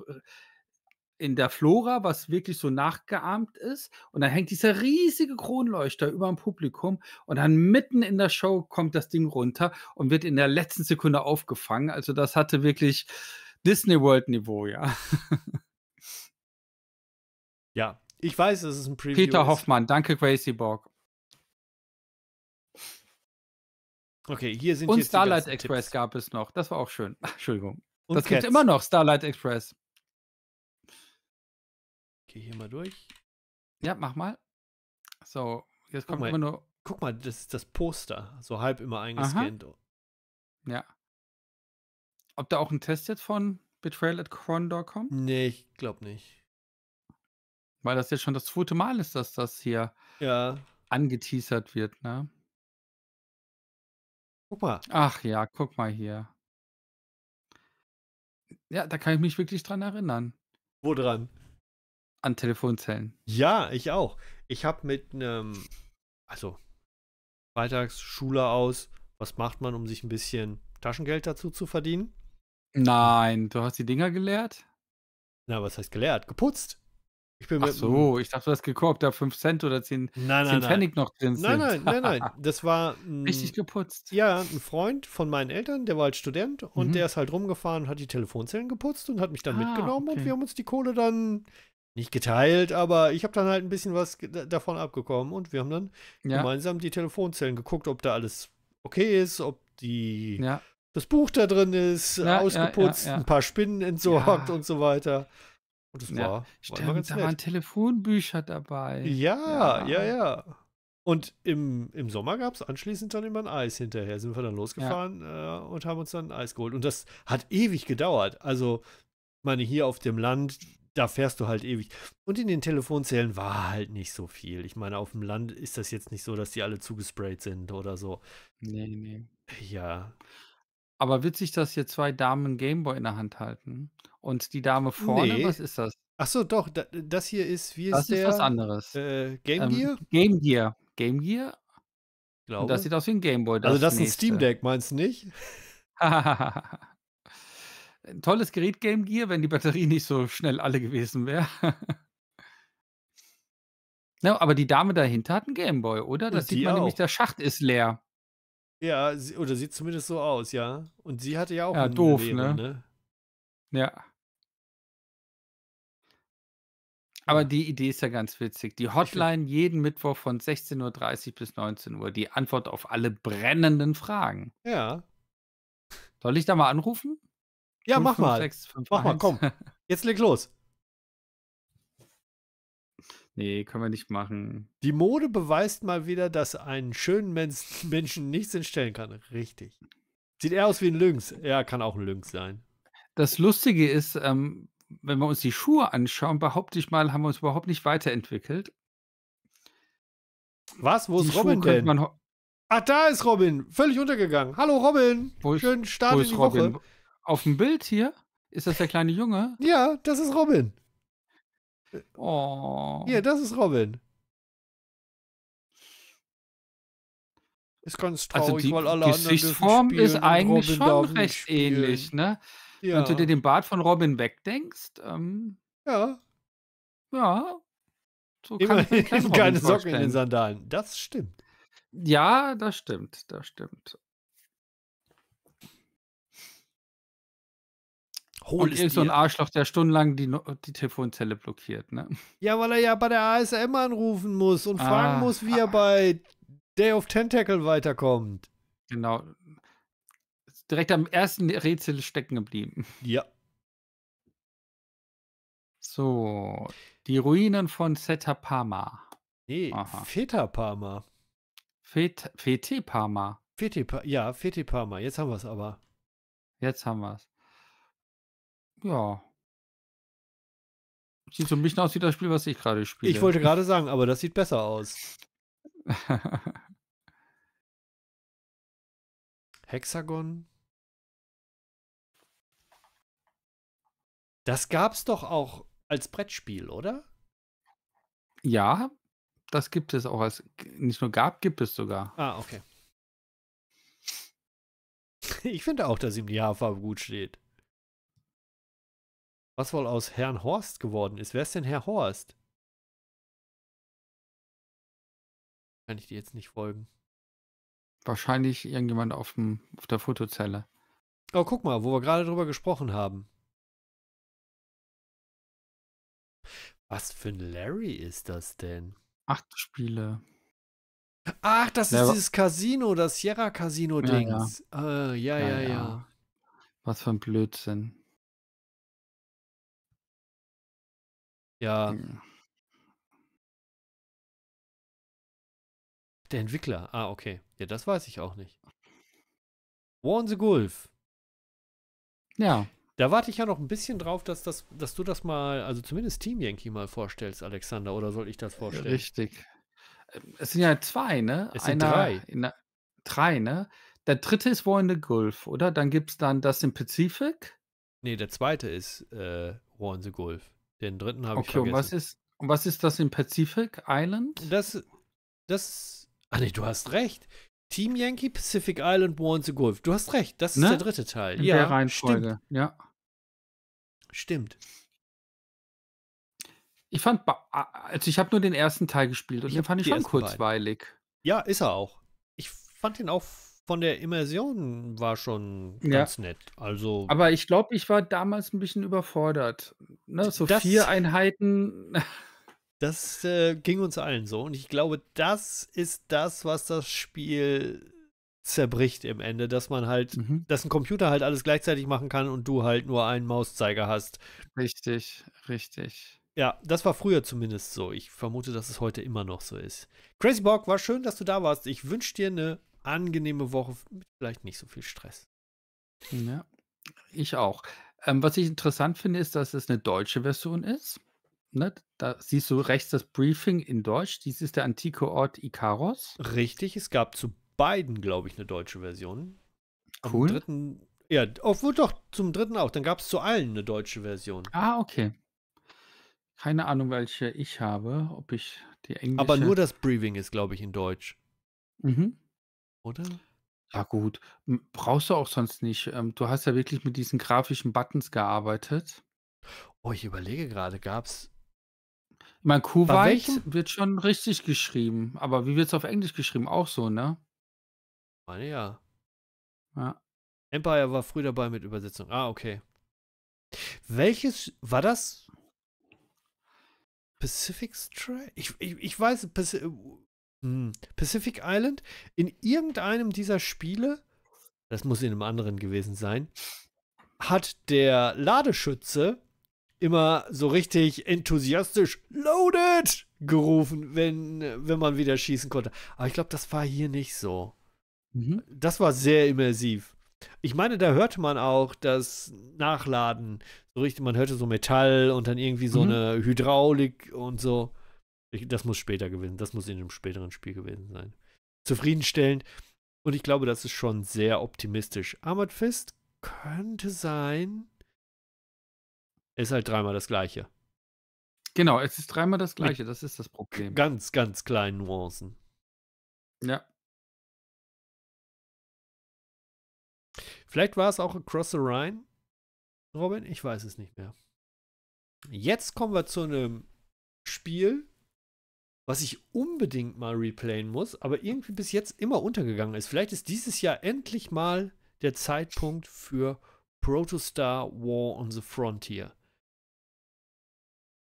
in der Flora, was wirklich so nachgeahmt ist. Und dann hängt dieser riesige Kronleuchter über dem Publikum und dann mitten in der Show kommt das Ding runter und wird in der letzten Sekunde aufgefangen. Also das hatte wirklich Disney World Niveau, ja. Ja, ich weiß, es ist ein (laughs) Preview. Peter Hoffmann, danke Crazy Borg. Okay, hier sind Und jetzt Starlight Express Tipps. gab es noch. Das war auch schön. Ach, (laughs) Entschuldigung. Und das gibt immer noch, Starlight Express. Geh hier mal durch. Ja, mach mal. So, jetzt kommt mal, immer nur. Guck mal, das ist das Poster. So halb immer eingescannt. Aha. Ja. Ob da auch ein Test jetzt von Betrayal at Condor kommt? Nee, ich glaube nicht. Weil das jetzt schon das zweite Mal ist, dass das hier ja. angeteasert wird, ne? Guck mal. Ach ja, guck mal hier. Ja, da kann ich mich wirklich dran erinnern. Wo dran? An Telefonzellen. Ja, ich auch. Ich habe mit einem, also freitags Schule aus, was macht man, um sich ein bisschen Taschengeld dazu zu verdienen? Nein, du hast die Dinger geleert? Na, was heißt geleert? Geputzt. Ich bin Ach so, ich dachte, du hast geguckt, da 5 Cent oder 10, nein, nein, Pfennig nein. noch drin sind. Nein, nein, nein, nein. (laughs) Das war Ein, richtig geputzt. Ja, ein Freund von meinen Eltern, der war halt Student und mhm. der ist halt rumgefahren, hat die Telefonzellen geputzt und hat mich dann ah, mitgenommen okay. und wir haben uns die Kohle dann nicht geteilt, aber ich habe dann halt ein bisschen was davon abgekommen und wir haben dann ja. gemeinsam die Telefonzellen geguckt, ob da alles okay ist, ob die ja. das Buch da drin ist, ja, ausgeputzt, ein paar Spinnen entsorgt und so weiter. Und das ja, war, stimmt, war ganz nett. waren Telefonbücher dabei. Ja, ja, ja. ja. Und im, im Sommer gab es anschließend dann immer ein Eis hinterher. Sind wir dann losgefahren ja. äh, und haben uns dann ein Eis geholt. Und das hat ewig gedauert. Also, meine, hier auf dem Land, da fährst du halt ewig. Und in den Telefonzellen war halt nicht so viel. Ich meine, auf dem Land ist das jetzt nicht so, dass die alle zugesprayt sind oder so. Nee, nee. Ja. Aber witzig, dass hier zwei Damen Gameboy in der Hand halten. Und die Dame vorne, nee. was ist das? Ach so, doch, da, das hier ist, wie ist das der? Das ist was anderes. Äh, Game ähm, Gear? Ähm, Game Gear. Game Gear? Glaube. Und das sieht aus wie ein Gameboy. Also das ist ein Steam Deck, meinst du nicht? (laughs) ein tolles Gerät Game Gear, wenn die Batterie nicht so schnell alle gewesen wäre. (laughs) no, aber die Dame dahinter hat einen Gameboy, oder? Äh, das sieht man auch. nämlich, der Schacht ist leer. Ja, sie, oder sieht zumindest so aus, ja. Und sie hatte ja auch ja, einen doof, Lehrer, ne? ne? Ja. Aber die Idee ist ja ganz witzig. Die Hotline jeden Mittwoch von 16.30 Uhr bis 19 Uhr. Die Antwort auf alle brennenden Fragen. Ja. Soll ich da mal anrufen? Ja, 5, mach 5, mal. 6, 5, mach 1. mal, komm. (laughs) Jetzt leg los. Nee, können wir nicht machen. Die Mode beweist mal wieder, dass einen schönen Mensch, (laughs) Menschen nichts entstellen kann. Richtig. Sieht eher aus wie ein Lynx. Er kann auch ein Lynx sein. Das Lustige ist, ähm, wenn wir uns die Schuhe anschauen, behaupte ich mal, haben wir uns überhaupt nicht weiterentwickelt. Was? Wo die ist Robin Schuhe denn? Ach, ah, da ist Robin. Völlig untergegangen. Hallo Robin. Wo Schönen Start wo in die Robin? Woche. Auf dem Bild hier? Ist das der kleine Junge? Ja, das ist Robin. Oh. Hier, das ist Robin. Ist ganz also traurig, also die, weil alle Gesichtsform ist eigentlich Robin schon recht spielen. ähnlich, ne? Ja. Wenn du dir den Bart von Robin wegdenkst, ähm, ja. Ja. So Immerhin keine Socken in den Sandalen. Das stimmt. Ja, das stimmt, das stimmt. Hohles und ist so ein Arschloch, der stundenlang die, die Telefonzelle blockiert, ne? (laughs) Ja, weil er ja bei der ASM anrufen muss und ah, fragen muss, wie ah. er bei Day of Tentacle weiterkommt. Genau. direkt am ersten Rätsel stecken geblieben. (laughs) Ja. So, die Ruinen von Setapama. Nee, Aha. Fetapama. Fet Fetepama. ja, Fetepama. Jetzt haben wir es aber. Jetzt haben wir es. Ja. Sieht so ein bisschen aus wie das Spiel, was ich gerade spiele. Ich wollte (laughs) gerade sagen, aber das sieht besser aus. Hexagon? Das gab's doch auch als Brettspiel, oder? Ja, das gibt es auch als nicht nur gab, gibt es sogar. Ah, okay. (laughs) Ich finde auch, dass ihm die Haarfarbe gut steht. Was wohl aus Herrn Horst geworden ist. Wer ist denn Herr Horst? Kann ich dir jetzt nicht folgen. Wahrscheinlich irgendjemand auf, dem, auf der Fotozelle. Oh, guck mal, wo wir gerade drüber gesprochen haben. Was für ein Larry ist das denn? Acht Spiele. Ach, das ist ja, dieses Casino, das Sierra Casino-Dings. Ja ja. Äh, ja, ja. ja, ja, Was für ein Blödsinn. Ja. Hm. Der Entwickler. Ah, okay. Ja, das weiß ich auch nicht. War on the Gulf. Ja. Da warte ich ja noch ein bisschen drauf, dass, das, dass du das mal, also zumindest Team Yankee mal vorstellst, Alexander, oder soll ich das äh, vorstellen? Richtig. Ähm, es sind ja zwei, ne? Es sind Einer, drei. Der, drei, ne? Der dritte ist War in the Gulf, oder? Dann gibt es dann das im Pazifik. Nee, der zweite ist äh, War in the Gulf. Den dritten habe okay, ich vergessen. Okay, und was ist, was ist das in Pacific Island? Das, das, ah nee, du hast recht. Team Yankee, Pacific Island, Warren the Gulf. Du hast recht, das ist ne? der dritte Teil. In ja, der Reihenfolge, stimmt. ja. Stimmt. Ich fand, also ich habe nur den ersten Teil gespielt und ich den fand ich schon kurzweilig. Beiden. Ja, ist er auch. Ich fand den auch von der Immersion war schon ganz ja. nett. Also Aber ich glaube, ich war damals ein bisschen überfordert. Ne? So das, vier Einheiten. (laughs) Das äh, ging uns allen so. Und ich glaube, das ist das, was das Spiel zerbricht im Ende, dass man halt, mhm. dass ein Computer halt alles gleichzeitig machen kann und du halt nur einen Mauszeiger hast. Richtig, richtig. Ja, das war früher zumindest so. Ich vermute, dass es heute immer noch so ist. Crazy Borg, war schön, dass du da warst. Ich wünsche dir eine angenehme Woche vielleicht nicht so viel Stress. Ja, ich auch. Ähm, was ich interessant finde, ist, dass es eine deutsche Version ist. Ne? Da siehst du rechts das Briefing in Deutsch. Dies ist der antike Ort Ikaros. Richtig, es gab zu beiden, glaube ich, eine deutsche Version. Am cool. dritten, ja, obwohl doch, zum dritten auch. Dann gab es zu allen eine deutsche Version. Ah, okay. Keine Ahnung, welche ich habe, ob ich die englische. Aber nur das Briefing ist, glaube ich, in Deutsch. Mhm. Oder? Ja gut, brauchst du auch sonst nicht. Ähm, du hast ja wirklich mit diesen grafischen Buttons gearbeitet. Oh, ich überlege gerade, gab's Mein meine, bei Kuwait wird schon richtig geschrieben, aber wie wird es auf Englisch geschrieben? Auch so, ne? Meine ah, ja. Ja. Empire war früh dabei mit Übersetzung. Ah, okay. Welches war das? Pacific Strike? Ich, ich, ich weiß, Pacific, hm. Pacific Island, in irgendeinem dieser Spiele, das muss in einem anderen gewesen sein, hat der Ladeschütze immer so richtig enthusiastisch loaded gerufen, wenn, wenn man wieder schießen konnte. Aber ich glaube, das war hier nicht so. Mhm. Das war sehr immersiv. Ich meine, da hörte man auch das Nachladen. So richtig, man hörte so Metall und dann irgendwie so mhm. eine Hydraulik und so. Ich, das muss später gewesen, das muss in einem späteren Spiel gewesen sein. Zufriedenstellend. Und ich glaube, das ist schon sehr optimistisch. Armored Fist könnte sein. Ist halt dreimal das gleiche. Genau, es ist dreimal das gleiche, das ist das Problem. Ganz, ganz kleinen Nuancen. Ja. Vielleicht war es auch Across the Rhine, Robin, ich weiß es nicht mehr. Jetzt kommen wir zu einem Spiel, was ich unbedingt mal replayen muss, aber irgendwie bis jetzt immer untergegangen ist. Vielleicht ist dieses Jahr endlich mal der Zeitpunkt für Protostar War on the Frontier.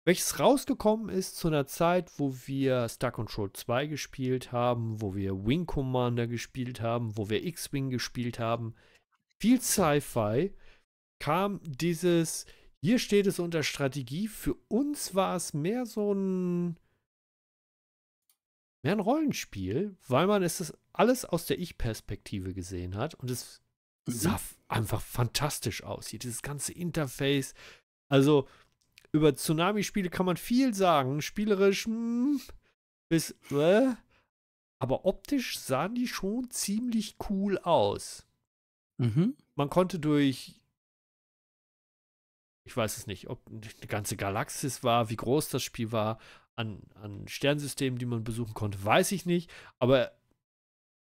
Welches rausgekommen ist zu einer Zeit, wo wir Star Control 2 gespielt haben, wo wir Wing Commander gespielt haben, wo wir X-Wing gespielt haben. Viel Sci-Fi kam dieses, hier steht es unter Strategie. Für uns war es mehr so ein mehr ein Rollenspiel, weil man es alles aus der Ich-Perspektive gesehen hat und es mhm. sah einfach fantastisch aus. Hier dieses ganze Interface. Also über Tsunami-Spiele kann man viel sagen, spielerisch mh, hm, bis äh, aber optisch sahen die schon ziemlich cool aus. Mhm. Man konnte durch ich weiß es nicht, ob die ganze Galaxis war, wie groß das Spiel war, an, an Sternsystemen, die man besuchen konnte, weiß ich nicht. Aber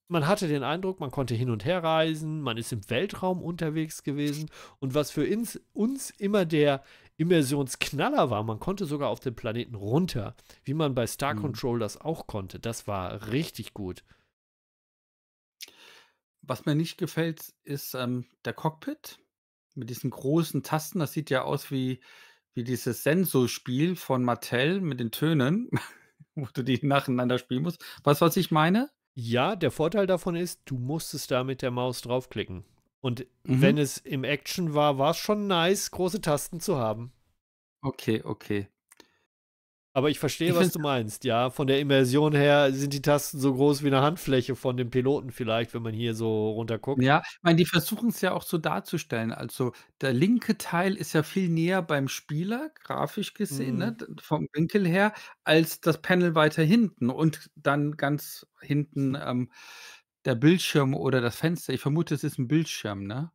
man hatte den Eindruck, man konnte hin und her reisen, man ist im Weltraum unterwegs gewesen. Und was für ins, uns immer der Immersionsknaller war, man konnte sogar auf den Planeten runter, wie man bei Star mhm. Control das auch konnte. Das war richtig gut. Was mir nicht gefällt, ist ähm, der Cockpit mit diesen großen Tasten. Das sieht ja aus wie wie dieses Senso-Spiel von Mattel mit den Tönen, (laughs) wo du die nacheinander spielen musst. Weißt du, was ich meine? Ja, der Vorteil davon ist, du musstest da mit der Maus draufklicken. Und mhm. wenn es im Action war, war es schon nice, große Tasten zu haben. Okay, okay. Aber ich verstehe, was du meinst, ja. Von der Immersion her sind die Tasten so groß wie eine Handfläche von dem Piloten vielleicht, wenn man hier so runterguckt. Ja, ich meine, die versuchen es ja auch so darzustellen. Also der linke Teil ist ja viel näher beim Spieler, grafisch gesehen, ne, mhm. ne, vom Winkel her, als das Panel weiter hinten und dann ganz hinten ähm, der Bildschirm oder das Fenster. Ich vermute, es ist ein Bildschirm, ne?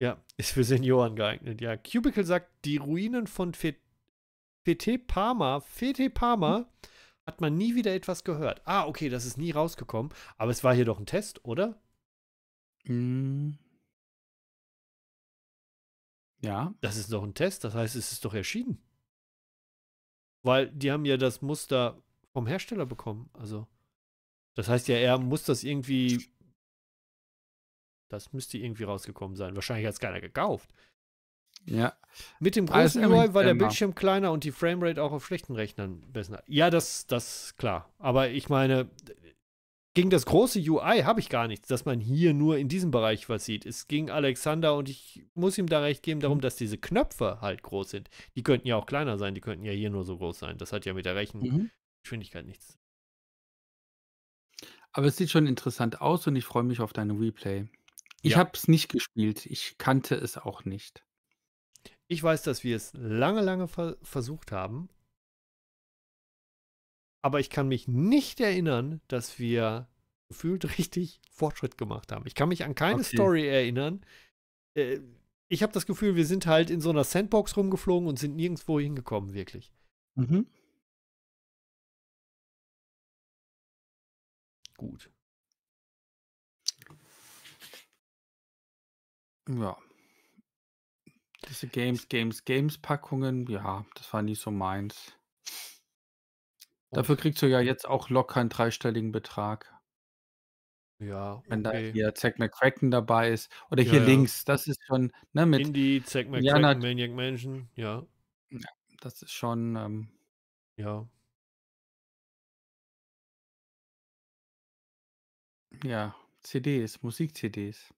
Ja, ist für Senioren geeignet, ja. Cubicle sagt, die Ruinen von Fet PT Parma, PT Parma, hat man nie wieder etwas gehört. Ah, okay, das ist nie rausgekommen. Aber es war hier doch ein Test, oder? Mhm. Ja. Das ist doch ein Test, das heißt, es ist doch erschienen. Weil die haben ja das Muster vom Hersteller bekommen. Also, das heißt ja, er muss das irgendwie. Das müsste irgendwie rausgekommen sein. Wahrscheinlich hat es keiner gekauft. Ja. Mit dem ah, großen UI war der Bildschirm kleiner und die Framerate auch auf schlechten Rechnern besser. Ja, das, das klar. Aber ich meine, gegen das große UI habe ich gar nichts, dass man hier nur in diesem Bereich was sieht. Es ging Alexander und ich muss ihm da recht geben darum, hm. dass diese Knöpfe halt groß sind. Die könnten ja auch kleiner sein, die könnten ja hier nur so groß sein. Das hat ja mit der Rechengeschwindigkeit mhm. nichts. Aber es sieht schon interessant aus und ich freue mich auf deine Replay. Ich ja. habe es nicht gespielt, ich kannte es auch nicht. Ich weiß, dass wir es lange, lange ver versucht haben. Aber ich kann mich nicht erinnern, dass wir gefühlt (laughs) richtig Fortschritt gemacht haben. Ich kann mich an keine okay. Story erinnern. Äh, ich habe das Gefühl, wir sind halt in so einer Sandbox rumgeflogen und sind nirgendwo hingekommen, wirklich. Mhm. Gut. Ja. Diese Games, Games, Games-Packungen, ja, das war nie so meins. Dafür kriegst du ja jetzt auch locker einen dreistelligen Betrag. Ja, okay. Wenn da hier Zack McCracken dabei ist. Oder hier ja, links, das ist schon, ne, mit Indie, Zack McCracken, Jana, Maniac Mansion, ja. ja. Das ist schon, ähm, ja. Ja, CDs, Musik-CDs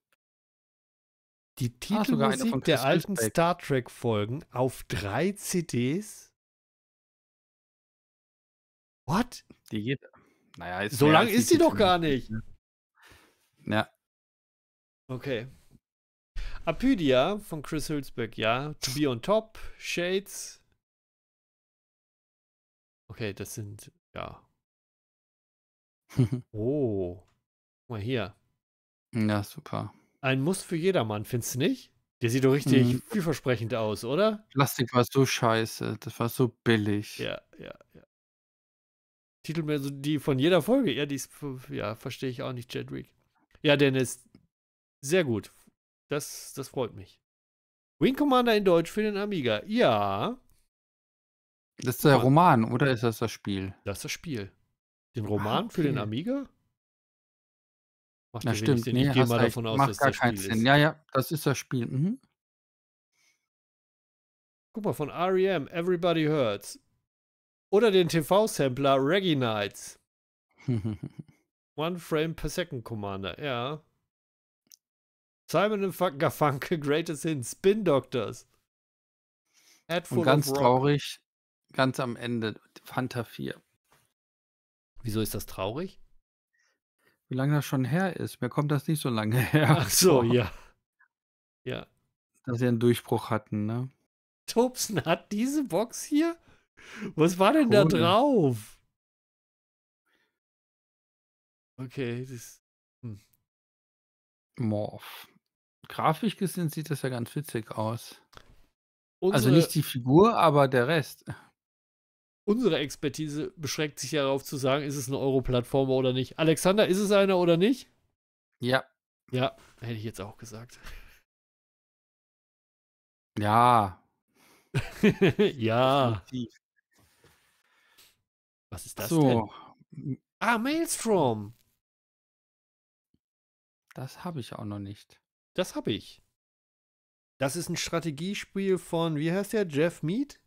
die ah, Titelmusik der alten Speck. Star Trek-Folgen auf drei CDs. What? Die geht. Naja, ist so lang ist sie doch gar ne? nicht. Ja. Okay. Apydia von Chris Hülsbeck, ja. To be on top, Shades. Okay, das sind, ja. (laughs) oh. Guck mal hier. Ja, super. Ein Muss für jedermann, findest du nicht? Der sieht doch richtig mhm. vielversprechend aus, oder? Plastik war so scheiße, das war so billig. Ja, ja, ja. Titel mehr so die von jeder Folge, ja, die ist, ja, verstehe ich auch nicht, Jedrick. Ja, Dennis, sehr gut. Das, das freut mich. Wing Commander in Deutsch für den Amiga. Ja. Das ist der Roman, oder ist das das Spiel? Das ist das Spiel. Den ah, Roman ah, okay. für den Amiga? Macht ja stimmt. Sinn. Nee, ich gehe mal davon aus, dass das Spiel Sinn. ist. Ja, ja, das ist das Spiel. Mhm. Guck mal, von REM, Everybody Hurts. Oder den TV-Sampler Reggae Nights. (laughs) One Frame per Second Commander, ja. Simon and Garfunkel, Greatest Hits, Spin Doctors. Headful Und ganz traurig, ganz am Ende, Fanta 4. Wieso ist das traurig? Wie lange das schon her ist? Mir kommt das nicht so lange (laughs) her Ach (laughs) so, vor, ja. Ja. dass sie einen Durchbruch hatten, ne? Tobsen hat diese Box hier? Was war denn da drauf? Okay, das. Hm. Morph. Grafisch gesehen sieht das ja ganz witzig aus. also nicht die Figur, aber der Rest unsere Expertise beschränkt sich darauf zu sagen, ist es eine euro plattform oder nicht. Alexander, ist es eine oder nicht? Ja. Ja, hätte ich jetzt auch gesagt. Ja. (laughs) ja. Was ist das so. denn? Ah, Maelstrom. Das habe ich auch noch nicht. Das habe ich. Das ist ein Strategiespiel von, wie heißt der, Jeff Mead?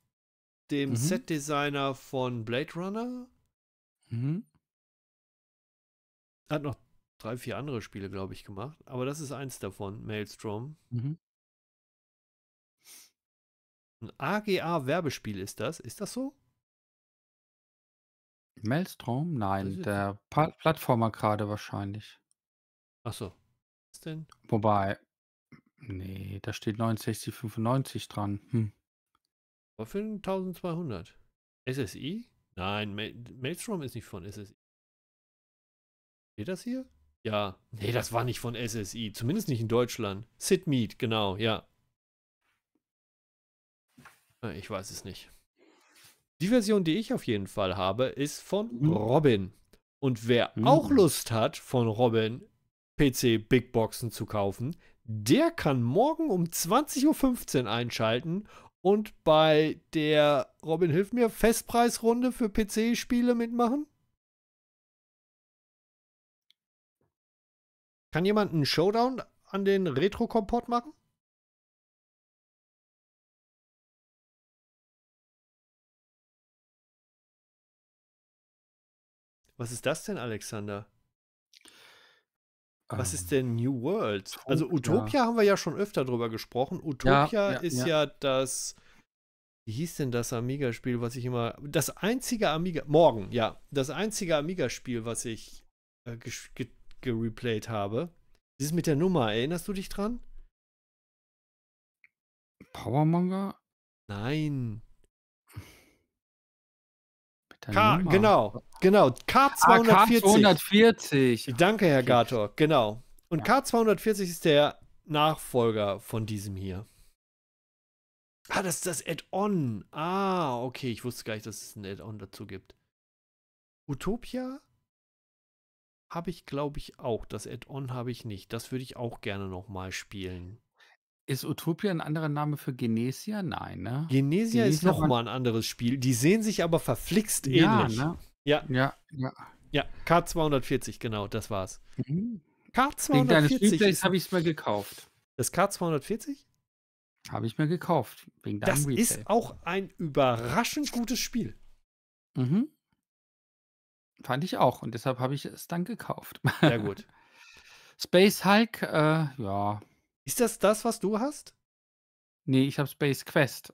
dem mhm. Set-Designer von Blade Runner. Mhm. Hat noch drei, vier andere Spiele, glaube ich, gemacht. Aber das ist eins davon, Maelstrom. Mhm. Ein AGA-Werbespiel ist das. Ist das so? Maelstrom? Nein, der pa Plattformer gerade wahrscheinlich. Achso. Was denn? Wobei, nee, da steht 6995 dran. Hm. Aber für 1200. SSI? Nein, Maelstrom ist nicht von SSI. Steht das hier? Ja. Nee, das war nicht von SSI. Zumindest nicht in Deutschland. Sid Mead, genau, ja. Ah, ich weiß es nicht. Die Version, die ich auf jeden Fall habe, ist von hm. Robin. Und wer mhm. auch Lust hat, von Robin PC Big Boxen zu kaufen, der kann morgen um 20.15 Uhr einschalten und bei der Robin hilf mir Festpreisrunde für PC-Spiele mitmachen? Kann jemand einen Showdown an den Retro-Komport machen? Was ist das denn, Alexander? Was ist denn New World? Utopia. Also Utopia haben wir ja schon öfter drüber gesprochen. Utopia ja, ja, ist ja. ja. das, wie hieß denn das Amiga-Spiel, was ich immer, das einzige Amiga, morgen, ja, das einzige Amiga-Spiel, was ich äh, gereplayed ge ge habe. Dieses mit der Nummer, erinnerst du dich dran? Power Manga? Nein, Deine K, genau, genau. K240. Ah, K240. Danke, Herr okay. Gator, genau. Und ja. K240 ist der Nachfolger von diesem hier. Ah, das ist das Add-on. Ah, okay, ich wusste gar nicht, dass es ein Add-on dazu gibt. Utopia habe ich, glaube ich, auch. Das Add-on habe ich nicht. Das würde ich auch gerne nochmal spielen. Ist Utopia ein anderer Name für Genesia? Nein, ne? Genesia, Genesia ist nochmal ein anderes Spiel. Die sehen sich aber verflixt ja, ähnlich. Ne? Ja, ja, ja. Ja, K240, genau, das war's. K240. habe ich es mir gekauft. Das K240? Habe ich mir gekauft. Wegen das Retail. ist auch ein überraschend gutes Spiel. Mhm. Fand ich auch und deshalb habe ich es dann gekauft. Sehr gut. (laughs) Space Hulk, äh, ja, ist das das, was du hast? Nee, ich habe Space Quest.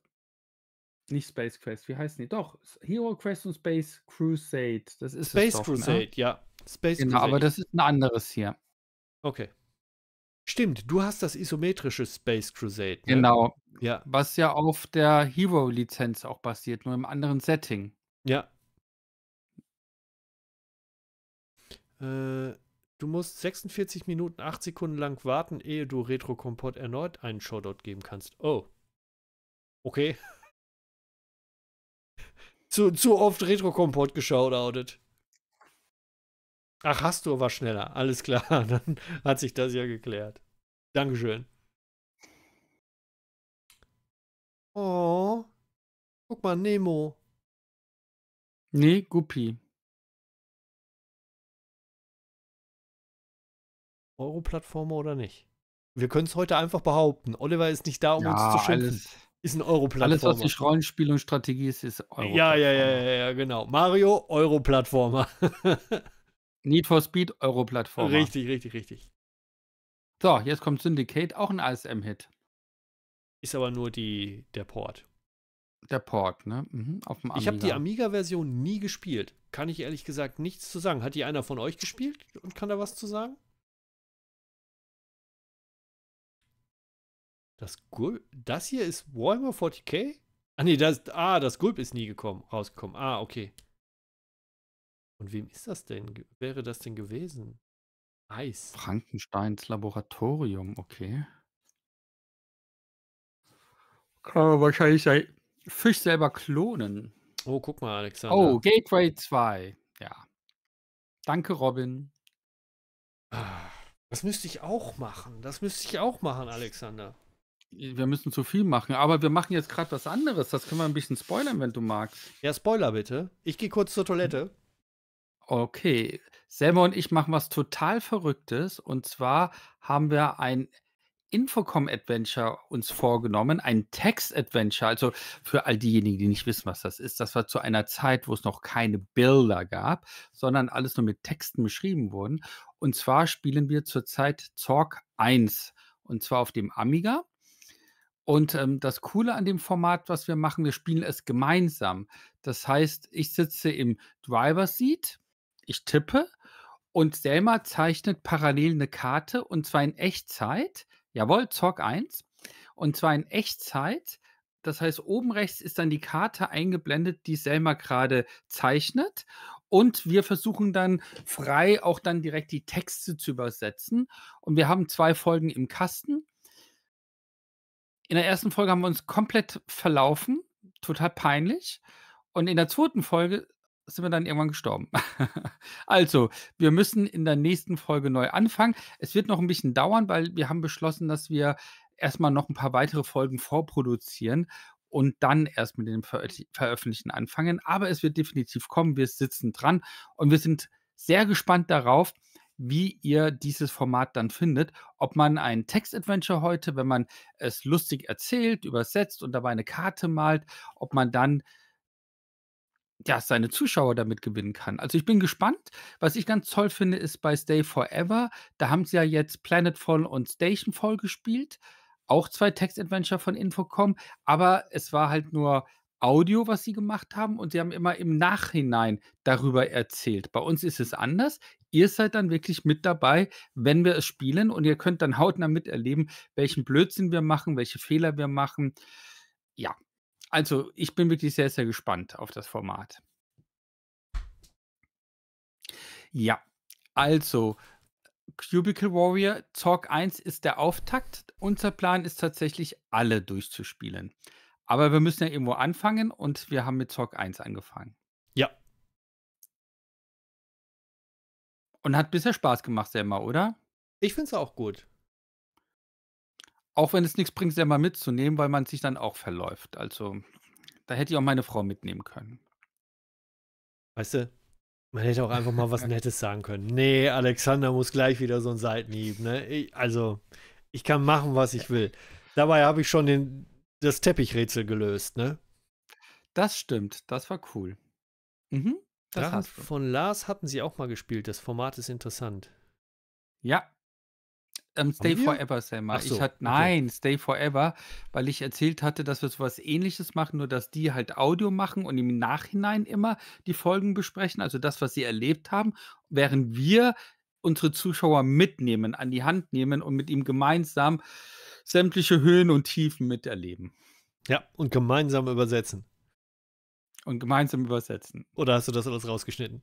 Nicht Space Quest, wie heißen die? Doch, Hero Quest und Space Crusade. Das ist Space doch, ne? Crusade, ne? ja. Space genau, Crusade. aber das ist ein anderes hier. Okay. Stimmt, du hast das isometrische Space Crusade. Ne? Genau. Ja. Was ja auf der Hero-Lizenz auch basiert, nur im anderen Setting. Ja. Äh, Du musst 46 Minuten 8 Sekunden lang warten, ehe du Retro Kompott erneut einen Showdown geben kannst. Oh. Okay. (laughs) zu, zu oft Retro Kompott geshoutoutet. Ach, hast du aber schneller. Alles klar, (laughs) dann hat sich das ja geklärt. Dankeschön. Oh. Guck mal, Nemo. Nee, Guppi. Euro-Plattformer oder nicht? Wir können es heute einfach behaupten. Oliver ist nicht da, um ja, uns zu schimpfen. Alles, ist ein Euro-Plattformer. Alles, was nicht Rollenspiel und Strategie ist, ist Euro. -Plattformer. Ja, ja, ja, ja, ja, genau. Mario, Euro-Plattformer. (laughs) Need for Speed, Euro-Plattformer. Richtig, richtig, richtig. So, jetzt kommt Syndicate, auch ein ASM-Hit. Ist aber nur die, der Port. Der Port, ne? Mhm, auf dem Amiga. Ich habe die Amiga-Version nie gespielt. Kann ich ehrlich gesagt nichts zu sagen. Hat die einer von euch gespielt und kann da was zu sagen? Das Gulp, das hier ist Warhammer 40k? Ah nee, das, ah, das Gulp ist nie gekommen, rausgekommen. Ah, okay. Und wem ist das denn? Wäre das denn gewesen? Eis. Frankensteins Laboratorium, okay. Kann man wahrscheinlich sein Fisch selber klonen. Oh, guck mal, Alexander. Oh, Gateway 2. Ja. Danke, Robin. Ah, das müsste ich auch machen. Das müsste ich auch machen, Alexander. Wir müssen zu viel machen, aber wir machen jetzt gerade was anderes. Das können wir ein bisschen spoilern, wenn du magst. Ja, Spoiler bitte. Ich gehe kurz zur Toilette. Okay. Selma und ich machen was total Verrücktes. Und zwar haben wir ein Infocom-Adventure uns vorgenommen, ein Text-Adventure. Also für all diejenigen, die nicht wissen, was das ist, das war zu einer Zeit, wo es noch keine Bilder gab, sondern alles nur mit Texten beschrieben wurden. Und zwar spielen wir zurzeit Zorg 1 und zwar auf dem Amiga. Und ähm, das Coole an dem Format, was wir machen, wir spielen es gemeinsam. Das heißt, ich sitze im Driver's Seat, ich tippe und Selma zeichnet parallel eine Karte und zwar in Echtzeit. Jawohl, Zock 1. Und zwar in Echtzeit. Das heißt, oben rechts ist dann die Karte eingeblendet, die Selma gerade zeichnet. Und wir versuchen dann frei auch dann direkt die Texte zu übersetzen. Und wir haben zwei Folgen im Kasten. In der ersten Folge haben wir uns komplett verlaufen, total peinlich. Und in der zweiten Folge sind wir dann irgendwann gestorben. (laughs) also, wir müssen in der nächsten Folge neu anfangen. Es wird noch ein bisschen dauern, weil wir haben beschlossen, dass wir erstmal noch ein paar weitere Folgen vorproduzieren und dann erst mit dem Ver Veröffentlichen anfangen. Aber es wird definitiv kommen. Wir sitzen dran und wir sind sehr gespannt darauf, wie ihr dieses Format dann findet. Ob man ein Text-Adventure heute, wenn man es lustig erzählt, übersetzt und dabei eine Karte malt, ob man dann ja, seine Zuschauer damit gewinnen kann. Also ich bin gespannt. Was ich ganz toll finde, ist bei Stay Forever, da haben sie ja jetzt Planetfall und Stationfall gespielt. Auch zwei Text-Adventure von Infocom, aber es war halt nur Audio, was sie gemacht haben, und sie haben immer im Nachhinein darüber erzählt. Bei uns ist es anders. Ihr seid dann wirklich mit dabei, wenn wir es spielen, und ihr könnt dann hautnah miterleben, welchen Blödsinn wir machen, welche Fehler wir machen. Ja, also ich bin wirklich sehr, sehr gespannt auf das Format. Ja, also Cubicle Warrior Talk 1 ist der Auftakt. Unser Plan ist tatsächlich alle durchzuspielen. Aber wir müssen ja irgendwo anfangen und wir haben mit Zock 1 angefangen. Ja. Und hat bisher Spaß gemacht, Selma, oder? Ich finde es auch gut. Auch wenn es nichts bringt, Selma mitzunehmen, weil man sich dann auch verläuft. Also, da hätte ich auch meine Frau mitnehmen können. Weißt du, man hätte auch einfach mal was (laughs) Nettes sagen können. Nee, Alexander muss gleich wieder so einen Seitenhieb. Ne? Ich, also, ich kann machen, was ich will. Dabei habe ich schon den das Teppichrätsel gelöst, ne? Das stimmt, das war cool. Mhm, das von Lars hatten sie auch mal gespielt. Das Format ist interessant. Ja. Ähm, Stay Forever, wir? Sam. So, ich hatte, okay. Nein, Stay Forever, weil ich erzählt hatte, dass wir sowas ähnliches machen, nur dass die halt Audio machen und im Nachhinein immer die Folgen besprechen, also das, was sie erlebt haben, während wir unsere Zuschauer mitnehmen, an die Hand nehmen und mit ihm gemeinsam sämtliche Höhen und Tiefen miterleben. Ja, und gemeinsam übersetzen. Und gemeinsam übersetzen. Oder hast du das alles rausgeschnitten?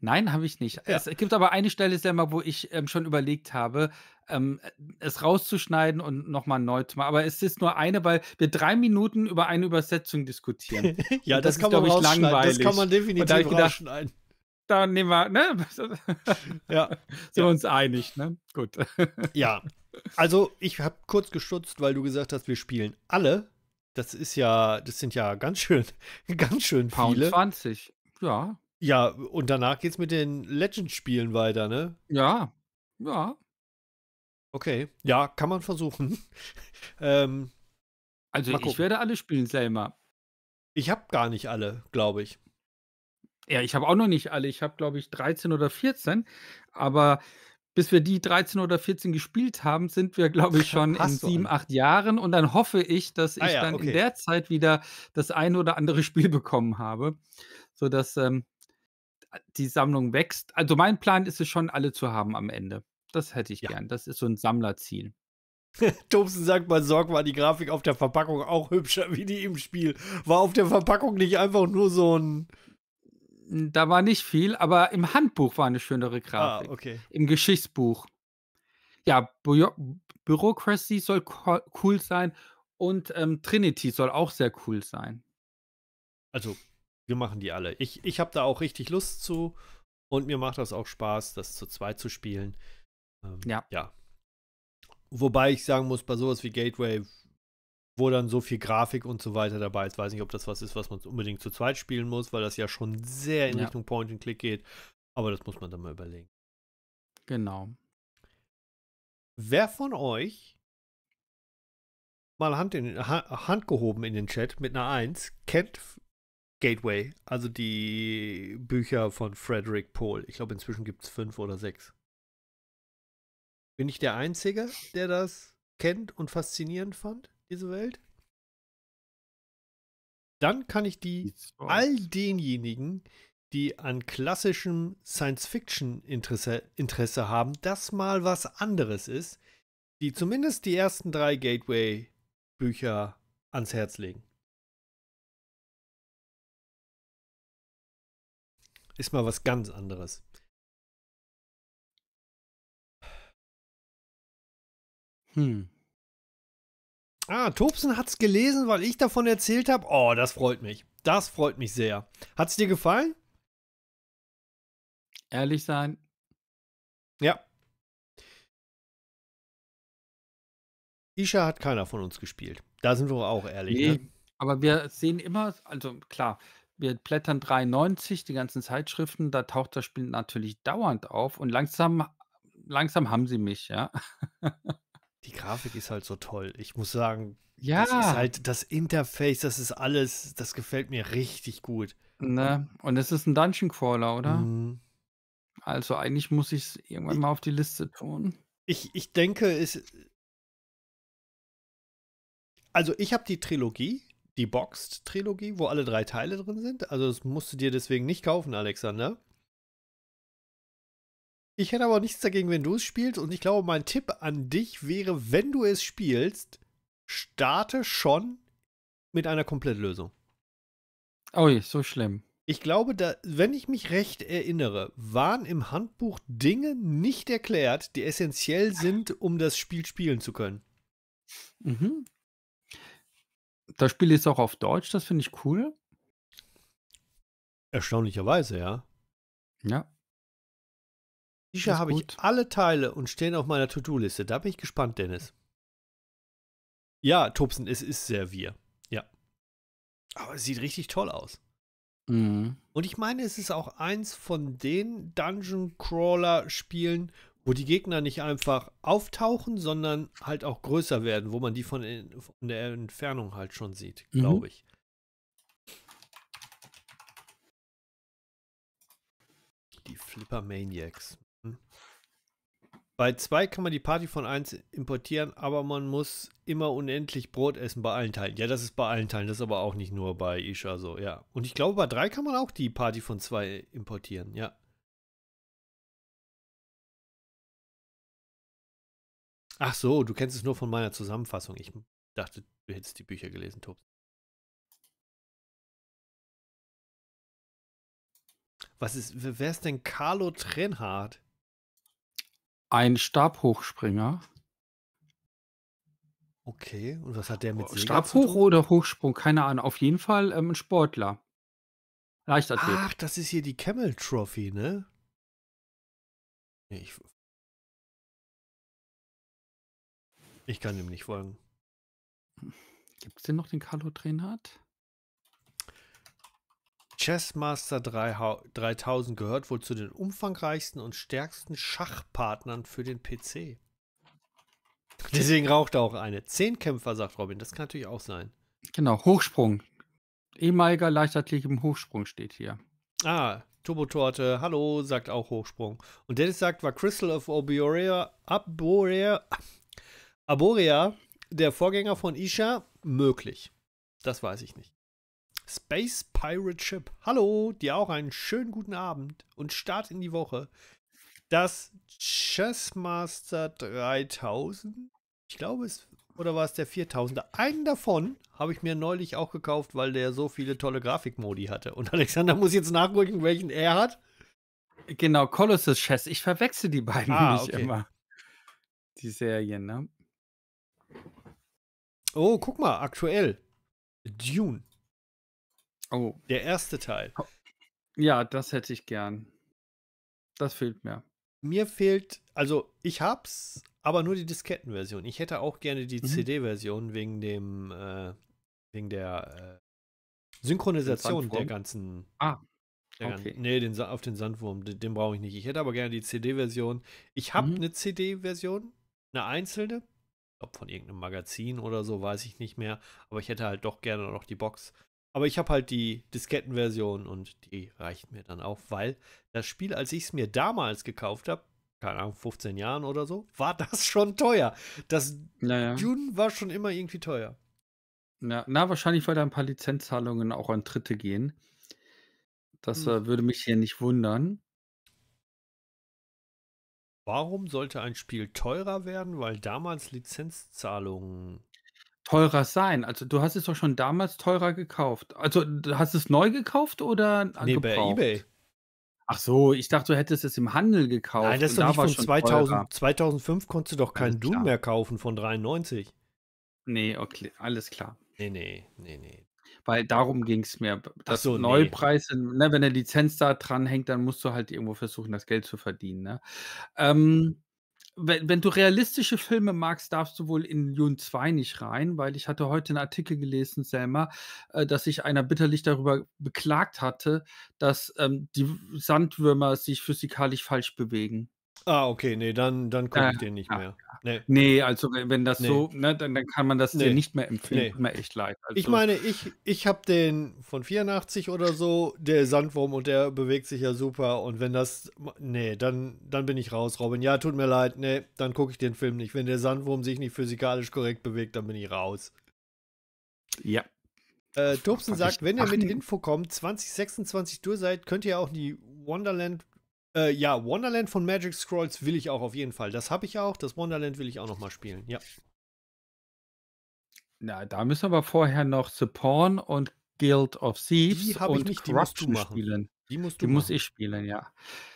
Nein, habe ich nicht. Ja. Es gibt aber eine Stelle, Selma, wo ich ähm, schon überlegt habe, ähm, es rauszuschneiden und nochmal neu zu machen. Aber es ist nur eine, weil wir drei Minuten über eine Übersetzung diskutieren. (laughs) ja, das, das, kann ist, man ich, langweilig. Das kann man definitiv rausschneiden. Gedacht, da nehmen wir, ne? (laughs) Ja. Sind wir uns einig, ne? Gut. (laughs) Ja. Also, ich habe kurz gestutzt, weil du gesagt hast, wir spielen alle. Das ist ja, das sind ja ganz schön, (laughs) ganz schön Pound viele. 20, ja. Ja, und danach geht's mit den Legend-Spielen weiter, ne? Ja, ja. Okay, ja, kann man versuchen. ähm, also ich werde alle spielen, Selma. Ich habe gar nicht alle, glaube ich. Ja, ich habe auch noch nicht alle. Ich habe, glaube ich, 13 oder 14. Aber bis wir die 13 oder 14 gespielt haben, sind wir, glaube ich, (laughs) schon in sieben, acht Jahren. Und dann hoffe ich, dass ah ich ja, dann okay. in der Zeit wieder das ein oder andere (laughs) Spiel bekommen habe, sodass ähm, die Sammlung wächst. Also mein Plan ist es schon, alle zu haben am Ende. Das hätte ich ja. gern. Das ist so ein Sammlerziel. Thompson (laughs) sagt, mal, Sorg war die Grafik auf der Verpackung auch hübscher wie die im Spiel. War auf der Verpackung nicht einfach nur so ein da war nicht viel, aber im Handbuch war eine schönere ah, Grafik. Ah, okay. Im Geschichtsbuch. Ja, Bü Bureaucracy soll cool sein und ähm, Trinity soll auch sehr cool sein. Also, wir machen die alle. Ich, ich habe da auch richtig Lust zu und mir macht das auch Spaß, das zu zweit zu spielen. Ähm, ja. Ja. Wobei ich sagen muss, bei sowas wie Gateway wo dann so viel Grafik und so weiter dabei ist. Weiß nicht, ob das was ist, was man unbedingt zu zweit spielen muss, weil das ja schon sehr in ja. Richtung Point-and-Click geht. Aber das muss man dann mal überlegen. Genau. Wer von euch mal Hand, in, Hand gehoben in den Chat mit einer Eins kennt Gateway, also die Bücher von Frederick Pohl. Ich glaube, inzwischen gibt es fünf oder sechs. Bin ich der Einzige, der das kennt und faszinierend fand? diese Welt. Dann kann ich die all denjenigen, die an klassischem Science-Fiction-Interesse Interesse haben, das mal was anderes ist, die zumindest die ersten drei Gateway-Bücher ans Herz legen. Ist mal was ganz anderes. Hm, Ah, Tobsen hat es gelesen, weil ich davon erzählt habe. Oh, das freut mich. Das freut mich sehr. Hat es dir gefallen? Ehrlich sein. Ja. Isha hat keiner von uns gespielt. Da sind wir auch ehrlich. Nee, ne? aber wir sehen immer, also klar, wir blättern 93, die ganzen Zeitschriften, da taucht das Spiel natürlich dauernd auf und langsam, langsam haben sie mich, ja. (laughs) Die Grafik ist halt so toll. Ich muss sagen, ja. das ist halt das Interface, das ist alles, das gefällt mir richtig gut. Ne? Und es ist ein Dungeon Crawler, oder? Mhm. Also eigentlich muss ich es irgendwann mal auf die Liste tun. Ich, ich denke, es. Also ich habe die Trilogie, die Boxed-Trilogie, wo alle drei Teile drin sind. Also das musst du dir deswegen nicht kaufen, Alexander. Ich hätte aber nichts dagegen, wenn du es spielst. Und ich glaube, mein Tipp an dich wäre, wenn du es spielst, starte schon mit einer Komplettlösung. Oh, so schlimm. Ich glaube, da, wenn ich mich recht erinnere, waren im Handbuch Dinge nicht erklärt, die essentiell sind, um das Spiel spielen zu können. Mhm. Das Spiel ist auch auf Deutsch, das finde ich cool. Erstaunlicherweise, ja. Ja. Bücher habe ich alle Teile und stehen auf meiner To-Do-Liste. Da bin ich gespannt, Dennis. Ja, Tupsen, es ist Servier. Ja. Aber es sieht richtig toll aus. Mhm. Und ich meine, es ist auch eins von den Dungeon Crawler-Spielen, wo die Gegner nicht einfach auftauchen, sondern halt auch größer werden, wo man die von, in, von der Entfernung halt schon sieht, mhm. glaube ich. Die Flipper Maniacs. Bei zwei kann man die Party von eins importieren, aber man muss immer unendlich Brot essen bei allen Teilen. Ja, das ist bei allen Teilen, das ist aber auch nicht nur bei Isha so, ja. Und ich glaube, bei drei kann man auch die Party von zwei importieren, ja. Ach so, du kennst es nur von meiner Zusammenfassung. Ich dachte, du hättest die Bücher gelesen, Tops. Was ist, wer ist denn Carlo Trenhardt? Ein Stabhochspringer. Okay, und was hat der mit Segel Stabhoch oder Hochsprung? Keine Ahnung. Auf jeden Fall ähm, ein Sportler. Leichtathlet. Ach, das ist hier die Camel Trophy, ne? Ich, ich kann dem nicht folgen. Gibt es denn noch den Carlo Trenhardt? Chessmaster 3000 gehört wohl zu den umfangreichsten und stärksten Schachpartnern für den PC. (laughs) Deswegen raucht er auch eine. Zehnkämpfer, sagt Robin. Das kann natürlich auch sein. Genau, Hochsprung. Ehemaliger Leichtathletik im Hochsprung steht hier. Ah, Turbo-Torte, hallo, sagt auch Hochsprung. Und Dennis sagt, war Crystal of Oborea, Aborea, Aborea der Vorgänger von Isha? Möglich. Das weiß ich nicht. Space Pirate Ship. Hallo, dir auch einen schönen guten Abend und Start in die Woche. Das Chessmaster 3000, ich glaube es, oder war es der 4000er? Einen davon habe ich mir neulich auch gekauft, weil der so viele tolle Grafikmodi hatte. Und (laughs) Alexander muss jetzt nachgucken, welchen er hat. Genau, Colossus Chess. Ich verwechsel die beiden ah, nicht okay. immer. Die Serien, ne? Oh, guck mal, aktuell. Dune. Oh. Der erste Teil. Oh. Ja, das hätte ich gern. Das fehlt mir. Mir fehlt, also ich hab's, aber nur die Diskettenversion. Ich hätte auch gerne die mhm. CD-Version wegen dem, äh, wegen der äh, Synchronisation der ganzen. Ah. Der okay. ganzen, nee, den, auf den Sandwurm, den, den brauche ich nicht. Ich hätte aber gerne die CD-Version. Ich habe mhm. eine CD-Version, eine einzelne, ob von irgendeinem Magazin oder so, weiß ich nicht mehr. Aber ich hätte halt doch gerne noch die Box. Aber ich habe halt die Diskettenversion und die reicht mir dann auch, weil das Spiel, als ich es mir damals gekauft habe, keine Ahnung, 15 Jahren oder so, war (laughs) das schon teuer. Das naja. Dune war schon immer irgendwie teuer. Na, na, wahrscheinlich, weil da ein paar Lizenzzahlungen auch an Dritte gehen. Das hm. Äh, würde mich hier nicht wundern. Warum sollte ein Spiel teurer werden? Weil damals Lizenzzahlungen Teurer sein. Also du hast es doch schon damals teurer gekauft. Also hast du es neu gekauft oder äh, nee, gebraucht? bei eBay. Ach so, ich dachte, du hättest es im Handel gekauft. Nein, das ist doch nicht da von 2000, 2005 konntest du doch keinen Doom mehr kaufen von 93. Nee, okay, alles klar. Nee, nee, ne, nee, nee. Weil darum ging es mir. Das so, ne. Neupreise, nee. ne, wenn eine Lizenz da dran hängt, dann musst du halt irgendwo versuchen, das Geld zu verdienen. Ne? Ähm, wenn, wenn, du realistische Filme magst, darfst du wohl in Jun 2 nicht rein, weil ich hatte heute einen Artikel gelesen, Selma, äh, dass sich einer bitterlich darüber beklagt hatte, dass ähm, die Sandwürmer sich physikalisch falsch bewegen. Ah, okay, nee, dann, dann gucke ich den nicht ja, mehr. Nee. nee. also wenn das nee. so, ne, dann, dann kann man das nee. dir nicht mehr empfehlen. Tut mir echt leid. Also, ich meine, ich, ich habe den von 84 oder so, der Sandwurm und der bewegt sich ja super. Und wenn das, nee, dann, dann bin ich raus, Robin. Ja, tut mir leid, nee, dann gucke ich den Film nicht. Wenn der Sandwurm sich nicht physikalisch korrekt bewegt, dann bin ich raus. Ja. Äh, Tobsen sagt, wenn ihr mit Info kommt, 2026 durch seid, könnt ihr auch die Wonderland äh, ja, Wonderland von Magic Scrolls will ich auch auf jeden Fall. Das habe ich auch. Das Wonderland will ich auch noch mal spielen. Ja. Na, da müssen wir aber vorher noch The Porn und Guild of Thieves die und ich nicht, die musst du spielen. Die, musst du die muss ich spielen, ja.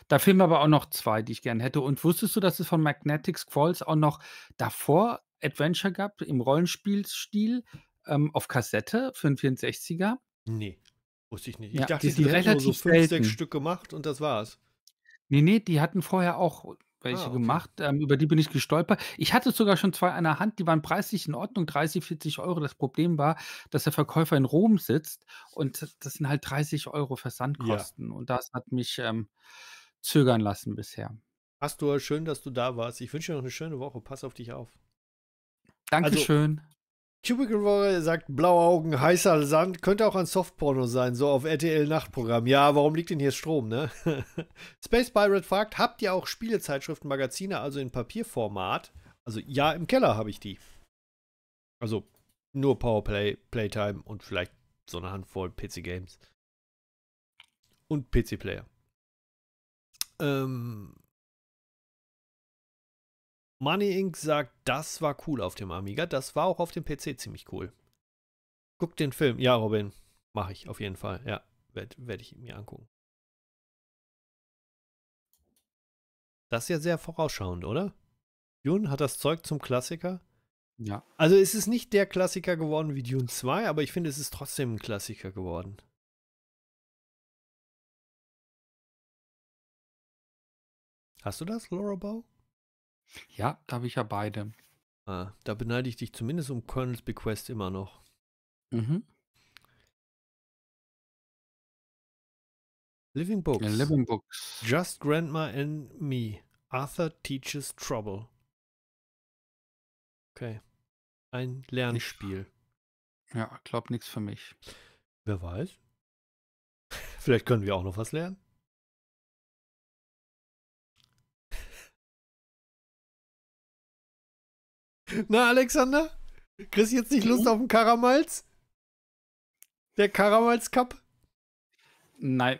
Da fehlen aber auch noch zwei, die ich gerne hätte. Und wusstest du, dass es von Magnetic Scrolls auch noch davor Adventure gab, im Rollenspielstil, ähm, auf Kassette für den 64er? Nee, wusste ich nicht. Ich ja, dachte, die sind relativ nur so fünf, selten. sechs Stück gemacht und das war's. Nee, nee, die hatten vorher auch welche Ah, okay. gemacht, ähm, über die bin ich gestolpert. Ich hatte sogar schon zwei an der Hand, die waren preislich in Ordnung, 30, 40 Euro. Das Problem war, dass der Verkäufer in Rom sitzt und das sind halt 30 € Ja. Versandkosten und das hat mich, ähm, zögern lassen bisher. Hast du schön, dass du da warst. Ich wünsche dir noch eine schöne Woche. Pass auf dich auf. Also Dankeschön. Cubicle Warrior sagt blaue Augen, heißer Sand. Könnte auch ein Softporno sein, so auf RTL-Nachtprogramm. Ja, warum liegt denn hier Strom, ne? (laughs) Space Pirate fragt, habt ihr auch Spielezeitschriften, Magazine, also in Papierformat? Also ja, im Keller habe ich die. Also nur Powerplay, Playtime und vielleicht so eine Handvoll PC-Games. Und PC-Player. Ähm, Money Inc. sagt, das war cool auf dem Amiga, das war auch auf dem PC ziemlich cool. Guck den Film. Ja, Robin, mache ich auf jeden Fall. Ja, werde werd ich mir angucken. Das ist ja sehr vorausschauend, oder? Dune hat das Zeug zum Klassiker. Ja. Also es ist nicht der Klassiker geworden wie Dune 2, aber ich finde, es ist trotzdem ein Klassiker geworden. Hast du das, Laura Bow? Ja, da habe ich ja beide. Ah, da beneide ich dich zumindest um Colonel's Bequest immer noch. Mhm. Living Books. In Living Books. Just Grandma and Me. Arthur Teaches Trouble. Okay. Ein Lernspiel. ja, glaub nichts für mich. Wer weiß. (laughs) Vielleicht können wir auch noch was lernen. (laughs) Na, Alexander? Chris, jetzt nicht Lust hm? auf den Karamals? Der Karamals Cup? Nein,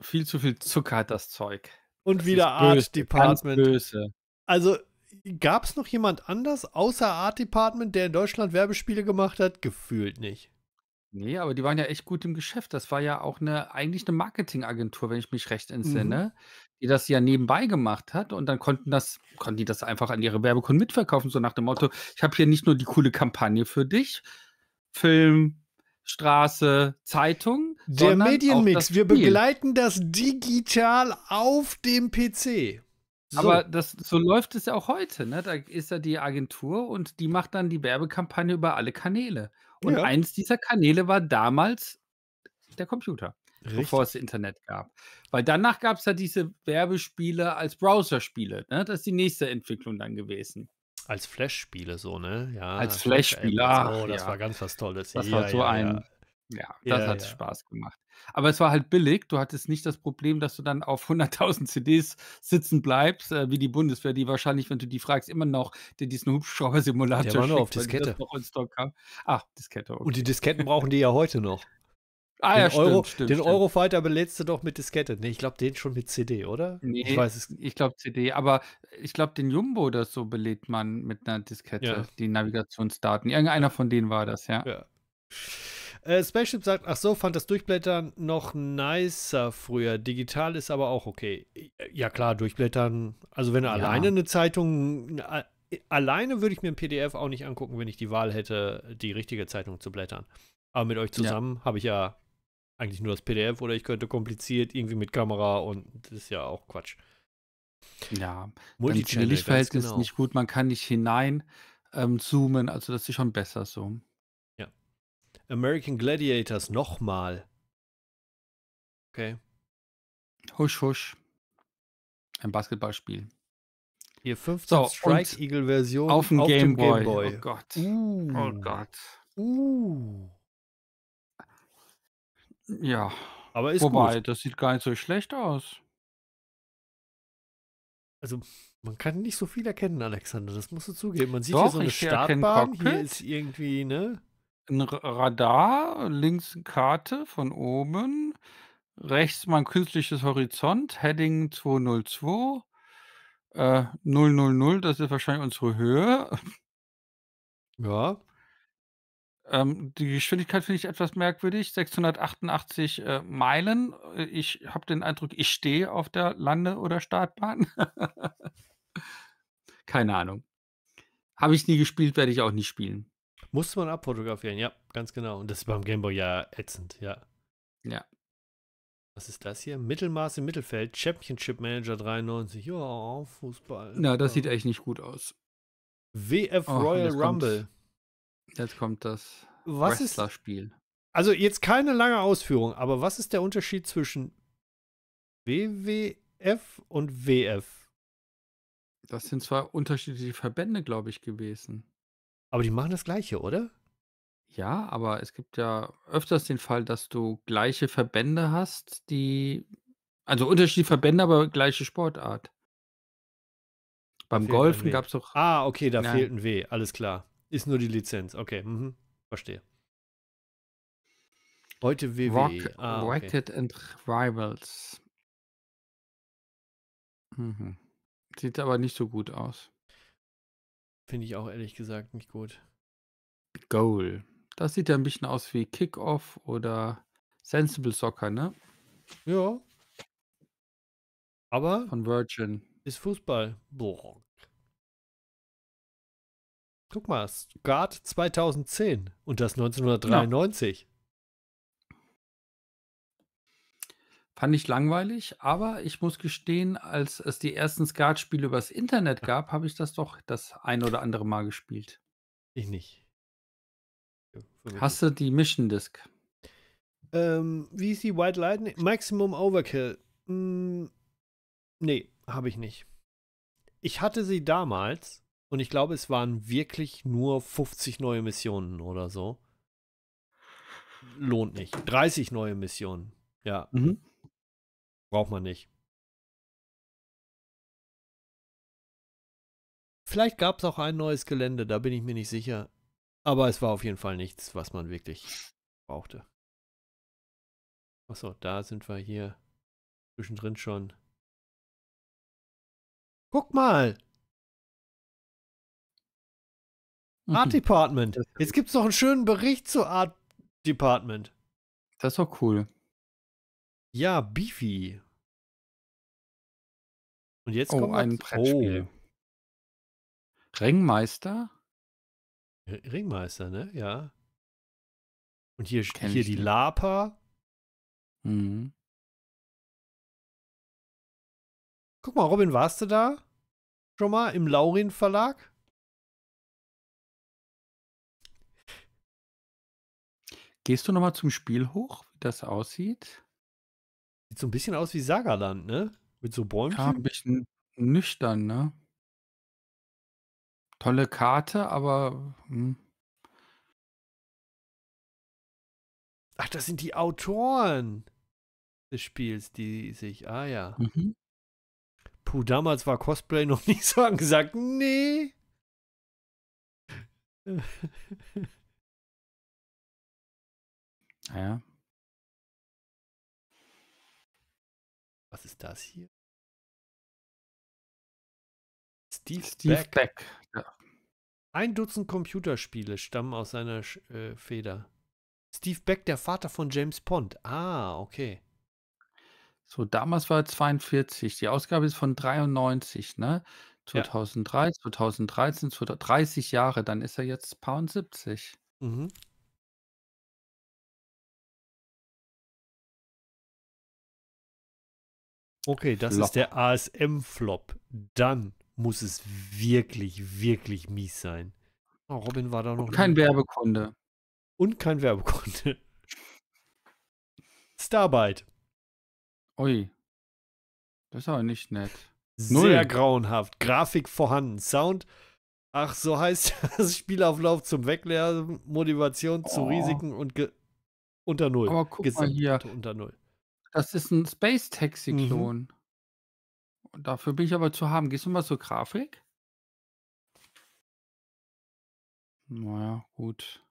viel zu viel Zucker hat das Zeug. Und das wieder Art böse, Department. Böse. Also gab es noch jemand anders außer Art Department, der in Deutschland Werbespiele gemacht hat? Gefühlt nicht. Nee, aber die waren ja echt gut im Geschäft. Das war ja auch 'ne eigentlich eine Marketingagentur, wenn ich mich recht Mhm. entsinne, die das ja nebenbei gemacht hat und dann konnten das konnten die das einfach an ihre Werbekunden mitverkaufen, so nach dem Motto: „Ich habe hier nicht nur die coole Kampagne für dich, Film, Straße, Zeitung, Der Medienmix. Wir begleiten das digital auf dem PC. Aber So. das so läuft es ja auch heute, ne? Da ist ja die Agentur und die macht dann die Werbekampagne über alle Kanäle. Und ja. eins dieser Kanäle war damals der Computer, Richtig. bevor es Internet gab. Weil danach gab es ja diese Werbespiele als Browserspiele. Ne? Das ist die nächste Entwicklung dann gewesen. Als Flash-Spiele so, ne? Ja. Als Flash-Spiele. Oh, das ja. war ganz was Tolles. Das ja, war so ein ja, das Ja, hat ja. Spaß gemacht. Aber es war halt billig. Du hattest nicht das Problem, dass du dann auf 100.000 (laughs) CDs sitzen bleibst, äh, wie die Bundeswehr, die wahrscheinlich, wenn du die fragst, immer noch dir diesen Hubschrauber-Simulator war nur auf Diskette. noch in Stock Ach, ah, Diskette, Und die Disketten (laughs) brauchen die ja heute noch. Ah Den, ja, Euro, stimmt, den stimmt. Eurofighter belädst du doch mit Diskette. Nee, ich glaube, den schon mit CD, oder? Nee, Ich weiß es. ich glaube CD, aber ich glaube, den Jumbo oder so belädt man mit einer Ja. Diskette, die Navigationsdaten. Irgendeiner Ja. von denen war das, ja. ja. Äh, Spaceship sagt, ach so, fand das Durchblättern noch nicer früher. Digital ist aber auch okay. Ja klar, Durchblättern. Also wenn du ja. alleine eine Zeitung, alleine würde ich mir ein PDF auch nicht angucken, wenn ich die Wahl hätte, die richtige Zeitung zu blättern. Aber mit euch zusammen ja. habe ich ja eigentlich nur das PDF oder ich könnte kompliziert irgendwie mit Kamera und das ist ja auch Quatsch. Ja, Multichannel, Lichtverhältnis genau. ist nicht genau. gut, man kann nicht hinein ähm, zoomen, also das ist schon besser so. American Gladiators nochmal. Okay. Husch, husch. Ein Basketballspiel. Hier 15 so, Strike Eagle Version auf dem, Game, Boy. Game, Boy. Oh Gott. Uh. Oh Gott. Uh. Ja. Aber ist Wobei, gut. das sieht gar nicht so schlecht aus. Also, man kann nicht so viel erkennen, Alexander. Das musst du zugeben. Man sieht Doch, hier so eine Startbahn. Hier ist irgendwie, ne? ein Radar, links eine Karte von oben, rechts mein künstliches Horizont, Heading 202, äh, 000, das ist wahrscheinlich unsere Höhe. (laughs) Ja. Ähm, die Geschwindigkeit finde ich etwas merkwürdig, 688, äh, Meilen. Äh, ich habe den Eindruck, ich stehe auf der Lande oder Startbahn. (laughs) Keine Ahnung. Habe ich nie gespielt, werde ich auch nicht spielen. Musste man abfotografieren, ja, ganz genau. Und das ist beim Gameboy ja ätzend, ja. Ja. Was ist das hier? Mittelmaß im Mittelfeld, Championship Manager 93. Ja, Fußball. Na, das sieht echt nicht gut aus. WF oh, Royal jetzt Rumble. Kommt, jetzt kommt das was Wrestler-Spiel. Also jetzt keine lange Ausführung, aber was ist der Unterschied zwischen WWF und WF? Das sind zwei unterschiedliche Verbände, glaube ich, gewesen. Aber die machen das Gleiche, oder? Ja, aber es gibt ja öfters den Fall, dass du gleiche Verbände hast, die, also unterschiedliche Verbände, aber gleiche Sportart. Beim Golfen gab es doch. Ah, okay, da ja. fehlt ein W, alles klar. Ist nur die Lizenz, okay, mhm. verstehe. Heute WWE. Rock, ah, Rocket okay. and Rivals. Mhm. Sieht aber nicht so gut aus. Finde ich auch ehrlich gesagt nicht gut. Goal. Das sieht ja ein bisschen aus wie Kickoff oder Sensible Soccer, ne? Ja. Aber. Von Virgin. Ist Fußball. Boah. Guck mal, Skat 2010 und das 1993. Ja. Fand ich langweilig, aber ich muss gestehen, als es die ersten Skat-Spiele übers Internet gab, habe ich das doch das ein oder andere Mal gespielt. Ich nicht. Ja, Hast du die Mission Disc? Ähm, die White Lightning, Maximum Overkill. Hm, nee, habe ich nicht. Ich hatte sie damals und ich glaube, es waren wirklich nur 50 neue Missionen oder so. Lohnt nicht. 30 neue Missionen. Ja. Mhm. Braucht man nicht. Vielleicht gab es auch ein neues Gelände, da bin ich mir nicht sicher. Aber es war auf jeden Fall nichts, was man wirklich brauchte. Achso, da sind wir hier zwischendrin schon. Guck mal! Mhm. Art Department. Jetzt gibt es noch einen schönen Bericht zu Art Department. Das ist doch cool. Ja, Beefy. Und jetzt oh, kommt ein Brettspiel. Oh. Ringmeister? R Ringmeister, ne? Ja. Und hier, Kenn hier die Lapa. Mhm. Guck mal, Robin, warst du da? Schon mal im Laurin Verlag? Gehst du nochmal zum Spiel hoch, wie das aussieht? Sieht so ein bisschen aus wie Sagerland, ne? Mit so Bäumen. Ja, ein bisschen nüchtern, ne? Tolle Karte, aber. Hm. Ach, das sind die Autoren des Spiels, die sich. Ah ja. Mhm. Puh, damals war Cosplay noch (laughs) nicht so angesagt. Nee. Naja. ist das hier? Steve, Steve Beck. Beck. Ja. Ein Dutzend Computerspiele stammen aus seiner äh, Feder. Steve Beck, der Vater von James Pond. Ah, okay. So, damals war er 42. Die Ausgabe ist von 93, ne? 2003, ja. 2013, 2013, 30 Jahre. Dann ist er jetzt 70. Mhm. Okay, das Flop. ist der ASM-Flop. Dann muss es wirklich, wirklich mies sein. Oh, Robin war da noch. Und kein nie. Werbekunde. Und kein Werbekunde. Starbite. Ui. Das ist aber nicht nett. Null. Sehr grauenhaft. Grafik vorhanden. Sound. Ach, so heißt (laughs) das Spielauflauf zum Weglernen, Motivation oh. zu Risiken und unter Null. Aber guck Gesamt mal hier. Unter Null. Das ist ein Space Taxi-Klon. Mhm. Und dafür bin ich aber zu haben. Gehst du mal zur Grafik? Naja, gut.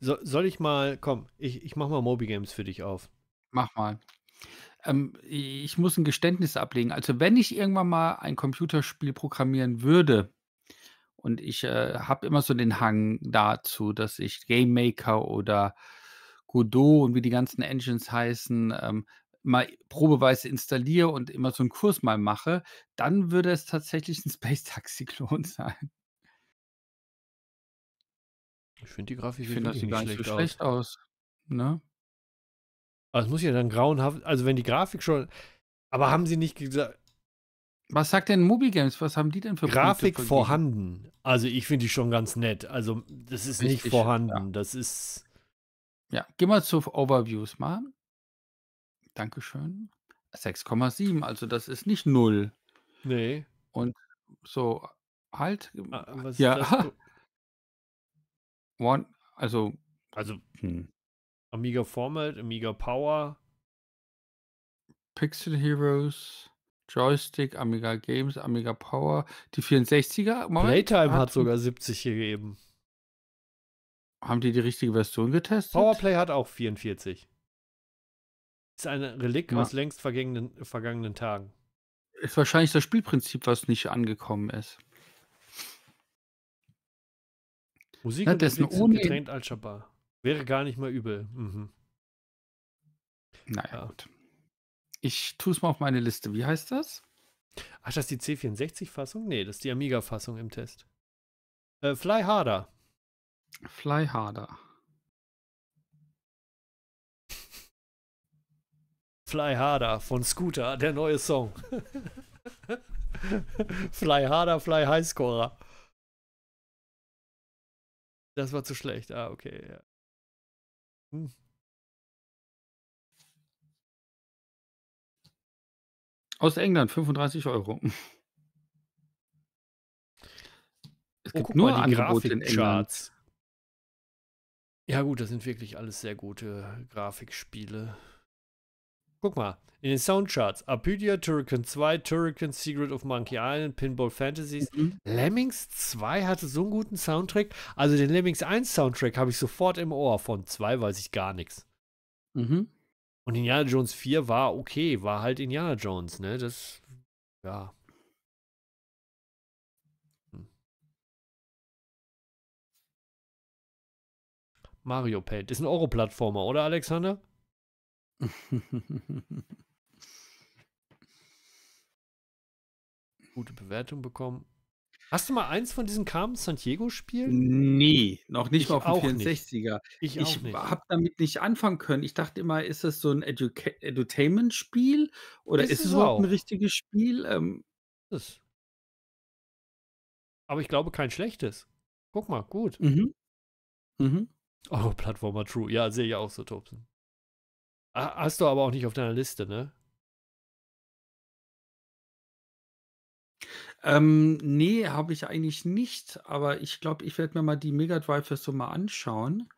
So, soll ich mal, komm, ich, ich mach mal Moby Games für dich auf. Mach mal. Ähm, ich muss ein Geständnis ablegen. Also, wenn ich irgendwann mal ein Computerspiel programmieren würde, und ich äh, habe immer so den Hang dazu, dass ich Game Maker oder Godot und wie die ganzen Engines heißen, ähm, mal probeweise installiere und immer so einen Kurs mal mache, dann würde es tatsächlich ein (laughs) Space Taxi-Klon sein. Ich finde die Grafik ich find, das sieht gar so schlecht aus. aus ne? Also muss ja dann grauenhaft, also wenn die Grafik schon, aber haben sie nicht gesagt. Was sagt denn Mobi Games? Was haben die denn für Grafik vorhanden? Also ich finde die schon ganz nett. Also das ist Richtig, nicht vorhanden. Ja. Das ist ja, gehen wir zu Overviews mal. Dankeschön. 6,7, also das ist nicht 0. Nee. Und so halt. Ah, ja. (laughs) One, also. Also. Hm. Amiga Format, Amiga Power. Pixel Heroes, Joystick, Amiga Games, Amiga Power. Die 64er. Moment, Playtime ah, hat, hat sogar 70 gegeben. Haben die die richtige Version getestet? Powerplay hat auch 44. Ist ein Relikt ja. aus längst vergangenen, vergangenen Tagen. Ist wahrscheinlich das Spielprinzip, was nicht angekommen ist. Musik hat dessen ohne getrennt als Schabar. Wäre gar nicht mal übel. Mhm. Naja, ja. gut. Ich tue es mal auf meine Liste. Wie heißt das? Ach, das ist die C64-Fassung? Nee, das ist die Amiga-Fassung im Test. Äh, Fly Harder. Fly harder. Fly harder von Scooter, der neue Song. (laughs) fly harder, fly highscorer. Das war zu schlecht. Ah, okay. Ja. Hm. Aus England, 35 Euro. Oh, es gibt oh, nur mal, Angebote in England. Charts. Ja, gut, das sind wirklich alles sehr gute Grafikspiele. Guck mal, in den Soundcharts: Apidia, Turrican 2, Turrican, Secret of Monkey Island, Pinball Fantasies. Mhm. Lemmings 2 hatte so einen guten Soundtrack. Also den Lemmings 1 Soundtrack habe ich sofort im Ohr. Von 2 weiß ich gar nichts. Mhm. Und Indiana Jones 4 war okay, war halt Indiana Jones, ne? Das, ja. Mario Paint. Ist ein Euro-Plattformer, oder Alexander? (laughs) Gute Bewertung bekommen. Hast du mal eins von diesen Carmen Santiago Spielen? Nee, noch nicht ich mal auf dem 64er. Nicht. Ich, ich habe damit nicht anfangen können. Ich dachte immer, ist das so ein entertainment Spiel oder ist, ist es überhaupt auch. ein richtiges Spiel? Ähm, ist. Aber ich glaube kein schlechtes. Guck mal, gut. Mhm. Mhm. Eure Plattformer True. Ja, sehe ich auch so, Tobsen. Ah, hast du aber auch nicht auf deiner Liste, ne? Ähm, nee, habe ich eigentlich nicht, aber ich glaube, ich werde mir mal die Mega Drive so mal anschauen,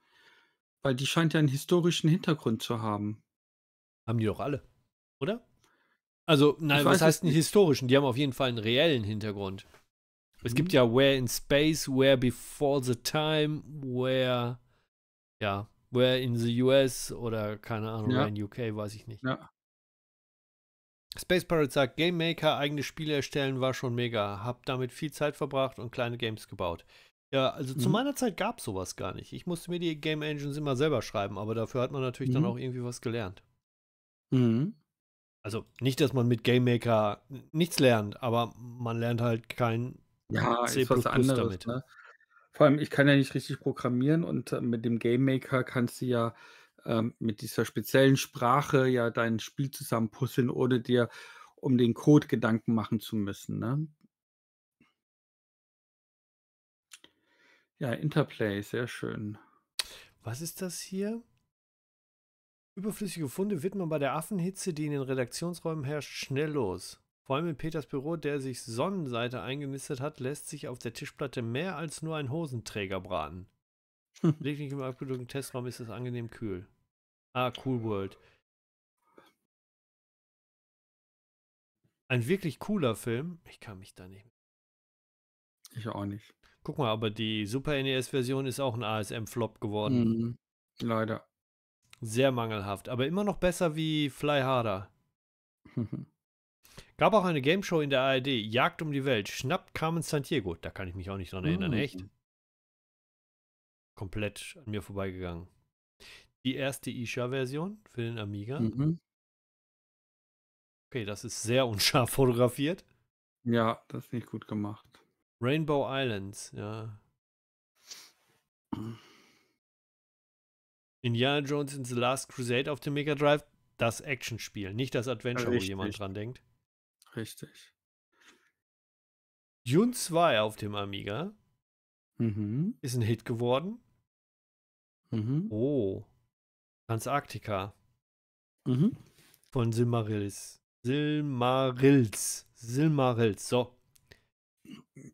weil die scheint ja einen historischen Hintergrund zu haben. Haben die doch alle, oder? Also, nein, ich was heißt einen historischen? Die haben auf jeden Fall einen reellen Hintergrund. Es mhm. gibt ja Where in Space, Where Before the Time, Where ja, where in the US oder keine Ahnung, ja. in UK, weiß ich nicht. Ja. Space Pirate sagt, Game Maker, eigene Spiele erstellen war schon mega. Hab damit viel Zeit verbracht und kleine Games gebaut. Ja, also mhm. zu meiner Zeit gab es sowas gar nicht. Ich musste mir die Game Engines immer selber schreiben, aber dafür hat man natürlich mhm. dann auch irgendwie was gelernt. Mhm. Also nicht, dass man mit Game Maker nichts lernt, aber man lernt halt kein ja, C++ ist was anderes, damit. Ne? Vor allem, ich kann ja nicht richtig programmieren und äh, mit dem Game Maker kannst du ja ähm, mit dieser speziellen Sprache ja dein Spiel zusammen ohne dir um den Code Gedanken machen zu müssen. Ne? Ja, Interplay, sehr schön. Was ist das hier? Überflüssige Funde wird man bei der Affenhitze, die in den Redaktionsräumen herrscht, schnell los. Vor allem in Peters Büro, der sich Sonnenseite eingenistet hat, lässt sich auf der Tischplatte mehr als nur ein Hosenträger braten. (laughs) nicht im abgedruckten Testraum ist es angenehm kühl. Ah, Cool World. Ein wirklich cooler Film. Ich kann mich da nicht. mehr. Ich auch nicht. Guck mal, aber die Super NES-Version ist auch ein ASM-Flop geworden. Mhm. Leider. Sehr mangelhaft, aber immer noch besser wie Fly Harder. (laughs) Gab auch eine Gameshow in der ARD, Jagd um die Welt, schnappt Carmen Santiago. Da kann ich mich auch nicht dran erinnern, mhm. echt. Komplett an mir vorbeigegangen. Die erste Isha-Version für den Amiga. Mhm. Okay, das ist sehr (laughs) unscharf fotografiert. Ja, das ist nicht gut gemacht. Rainbow Islands, ja. Indiana Jones in the Last Crusade auf dem Mega Drive, das Actionspiel, nicht das Adventure, Richtig. wo jemand dran denkt. Richtig. Dune 2 auf dem Amiga mhm. ist ein Hit geworden. Mhm. Oh. Transarktika. Mhm. Von Silmarils. Silmarils. Silmarils. So.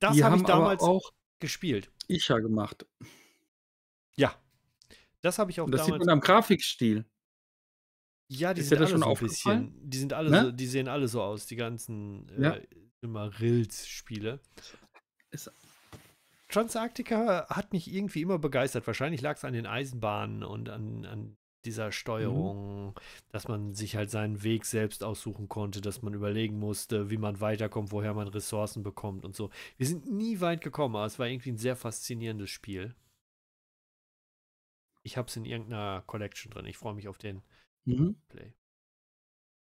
Das habe ich damals auch gespielt. Ich ja gemacht. Ja. Das habe ich auch das damals. Das sieht man am Grafikstil. Ja, die ist sind alle schon so ein bisschen. Die sind alle, ne? so, die sehen alle so aus, die ganzen ja. äh, immer Rills-Spiele. Transarctica hat mich irgendwie immer begeistert. Wahrscheinlich lag es an den Eisenbahnen und an, an dieser mhm. Steuerung, mhm. dass man sich halt seinen Weg selbst aussuchen konnte, dass man überlegen musste, wie man weiterkommt, woher man Ressourcen bekommt und so. Wir sind nie weit gekommen, aber es war irgendwie ein sehr faszinierendes Spiel. Ich habe es in irgendeiner Collection drin. Ich freue mich auf den Mhm. Play.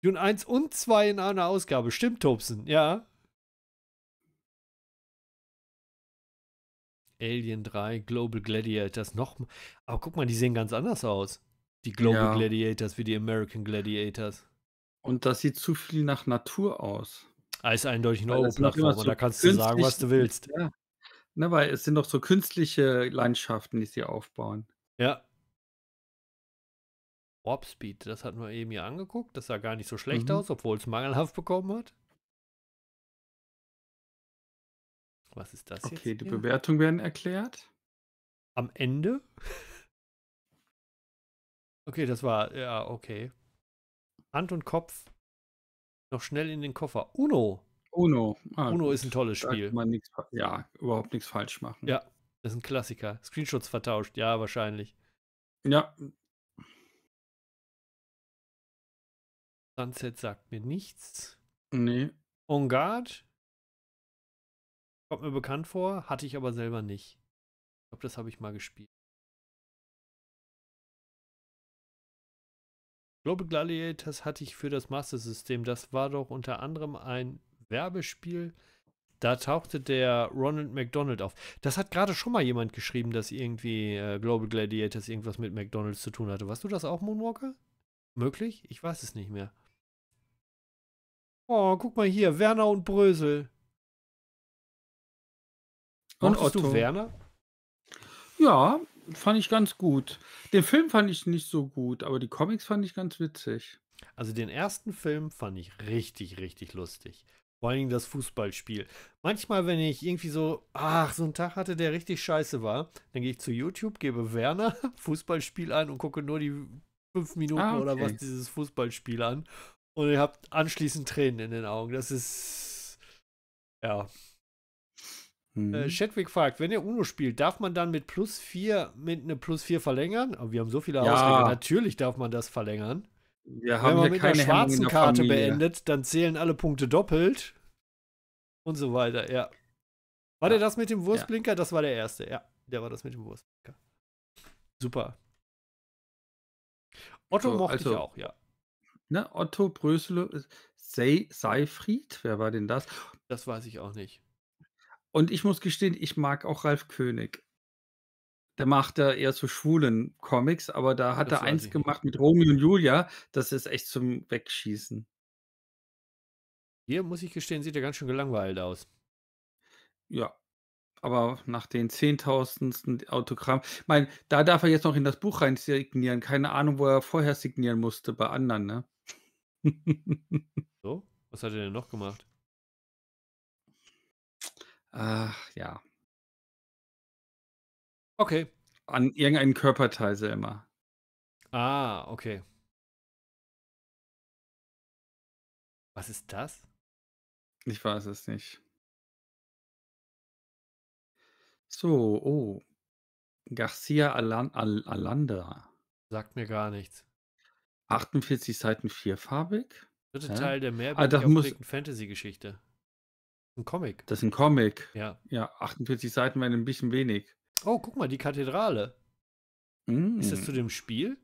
Dune 1 und 2 in einer Ausgabe. Stimmt, Tobsen, ja. Alien 3, Global Gladiators, nochmal. Aber guck mal, die sehen ganz anders aus. Die Global ja. Gladiators wie die American Gladiators. Und das sieht zu viel nach Natur aus. Ah, ist eindeutig ein Europlattform, so da kannst du sagen, was du willst. Ja. Na, ne, weil es sind doch so künstliche Landschaften, die sie aufbauen. Ja. Warp-Speed, das hatten wir eben hier angeguckt. Das sah gar nicht so schlecht mhm. aus, obwohl es mangelhaft bekommen hat. Was ist das okay, jetzt? Okay, die Bewertungen werden erklärt. Am Ende? okay, das war, ja, okay. Hand und Kopf noch schnell in den Koffer. Uno. Uno. Ah, Uno ist ein tolles Spiel. Nix, ja, überhaupt nichts falsch machen. Ja, das ist ein Klassiker. Screenshots vertauscht, ja, wahrscheinlich. Ja, Sunset sagt mir nichts. Nee. On Guard kommt mir bekannt vor, hatte ich aber selber nicht. Ich glaube, das habe ich mal gespielt. Global Gladiators hatte ich für das Master System. Das war doch unter anderem ein Werbespiel. Da tauchte der Ronald McDonald auf. Das hat gerade schon mal jemand geschrieben, dass irgendwie äh, Global Gladiators irgendwas mit McDonalds zu tun hatte. Warst du das auch, Moonwalker? Möglich? Ich weiß es nicht mehr. Oh, guck mal hier, Werner und Brösel. Konntest du Werner? Ja, fand ich ganz gut. Den Film fand ich nicht so gut, aber die Comics fand ich ganz witzig. Also den ersten Film fand ich richtig, richtig lustig. Vor allen Dingen das Fußballspiel. Manchmal, wenn ich irgendwie so, ach, so einen Tag hatte, der richtig scheiße war, dann gehe ich zu YouTube, gebe Werner (laughs) Fußballspiel ein und gucke nur die fünf Minuten ah, okay. oder was dieses Fußballspiel an und ihr habt anschließend Tränen in den Augen. Das ist. Ja. Äh, mhm. Äh, Chadwick fragt, wenn ihr UNO spielt, darf man dann mit plus 4, mit einer plus 4 verlängern? Aber wir haben so viele ja. Ausländer. Natürlich darf man das verlängern. Wir wenn man mit einer schwarzen der Karte Familie. beendet, dann zählen alle Punkte doppelt. Und so weiter, ja. War ja. der das mit dem Wurstblinker? Ja. Das war der erste, ja. Der war das mit dem Wurstblinker. Super. Otto so, mochte also, ich auch, ja. Ne? Otto Brösele, äh, Se Seifried, wer war denn das? Das weiß ich auch nicht. Und ich muss gestehen, ich mag auch Ralf König. Der macht da eher so schwulen Comics, aber da hat das er eins gemacht mit Romeo und Julia. Das ist echt zum Wegschießen. Hier muss ich gestehen, sieht er ganz schön gelangweilt aus. Ja, aber nach den zehntausendsten Autogramm, ich meine, da darf er jetzt noch in das Buch rein signieren. Keine Ahnung, wo er vorher signieren musste bei anderen, ne? (laughs) so? Was hat er denn noch gemacht? Ach, ja. Okay. An irgendeinen Körperteil selber. Ah, okay. Was ist das? Ich weiß es nicht. So, oh. Garcia Alan Al Alanda. Sagt mir gar nichts. 48 Seiten vierfarbig? Dritte ja? Teil der mehrbändigen ah, muss... Fantasy-Geschichte. Ein Comic. Das ist ein Comic. Ja. Ja, 48 Seiten wären ein bisschen wenig. Oh, guck mal, die Kathedrale. Mm. Ist das mm. zu dem Spiel?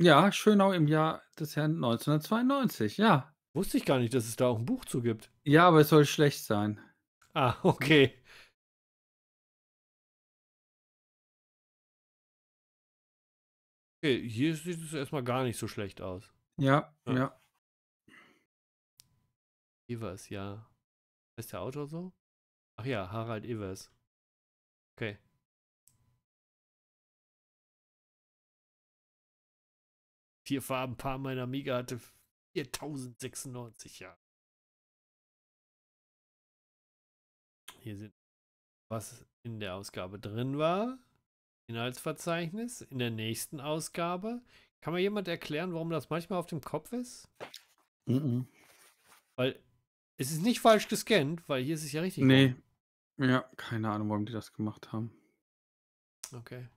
Ja, Schönau im Jahr des Herrn 1992, ja. Wusste ich gar nicht, dass es da auch ein Buch zu gibt. Ja, aber es soll schlecht sein. Ah, (laughs) okay. Okay, hier sieht es erstmal gar nicht so schlecht aus. Ja, ja. ja. Evers, ja. Ist der Autor so? Ach ja, Harald Evers. Okay. Vier Farben, Paar meiner Amiga hatte 4096 Jahre. Hier sind, was in der Ausgabe drin war. Inhaltsverzeichnis in der nächsten Ausgabe. Kann mir jemand erklären, warum das manchmal auf dem Kopf ist? Mm -mm. Weil es ist nicht falsch gescannt, weil hier ist es ja richtig. Nee. Worden. Ja, keine Ahnung, warum die das gemacht haben. Okay.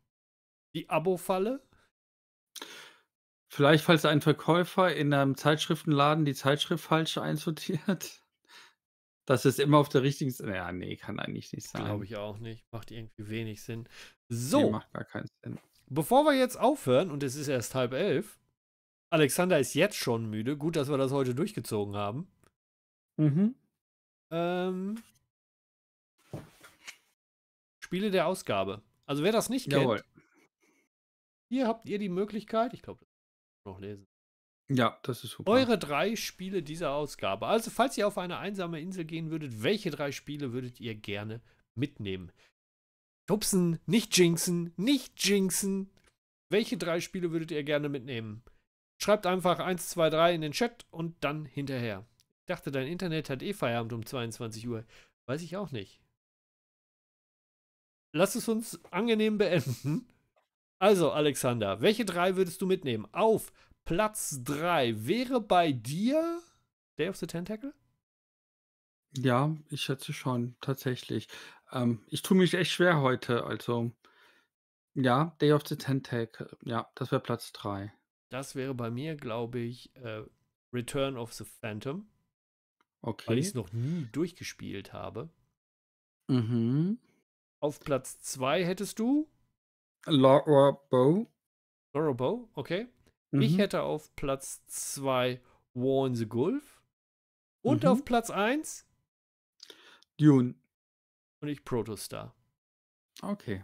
Die Abo-Falle? Vielleicht, falls ein Verkäufer in einem Zeitschriftenladen die Zeitschrift falsch einsortiert dass es immer auf der richtigen Seite. Ja, nee, kann eigentlich nicht sein. Glaube ich auch nicht. Macht irgendwie wenig Sinn. So. Nee, macht gar keinen Sinn. Bevor wir jetzt aufhören, und es ist erst halb elf, Alexander ist jetzt schon müde. Gut, dass wir das heute durchgezogen haben. Mhm. Ähm, Spiele der Ausgabe. Also wer das nicht Jawohl. kennt, hier habt ihr die Möglichkeit, ich glaube, das kann ich noch lesen. Ja, das ist super. Eure drei Spiele dieser Ausgabe. Also, falls ihr auf eine einsame Insel gehen würdet, welche drei Spiele würdet ihr gerne mitnehmen? Tupsen, nicht jinxen, nicht jinxen. Welche drei Spiele würdet ihr gerne mitnehmen? Schreibt einfach 1, 2, 3 in den Chat und dann hinterher. Ich dachte, dein Internet hat eh Feierabend um 22 Uhr. Weiß ich auch nicht. Lass es uns angenehm beenden. Also, Alexander, welche drei würdest du mitnehmen? Auf Platz 3 wäre bei dir Day of the Tentacle? Ja, ich schätze schon, tatsächlich. Ähm, ich tue mich echt schwer heute. Also, ja, Day of the Tentacle. Ja, das wäre Platz 3. Das wäre bei mir, glaube ich, äh, Return of the Phantom. Okay. Weil ich es noch nie durchgespielt habe. Mhm. Auf Platz 2 hättest du? Laura Bow. Laura Bow, okay. Mhm. Ich hätte auf Platz 2 War in the Gulf. Und mhm. auf Platz 1 Dune. Und ich Protostar. Okay.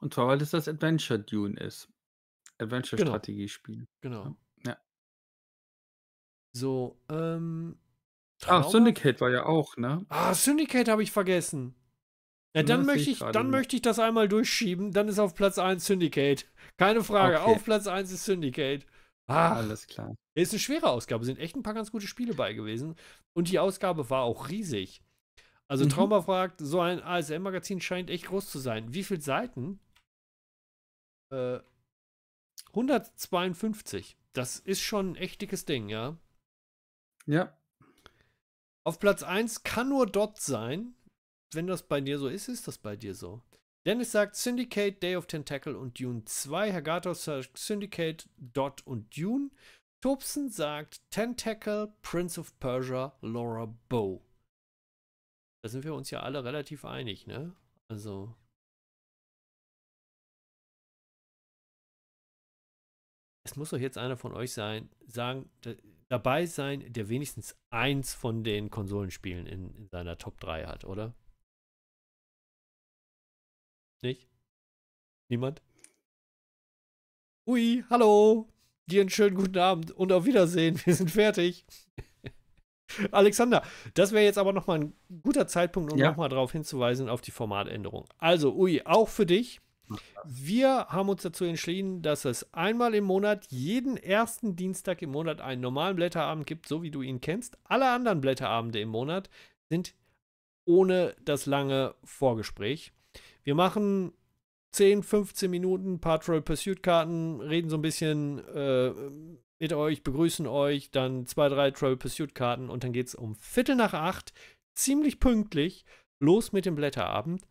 Und zwar, weil das das Adventure Dune ist. Adventure-Strategiespiel. Genau. genau. Ja. So, ähm. Traum? Ah, Syndicate war ja auch, ne? Ah, Syndicate habe ich vergessen. Ja, dann möchte ich, dann möchte ich das einmal durchschieben. Dann ist auf Platz 1 Syndicate. Keine Frage, okay. auf Platz 1 ist Syndicate. Ah, alles klar. Ist eine schwere Ausgabe. Sind echt ein paar ganz gute Spiele bei gewesen. Und die Ausgabe war auch riesig. Also mhm. Trauma fragt, so ein ASM-Magazin scheint echt groß zu sein. Wie viele Seiten? Äh, 152. Das ist schon ein echt dickes Ding, ja? Ja. Auf Platz 1 kann nur Dot sein wenn das bei dir so ist, ist das bei dir so. Dennis sagt Syndicate, Day of Tentacle und Dune 2. Herr Gator sagt Syndicate, Dot und Dune. Tobson sagt Tentacle, Prince of Persia, Laura Bow. Da sind wir uns ja alle relativ einig, ne? Also. Es muss doch jetzt einer von euch sein, sagen, dabei sein, der wenigstens eins von den Konsolenspielen in, in seiner Top 3 hat, oder? Nicht? Niemand? Ui, hallo. Dir einen schönen guten Abend und auf Wiedersehen. Wir sind fertig. (laughs) Alexander, das wäre jetzt aber nochmal ein guter Zeitpunkt, um ja. nochmal darauf hinzuweisen, auf die Formatänderung. Also, Ui, auch für dich. Wir haben uns dazu entschieden, dass es einmal im Monat, jeden ersten Dienstag im Monat, einen normalen Blätterabend gibt, so wie du ihn kennst. Alle anderen Blätterabende im Monat sind ohne das lange Vorgespräch. Wir machen 10, 15 Minuten Patrol Pursuit Karten, reden so ein bisschen äh, mit euch, begrüßen euch, dann zwei, drei Troll Pursuit Karten und dann geht's um Viertel nach acht, ziemlich pünktlich, los mit dem Blätterabend.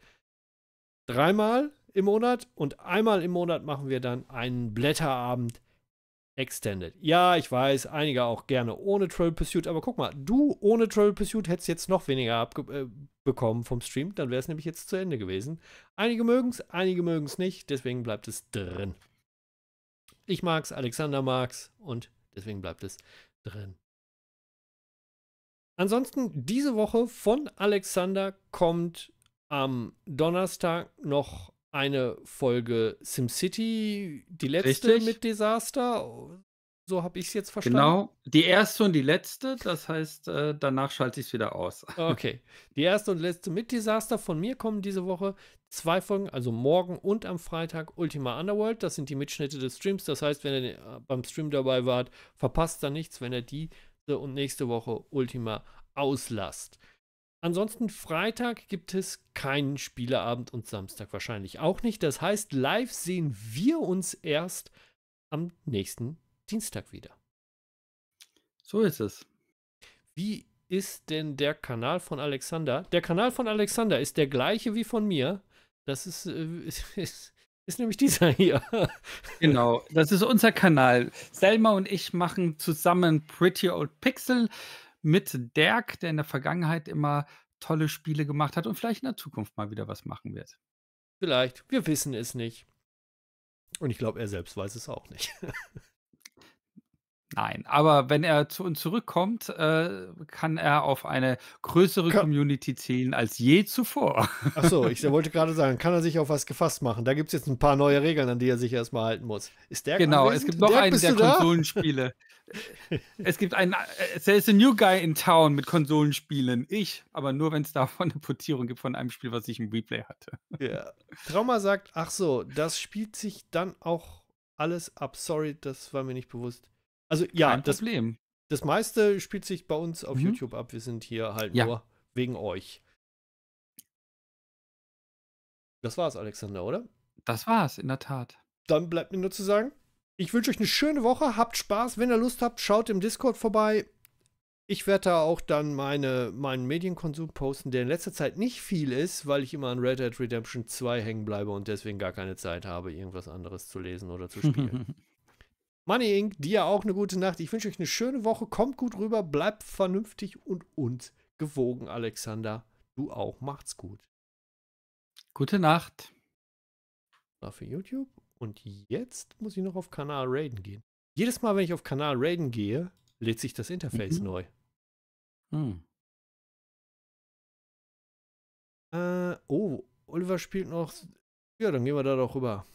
Dreimal im Monat und einmal im Monat machen wir dann einen Blätterabend Extended. Ja, ich weiß, einige auch gerne ohne Troll Pursuit, aber guck mal, du ohne Troll Pursuit hättest jetzt noch weniger abge äh, bekommen vom Stream, dann wäre es nämlich jetzt zu Ende gewesen. Einige mögen es, einige mögen es nicht, deswegen bleibt es drin. Ich mag es, Alexander mag es und deswegen bleibt es drin. Ansonsten diese Woche von Alexander kommt am Donnerstag noch eine Folge SimCity, die letzte Richtig. mit Desaster, so habe ich es jetzt verstanden. Genau, die erste und die letzte, das heißt, äh, danach schalte ich es wieder aus. (laughs) Okay, die erste und letzte mit Desaster von mir kommen diese Woche zwei Folgen, also morgen und am Freitag Ultima Underworld. Das sind die Mitschnitte des Streams. Das heißt, wenn ihr äh, beim Stream dabei wart, verpasst da nichts, wenn ihr diese und nächste Woche Ultima auslasst. Ansonsten Freitag gibt es keinen Spieleabend und Samstag wahrscheinlich auch nicht. Das heißt, live sehen wir uns erst am nächsten Dienstag wieder. So ist es. Wie ist denn der Kanal von Alexander? Der Kanal von Alexander ist der gleiche wie von mir. Das ist, äh, (laughs) ist, ist, nämlich dieser hier. genau, das ist unser Kanal. Selma und ich machen zusammen Pretty Old Pixel mit Dirk, der in der Vergangenheit immer tolle Spiele gemacht hat und vielleicht in der Zukunft mal wieder was machen wird. Vielleicht, wir wissen es nicht. Und ich glaube, er selbst weiß es auch nicht. (laughs) Nein, aber wenn er zu uns zurückkommt, äh, kann er auf eine größere kann Community zählen als je zuvor. Achso, ich (laughs) wollte gerade sagen, kann er sich auf was gefasst machen? Da gibt es jetzt ein paar neue Regeln, an die er sich erstmal halten muss. Ist der Genau, anwesend? es gibt noch Dirk, einen der Konsolenspiele. (laughs) es gibt einen, there is a new guy in town mit Konsolenspielen. Ich, aber nur, wenn es davon eine Portierung gibt von einem Spiel, was ich im Replay hatte. Ja. Trauma sagt, ach so, das spielt sich dann auch alles ab. Sorry, das war mir nicht bewusst. Also ja, Kein das, Problem. das meiste spielt sich bei uns auf mhm. YouTube ab. Wir sind hier halt ja. nur wegen euch. Das war's, Alexander, oder? Das war's, in der Tat. Dann bleibt mir nur zu sagen, ich wünsche euch eine schöne Woche, habt Spaß, wenn ihr Lust habt, schaut im Discord vorbei. Ich werde da auch dann meine, meinen Medienkonsum posten, der in letzter Zeit nicht viel ist, weil ich immer an Red Dead Redemption 2 hängen bleibe und deswegen gar keine Zeit habe, irgendwas anderes zu lesen oder zu spielen. (laughs) Money Inc., dir auch eine gute Nacht. Ich wünsche euch eine schöne Woche. Kommt gut rüber, bleibt vernünftig und uns gewogen, Alexander. Du auch. Macht's gut. Gute Nacht. War für YouTube. Und jetzt muss ich noch auf Kanal Raiden gehen. Jedes Mal, wenn ich auf Kanal Raiden gehe, lädt sich das Interface mhm. neu. Mhm. Äh, oh, Oliver spielt noch. Ja, dann gehen wir da doch rüber.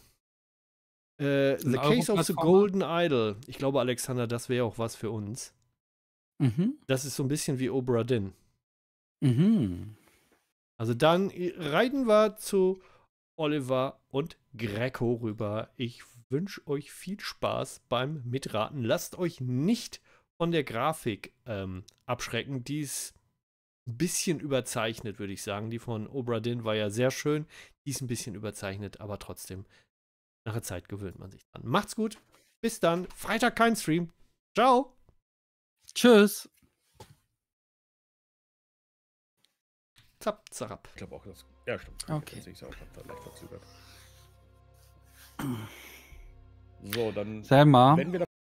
Äh, The Case of the ne? Golden Idol. Ich glaube, Alexander, das wäre auch was für uns. Mhm. Das ist so ein bisschen wie Obra Dinn. Mhm. Also dann reiten wir zu Oliver und Greco rüber. Ich wünsche euch viel Spaß beim Mitraten. Lasst euch nicht von der Grafik ähm, abschrecken. Die ist ein bisschen überzeichnet, würde ich sagen. Die von Obra Dinn war ja sehr schön. Die ist ein bisschen überzeichnet, aber trotzdem nach der Zeit gewöhnt man sich dran. Macht's gut. Bis dann. Freitag kein Stream. Ciao. Tschüss. Zap, zap. Ich glaube auch, das. Ja, stimmt. Okay. Ich auch, hab leicht verzögert. So, dann. Selma. Wenn wir davon